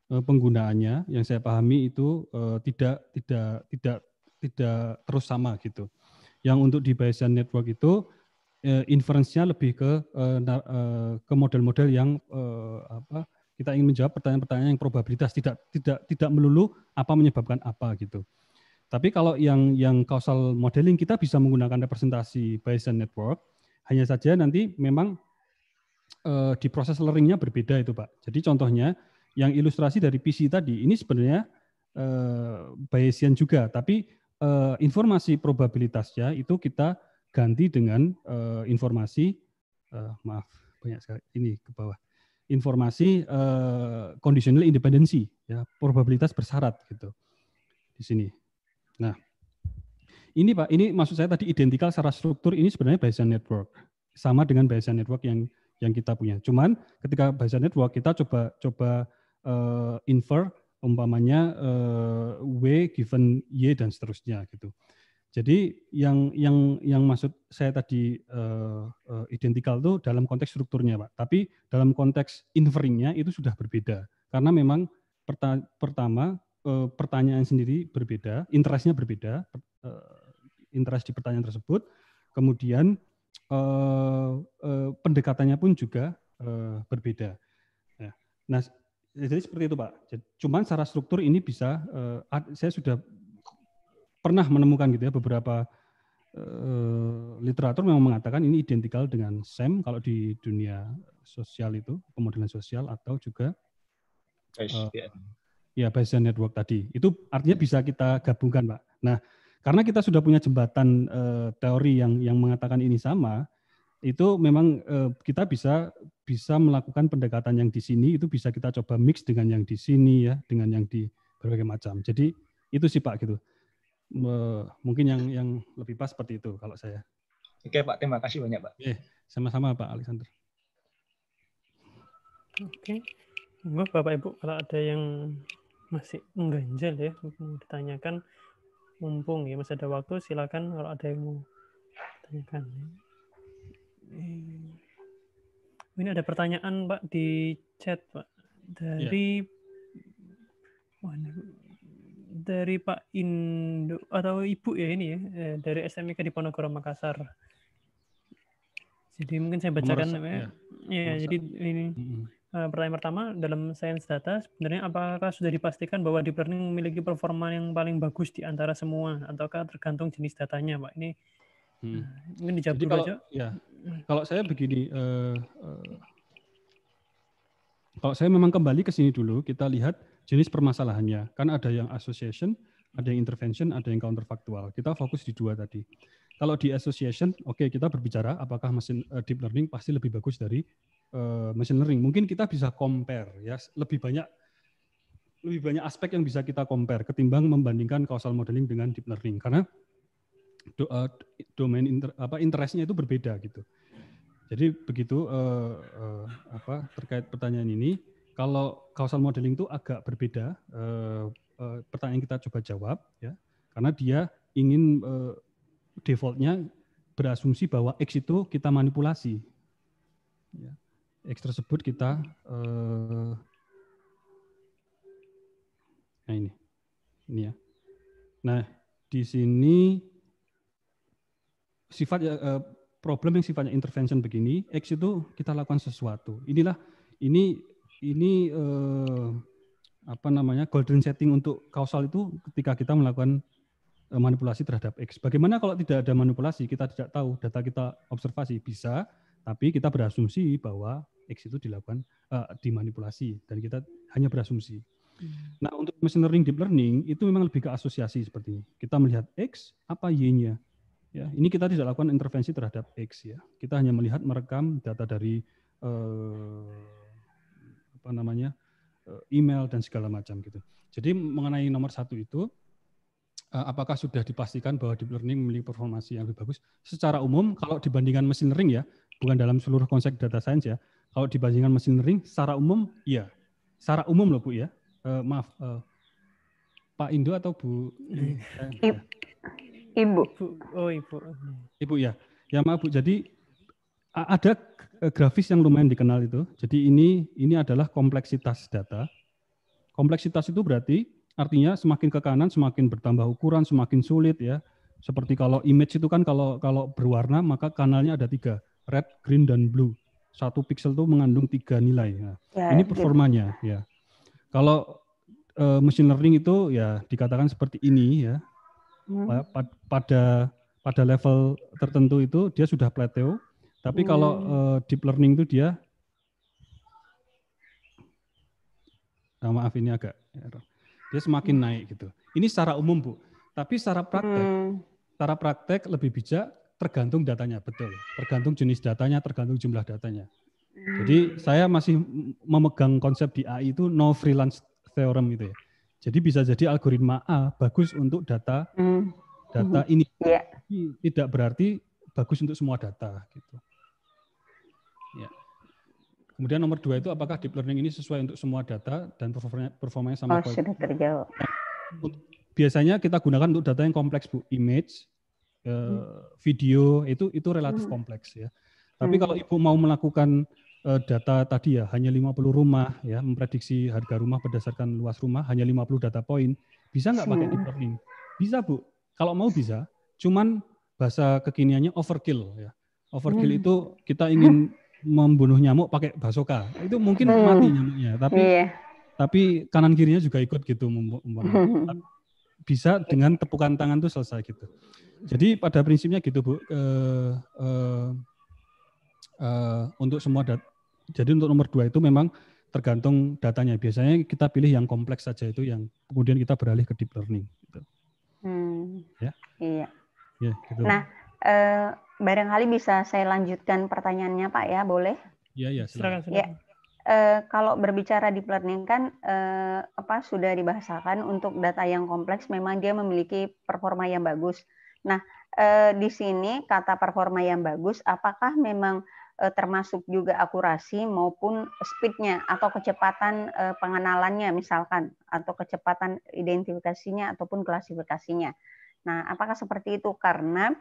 penggunaannya yang saya pahami itu tidak tidak tidak tidak terus sama gitu. Yang untuk di Bayesian network itu inferensinya lebih ke ke model-model yang apa kita ingin menjawab pertanyaan-pertanyaan yang probabilitas tidak tidak tidak melulu apa menyebabkan apa gitu. Tapi kalau yang yang causal modeling kita bisa menggunakan representasi Bayesian network, hanya saja nanti memang e, di proses learningnya berbeda itu Pak. Jadi contohnya yang ilustrasi dari PC tadi ini sebenarnya e, Bayesian juga, tapi e, informasi probabilitasnya itu kita ganti dengan e, informasi e, maaf banyak sekali ini ke bawah informasi uh, conditional independency ya probabilitas bersyarat gitu di sini. Nah ini pak ini maksud saya tadi identikal secara struktur ini sebenarnya Bayesian network sama dengan Bayesian network yang yang kita punya. Cuman ketika Bayesian network kita coba coba uh, infer umpamanya uh, w given y dan seterusnya gitu. Jadi yang yang yang maksud saya tadi uh, uh, identikal itu dalam konteks strukturnya, Pak. Tapi dalam konteks inferringnya itu sudah berbeda karena memang perta pertama uh, pertanyaan sendiri berbeda, interestnya berbeda, uh, interest di pertanyaan tersebut. Kemudian uh, uh, pendekatannya pun juga uh, berbeda. Ya. Nah, jadi seperti itu Pak. Cuman secara struktur ini bisa, uh, saya sudah pernah menemukan gitu ya beberapa eh, literatur memang mengatakan ini identikal dengan SEM kalau di dunia sosial itu pemodelan sosial atau juga uh, ya Bayesian network tadi. Itu artinya ya. bisa kita gabungkan, Pak. Nah, karena kita sudah punya jembatan uh, teori yang yang mengatakan ini sama, itu memang uh, kita bisa bisa melakukan pendekatan yang di sini itu bisa kita coba mix dengan yang di sini ya, dengan yang di berbagai macam. Jadi itu sih Pak gitu mungkin yang yang lebih pas seperti itu kalau saya. Oke Pak, terima kasih banyak Pak. Oke, sama-sama Pak Alexander. Oke, enggak Bapak Ibu kalau ada yang masih mengganjal ya mau ditanyakan mumpung ya masih ada waktu silakan kalau ada yang mau tanyakan. Eh, ini ada pertanyaan Pak di chat Pak iya. dari yeah dari Pak Indo atau Ibu ya ini ya eh, dari SMK di Ponorogo Makassar. Jadi mungkin saya bacakan Merasa, Ya, ya jadi ini hmm. pertanyaan pertama dalam sains data sebenarnya apakah sudah dipastikan bahwa deep learning memiliki performa yang paling bagus di antara semua ataukah tergantung jenis datanya, Pak? Ini hmm. Eh, mungkin dijawab jadi dulu kalau, aja. Ya. Kalau saya begini uh, uh, kalau saya memang kembali ke sini dulu, kita lihat jenis permasalahannya. Kan ada yang association, ada yang intervention, ada yang counterfactual. Kita fokus di dua tadi. Kalau di association, oke okay, kita berbicara apakah mesin uh, eh, deep learning pasti lebih bagus dari uh, machine learning. Mungkin kita bisa compare ya, lebih banyak lebih banyak aspek yang bisa kita compare ketimbang membandingkan causal modeling dengan deep learning karena do, uh, domain inter, apa interestnya itu berbeda gitu. Jadi begitu uh, uh, apa terkait pertanyaan ini kalau causal modeling itu agak berbeda uh, uh, pertanyaan kita coba jawab ya karena dia ingin uh, defaultnya berasumsi bahwa x itu kita manipulasi ya. x tersebut kita uh, nah ini ini ya nah di sini sifat uh, problem yang sifatnya intervention begini, X itu kita lakukan sesuatu. Inilah ini ini eh, apa namanya golden setting untuk kausal itu ketika kita melakukan eh, manipulasi terhadap X. Bagaimana kalau tidak ada manipulasi, kita tidak tahu data kita observasi bisa, tapi kita berasumsi bahwa X itu dilakukan eh, dimanipulasi dan kita hanya berasumsi. Hmm. Nah, untuk machine learning deep learning itu memang lebih ke asosiasi seperti ini. Kita melihat X apa Y-nya. Ya, ini kita tidak lakukan intervensi terhadap X ya. Kita hanya melihat merekam data dari eh, apa namanya eh, email dan segala macam gitu. Jadi mengenai nomor satu itu, eh, apakah sudah dipastikan bahwa deep learning memiliki performasi yang lebih bagus? Secara umum, kalau dibandingkan mesin learning ya, bukan dalam seluruh konsep data science ya, kalau dibandingkan mesin learning, secara umum, iya. Secara umum loh Bu ya, uh, maaf, uh, Pak Indo atau Bu? Ibu. Ibu. Oh Ibu. Ibu ya. Ya maaf Bu, jadi ada eh, grafis yang lumayan dikenal itu. Jadi ini ini adalah kompleksitas data. Kompleksitas itu berarti artinya semakin ke kanan semakin bertambah ukuran, semakin sulit ya. Seperti kalau image itu kan kalau kalau berwarna maka kanalnya ada tiga, red, green, dan blue. Satu pixel itu mengandung tiga nilai. Ya. Ya, ini gitu. performanya gitu. ya. Kalau uh, machine learning itu ya dikatakan seperti ini ya. Hmm. Pada pada level tertentu itu dia sudah plateau tapi hmm. kalau uh, eh, deep learning itu dia sama ah, maaf ini agak dia semakin naik gitu. Ini secara umum Bu, tapi secara praktek hmm. secara praktek lebih bijak tergantung datanya, betul. Tergantung jenis datanya, tergantung jumlah datanya. Hmm. Jadi saya masih memegang konsep di AI itu no freelance theorem itu ya. Jadi bisa jadi algoritma A bagus untuk data hmm. data hmm. ini. Yeah. Tidak berarti bagus untuk semua data gitu. Kemudian nomor dua itu apakah deep learning ini sesuai untuk semua data dan performanya, performanya sama? Oh, sudah terjawab. Biasanya kita gunakan untuk data yang kompleks, Bu. Image, eh, hmm. video, itu itu relatif hmm. kompleks ya. Hmm. Tapi hmm. kalau Ibu mau melakukan eh, data tadi ya, hanya 50 rumah ya, memprediksi harga rumah berdasarkan luas rumah, hanya 50 data poin, bisa nggak pakai deep hmm. learning? Bisa, Bu. Kalau mau bisa, cuman bahasa kekiniannya overkill ya. Overkill hmm. itu kita ingin membunuh nyamuk pakai basoka itu mungkin hmm. mati nyamuknya tapi yeah. tapi kanan kirinya juga ikut gitu hmm. bisa dengan tepukan tangan tuh selesai gitu jadi pada prinsipnya gitu bu uh, uh, uh, untuk semua dat jadi untuk nomor dua itu memang tergantung datanya biasanya kita pilih yang kompleks saja itu yang kemudian kita beralih ke deep learning gitu. hmm. ya iya yeah, gitu. nah eh, barangkali bisa saya lanjutkan pertanyaannya Pak ya, boleh? Iya, iya, silakan. silakan. Ya. E, kalau berbicara di learning kan e, apa sudah dibahasakan untuk data yang kompleks memang dia memiliki performa yang bagus. Nah, e, di sini kata performa yang bagus apakah memang e, termasuk juga akurasi maupun speednya atau kecepatan e, pengenalannya misalkan atau kecepatan identifikasinya ataupun klasifikasinya. Nah, apakah seperti itu karena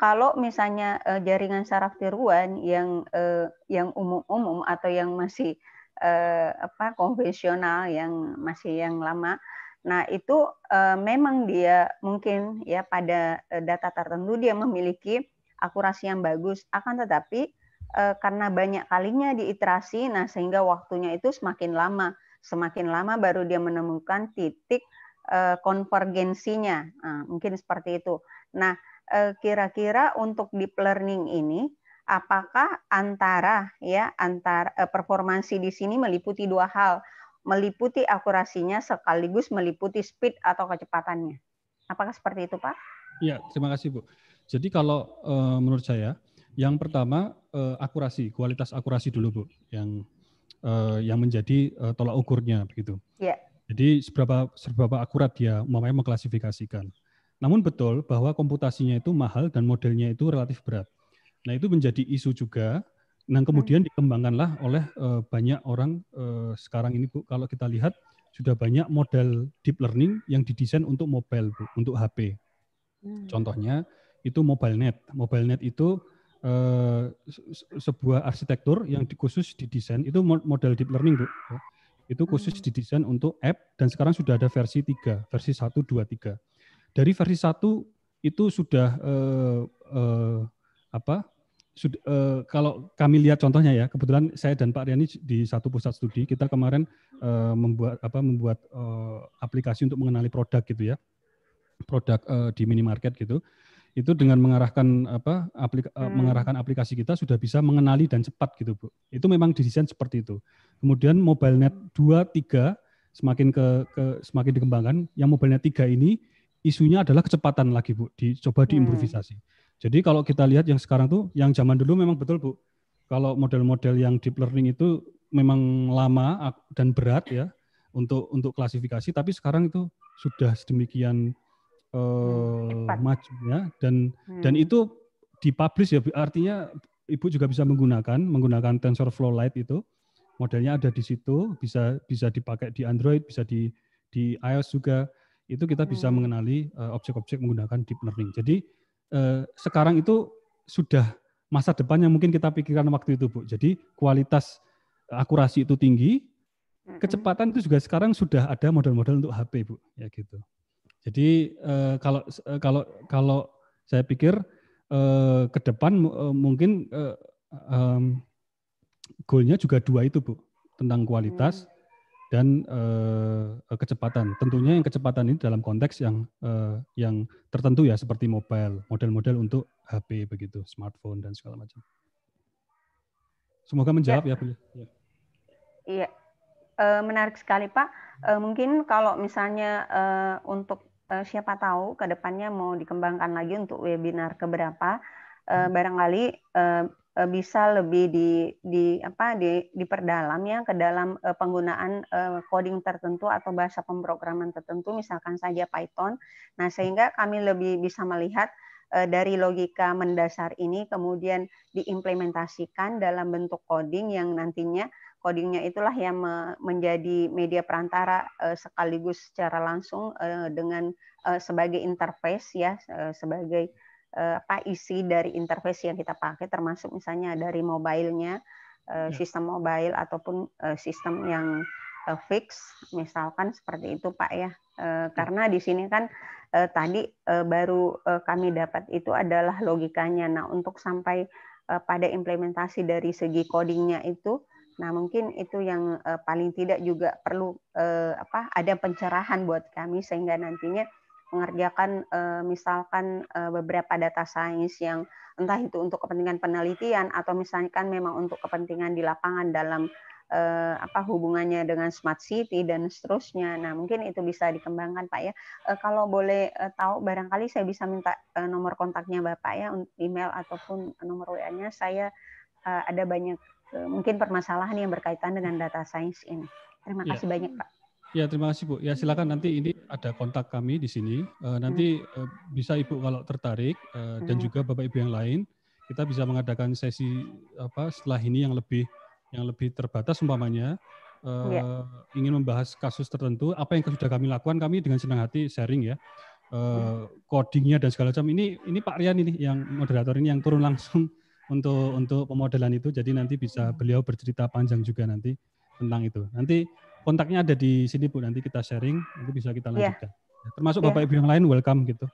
kalau misalnya uh, jaringan saraf tiruan yang uh, yang umum-umum atau yang masih uh, apa konvensional yang masih yang lama, nah itu uh, memang dia mungkin ya pada data tertentu dia memiliki akurasi yang bagus, akan tetapi uh, karena banyak kalinya diiterasi, nah sehingga waktunya itu semakin lama, semakin lama baru dia menemukan titik konvergensinya, nah, mungkin seperti itu. Nah Eh, kira-kira untuk deep learning ini apakah antara ya antara eh, performansi di sini meliputi dua hal, meliputi akurasinya sekaligus meliputi speed atau kecepatannya. Apakah seperti itu, Pak? Iya, terima kasih, Bu. Jadi kalau uh, menurut saya, yang pertama uh, akurasi, kualitas akurasi dulu, Bu, yang uh, yang menjadi uh, tolak ukurnya begitu. Iya. Jadi seberapa seberapa akurat dia memang mengklasifikasikan. Namun betul bahwa komputasinya itu mahal dan modelnya itu relatif berat. Nah itu menjadi isu juga. yang nah, kemudian hmm. dikembangkanlah oleh eh, banyak orang eh, sekarang ini bu. Kalau kita lihat sudah banyak model deep learning yang didesain untuk mobile bu, untuk HP. Hmm. Contohnya itu mobile net. Mobile net itu eh, sebuah arsitektur yang khusus didesain itu model deep learning bu. Itu khusus hmm. didesain untuk app dan sekarang sudah ada versi 3, versi 1, 2, 3 dari versi 1 itu sudah eh, eh, apa sud, eh, kalau kami lihat contohnya ya kebetulan saya dan Pak Riani di satu pusat studi kita kemarin eh, membuat apa membuat eh, aplikasi untuk mengenali produk gitu ya produk eh, di minimarket gitu itu dengan mengarahkan apa aplik, eh, hmm. mengarahkan aplikasi kita sudah bisa mengenali dan cepat gitu Bu. Itu memang didesain seperti itu. Kemudian mobile net 2 3 semakin ke, ke semakin dikembangkan yang mobile net tiga ini isunya adalah kecepatan lagi Bu, dicoba hmm. diimprovisasi. Hmm. Jadi kalau kita lihat yang sekarang tuh yang zaman dulu memang betul Bu. Kalau model-model yang deep learning itu memang lama dan berat ya untuk untuk klasifikasi tapi sekarang itu sudah sedemikian uh, maju ya dan hmm. dan itu dipublish ya artinya Ibu juga bisa menggunakan menggunakan TensorFlow Lite itu modelnya ada di situ bisa bisa dipakai di Android bisa di di iOS juga itu kita bisa hmm. mengenali eh, objek-objek menggunakan deep learning. Jadi uh, sekarang itu sudah masa depan yang mungkin kita pikirkan waktu itu, Bu. Jadi kualitas eh, akurasi itu tinggi, hmm. kecepatan itu juga sekarang sudah ada model-model untuk HP, Bu, ya gitu. Jadi kalau kalau kalau saya pikir ke depan mungkin um, goalnya juga dua itu, Bu, tentang kualitas. Hmm dan uh, kecepatan. Tentunya yang kecepatan ini dalam konteks yang uh, yang tertentu ya seperti mobile, model-model untuk HP begitu, smartphone dan segala macam. Semoga menjawab ya, ya Bu. Ya. ya. Iya. Eh, menarik sekali Pak. mungkin kalau misalnya untuk siapa tahu ke depannya mau dikembangkan lagi untuk webinar keberapa, hmm. barangkali Eh, bisa lebih di, di apa di, diperdalam ya ke dalam eh, penggunaan eh, coding tertentu atau bahasa pemrograman tertentu misalkan saja Python. Nah, sehingga kami lebih bisa melihat dari logika mendasar ini kemudian diimplementasikan dalam bentuk coding yang nantinya codingnya itulah yang menjadi media perantara sekaligus secara langsung dengan sebagai interface ya sebagai Eh, apa isi dari interface yang kita pakai termasuk misalnya dari mobilenya eh, ya. sistem mobile ataupun eh, sistem yang fix misalkan seperti itu Pak ya, ya. karena di sini kan tadi baru kami dapat itu adalah logikanya nah untuk sampai pada implementasi dari segi codingnya itu nah mungkin itu yang paling tidak juga perlu apa ada pencerahan buat kami sehingga nantinya mengerjakan eh, misalkan eh, beberapa data sains yang entah itu untuk kepentingan penelitian atau misalkan memang untuk kepentingan di lapangan dalam uh, apa hubungannya dengan smart city dan seterusnya. Nah, mungkin itu bisa dikembangkan Pak ya. Uh, kalau boleh uh, tahu barangkali saya bisa minta uh, nomor kontaknya Bapak ya, email ataupun nomor WA-nya. Saya uh, ada banyak uh, mungkin permasalahan yang berkaitan dengan data sains ini. Terima iya. kasih ya. banyak Pak. Ya, terima kasih Bu. Ya, silakan nanti ini ada kontak kami di sini. Eh, nanti hmm. eh, bisa Ibu kalau tertarik eh, dan hmm. juga Bapak Ibu yang lain, kita bisa mengadakan sesi apa setelah ini yang lebih yang lebih terbatas umpamanya ya. ingin membahas kasus tertentu, apa yang sudah kami lakukan kami dengan senang hati sharing ya. Hmm. codingnya dan segala macam ini ini Pak Rian ini yang moderator ini yang turun langsung untuk untuk pemodelan itu jadi nanti bisa beliau bercerita panjang juga nanti tentang itu nanti kontaknya ada di sini Bu, nanti kita sharing, nanti bisa kita ya. lanjutkan. Yeah. Termasuk ya. Bapak yeah. Ibu yang lain welcome gitu.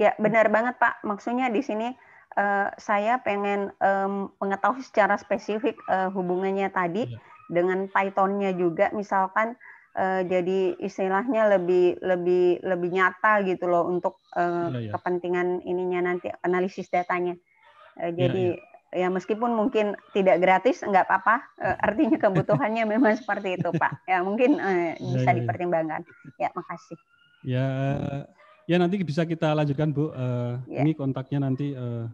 Ya, benar banget Pak. Maksudnya di sini uh, saya pengen um, mengetahui secara spesifik uh, hubungannya tadi ya. dengan Python-nya juga, misalkan uh, jadi istilahnya lebih lebih lebih nyata gitu loh untuk uh, ya, ya. kepentingan ininya nanti analisis datanya. Uh, jadi ya meskipun mungkin tidak gratis nggak apa-apa eh, artinya kebutuhannya memang seperti itu pak ya mungkin eh, ya, bisa ya, ya. dipertimbangkan ya makasih ya eh, ya nanti bisa kita lanjutkan bu uh, ya. ini kontaknya nanti uh,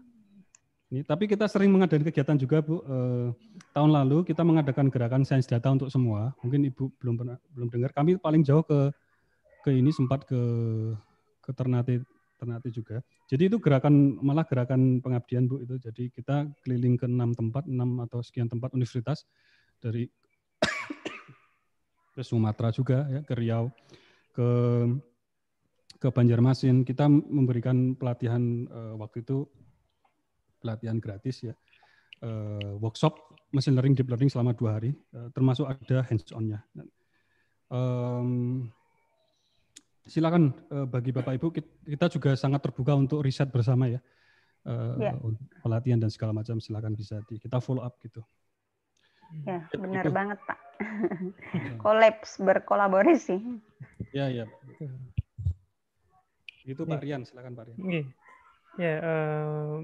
ini tapi kita sering mengadakan kegiatan juga bu uh, tahun lalu kita mengadakan gerakan sains data untuk semua mungkin ibu belum pernah belum dengar kami paling jauh ke ke ini sempat ke ke Ternate Ternate juga. Jadi itu gerakan malah gerakan pengabdian Bu itu. Jadi kita keliling ke enam tempat, enam atau sekian tempat universitas dari ke Sumatera juga ya, ke Riau, ke ke Banjarmasin. Kita memberikan pelatihan uh, waktu itu pelatihan gratis ya. Uh, workshop machine learning deep learning selama dua hari, uh, termasuk ada hands on-nya. Um, nah, silakan eh, bagi Bapak Ibu kita juga sangat terbuka untuk riset bersama ya. Eh, ya. pelatihan dan segala macam silakan bisa di, kita follow up gitu. Ya, gitu. benar banget, Pak. Kolaps berkolaborasi. Ya, ya. Itu Pak ya. Rian, silakan Pak Rian. Ya, uh,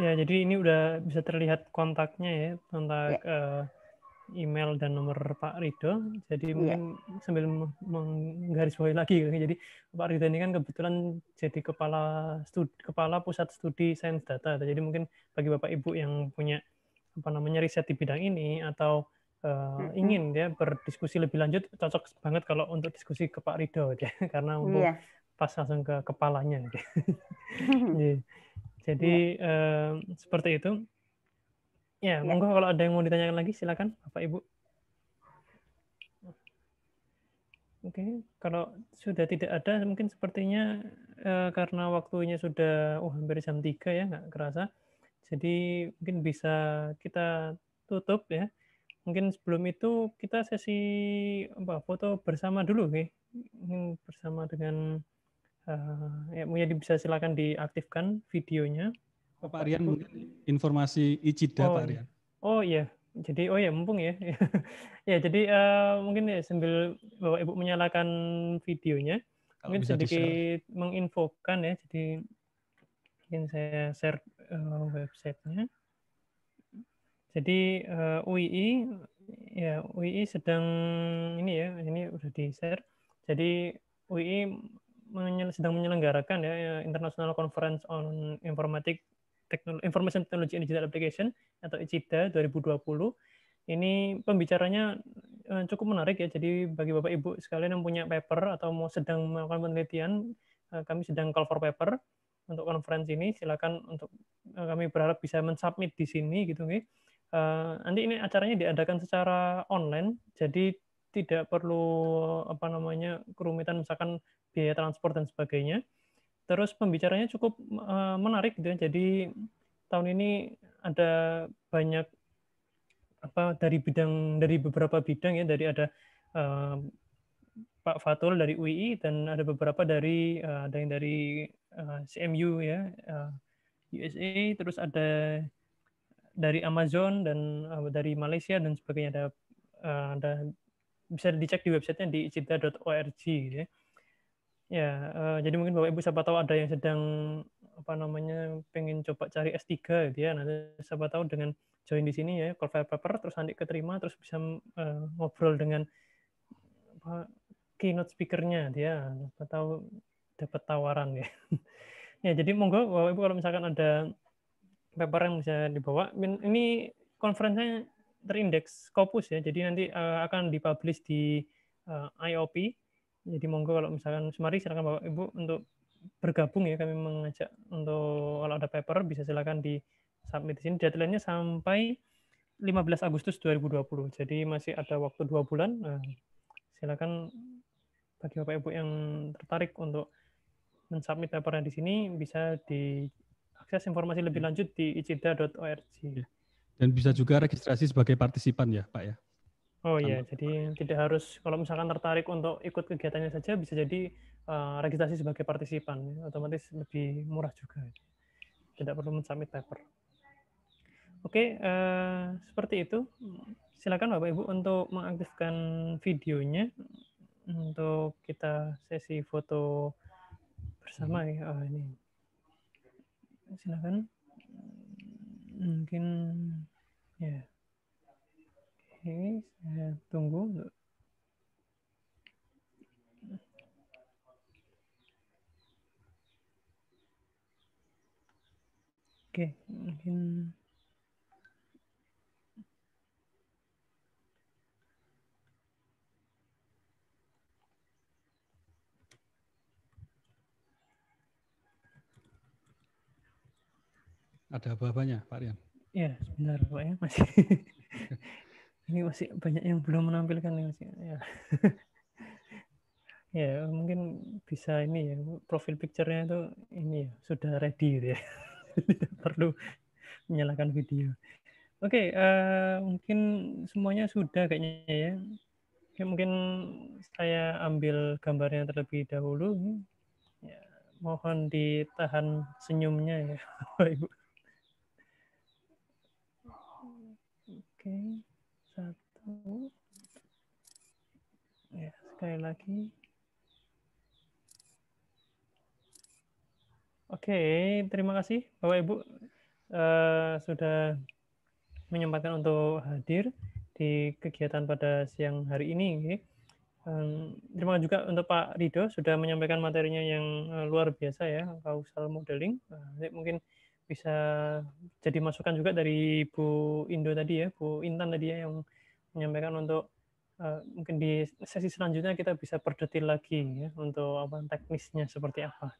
ya jadi ini udah bisa terlihat kontaknya ya, kontak ya email dan nomor Pak Rido. Jadi yeah. mungkin sambil menggarisbawahi lagi. Jadi Pak Rido ini kan kebetulan jadi kepala studi, kepala pusat studi sains data. Jadi mungkin bagi Bapak Ibu yang punya apa namanya riset di bidang ini atau uh, ingin ya berdiskusi lebih lanjut cocok banget kalau untuk diskusi ke Pak Rido ya karena untuk yeah. pas langsung ke kepalanya. Ya. Iya. Jadi yeah. Iya. uh, seperti itu. Ya, ya. monggo kalau ada yang mau ditanyakan lagi silakan Bapak Ibu. Oke, kalau sudah tidak ada mungkin sepertinya eh, karena waktunya sudah oh hampir jam 3 ya, nggak kerasa. Jadi mungkin bisa kita tutup ya. Mungkin sebelum itu kita sesi apa foto bersama dulu ya. Mungkin bersama dengan uh, ya mungkin bisa silakan diaktifkan videonya. Pak Rian mungkin informasi Ichida oh, Pak iya. Rian. Oh iya, jadi oh ya mumpung ya. ya jadi uh, mungkin ya, sambil Bapak Ibu menyalakan videonya, Kalau mungkin sedikit menginfokan ya. Jadi mungkin saya share uh, websitenya. Jadi uh, eh, UII ya UII sedang ini ya ini udah di share. Jadi UII menyel, sedang menyelenggarakan ya International Conference on Informatics Technology, Information Technology and Digital Application atau e ICIDA 2020. Ini pembicaranya eh, cukup menarik ya. Jadi bagi Bapak Ibu sekalian yang punya paper atau mau sedang melakukan penelitian, eh, kami sedang call for paper untuk konferensi ini. Silakan untuk eh, kami berharap bisa mensubmit di sini gitu nih. nanti ini acaranya diadakan secara online, jadi tidak perlu apa namanya kerumitan misalkan biaya transport dan sebagainya. Terus pembicaranya cukup uh, menarik gitu ya. Jadi tahun ini ada banyak apa dari bidang dari beberapa bidang ya dari ada uh, Pak Fatul dari UI dan ada beberapa dari uh, ada yang dari uh, CMU ya uh, USA terus ada dari Amazon dan uh, dari Malaysia dan sebagainya ada uh, ada bisa dicek di websitenya di cita.org gitu ya. Ya, uh, jadi mungkin Bapak Ibu siapa tahu ada yang sedang apa namanya pengen coba cari S3 gitu ya. Nanti siapa tahu dengan join di sini ya, call paper terus nanti keterima terus bisa uh, ngobrol dengan apa, keynote speakernya dia gitu ya. siapa atau dapat tawaran ya. ya, jadi monggo Bapak Ibu kalau misalkan ada paper yang bisa dibawa ini konferensinya terindeks Scopus ya. Jadi nanti uh, akan dipublish di uh, IOP jadi monggo kalau misalkan semari silakan Bapak Ibu untuk bergabung ya kami mengajak untuk kalau ada paper bisa silakan di submit di sini. Deadline-nya sampai 15 Agustus 2020. Jadi masih ada waktu dua bulan. Nah, silakan bagi Bapak Ibu yang tertarik untuk mensubmit papernya di sini bisa diakses informasi lebih iya. lanjut di icida.org. Iya. Dan bisa juga registrasi sebagai partisipan ya, Pak ya. Oh iya, jadi tidak harus kalau misalkan tertarik untuk ikut kegiatannya saja bisa jadi uh, registrasi sebagai partisipan, otomatis lebih murah juga. Tidak perlu mensubmit paper. Oke, uh, seperti itu. Silakan Bapak Ibu untuk mengaktifkan videonya untuk kita sesi foto bersama ya. Oh, ini. Silakan. Mungkin ya. Yeah. Oke, saya tunggu. Oke, mungkin Ada apa-apanya, Pak Rian? Ya, sebentar Pak ya, masih ini masih banyak yang belum menampilkan masih ya. ya mungkin bisa ini ya profil picture-nya itu ini ya sudah ready gitu ya tidak perlu menyalakan video oke okay, uh, eh, mungkin semuanya sudah kayaknya ya ya mungkin saya ambil gambarnya terlebih dahulu ya, mohon ditahan senyumnya ya Bapak Ibu oke okay. Ya, sekali lagi. Oke, terima kasih Bapak Ibu uh, sudah menyempatkan untuk hadir di kegiatan pada siang hari ini. Um, terima kasih juga untuk Pak Rido sudah menyampaikan materinya yang uh, luar biasa ya, causal modeling. Uh, mungkin bisa jadi masukan juga dari Bu Indo tadi ya, Bu Intan tadi ya yang menyampaikan untuk uh, mungkin di sesi selanjutnya kita bisa perdetil lagi ya untuk apa teknisnya seperti apa.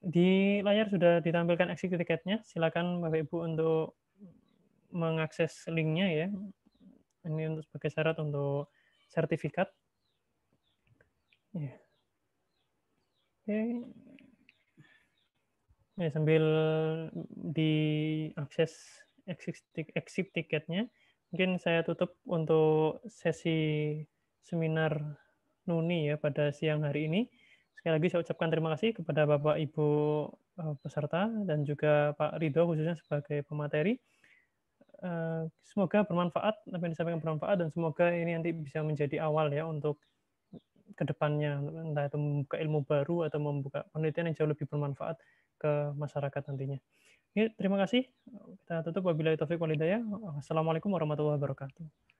Di layar sudah ditampilkan exit tiketnya. Silakan Bapak Ibu untuk mengakses linknya ya. Ini untuk sebagai syarat untuk sertifikat. Ya. Oke. Ya, sambil diakses exit, exit tiketnya, Mungkin saya tutup untuk sesi seminar Nuni ya pada siang hari ini. Sekali lagi saya ucapkan terima kasih kepada Bapak Ibu eh, peserta dan juga Pak Ridho khususnya sebagai pemateri. Eh, semoga bermanfaat, apa yang disampaikan bermanfaat dan semoga ini nanti bisa menjadi awal ya untuk kedepannya entah itu membuka ilmu baru atau membuka penelitian yang jauh lebih bermanfaat ke masyarakat nantinya. Oke, terima kasih. Kita tutup wabillahi taufiq walidaya. Assalamualaikum warahmatullahi wabarakatuh.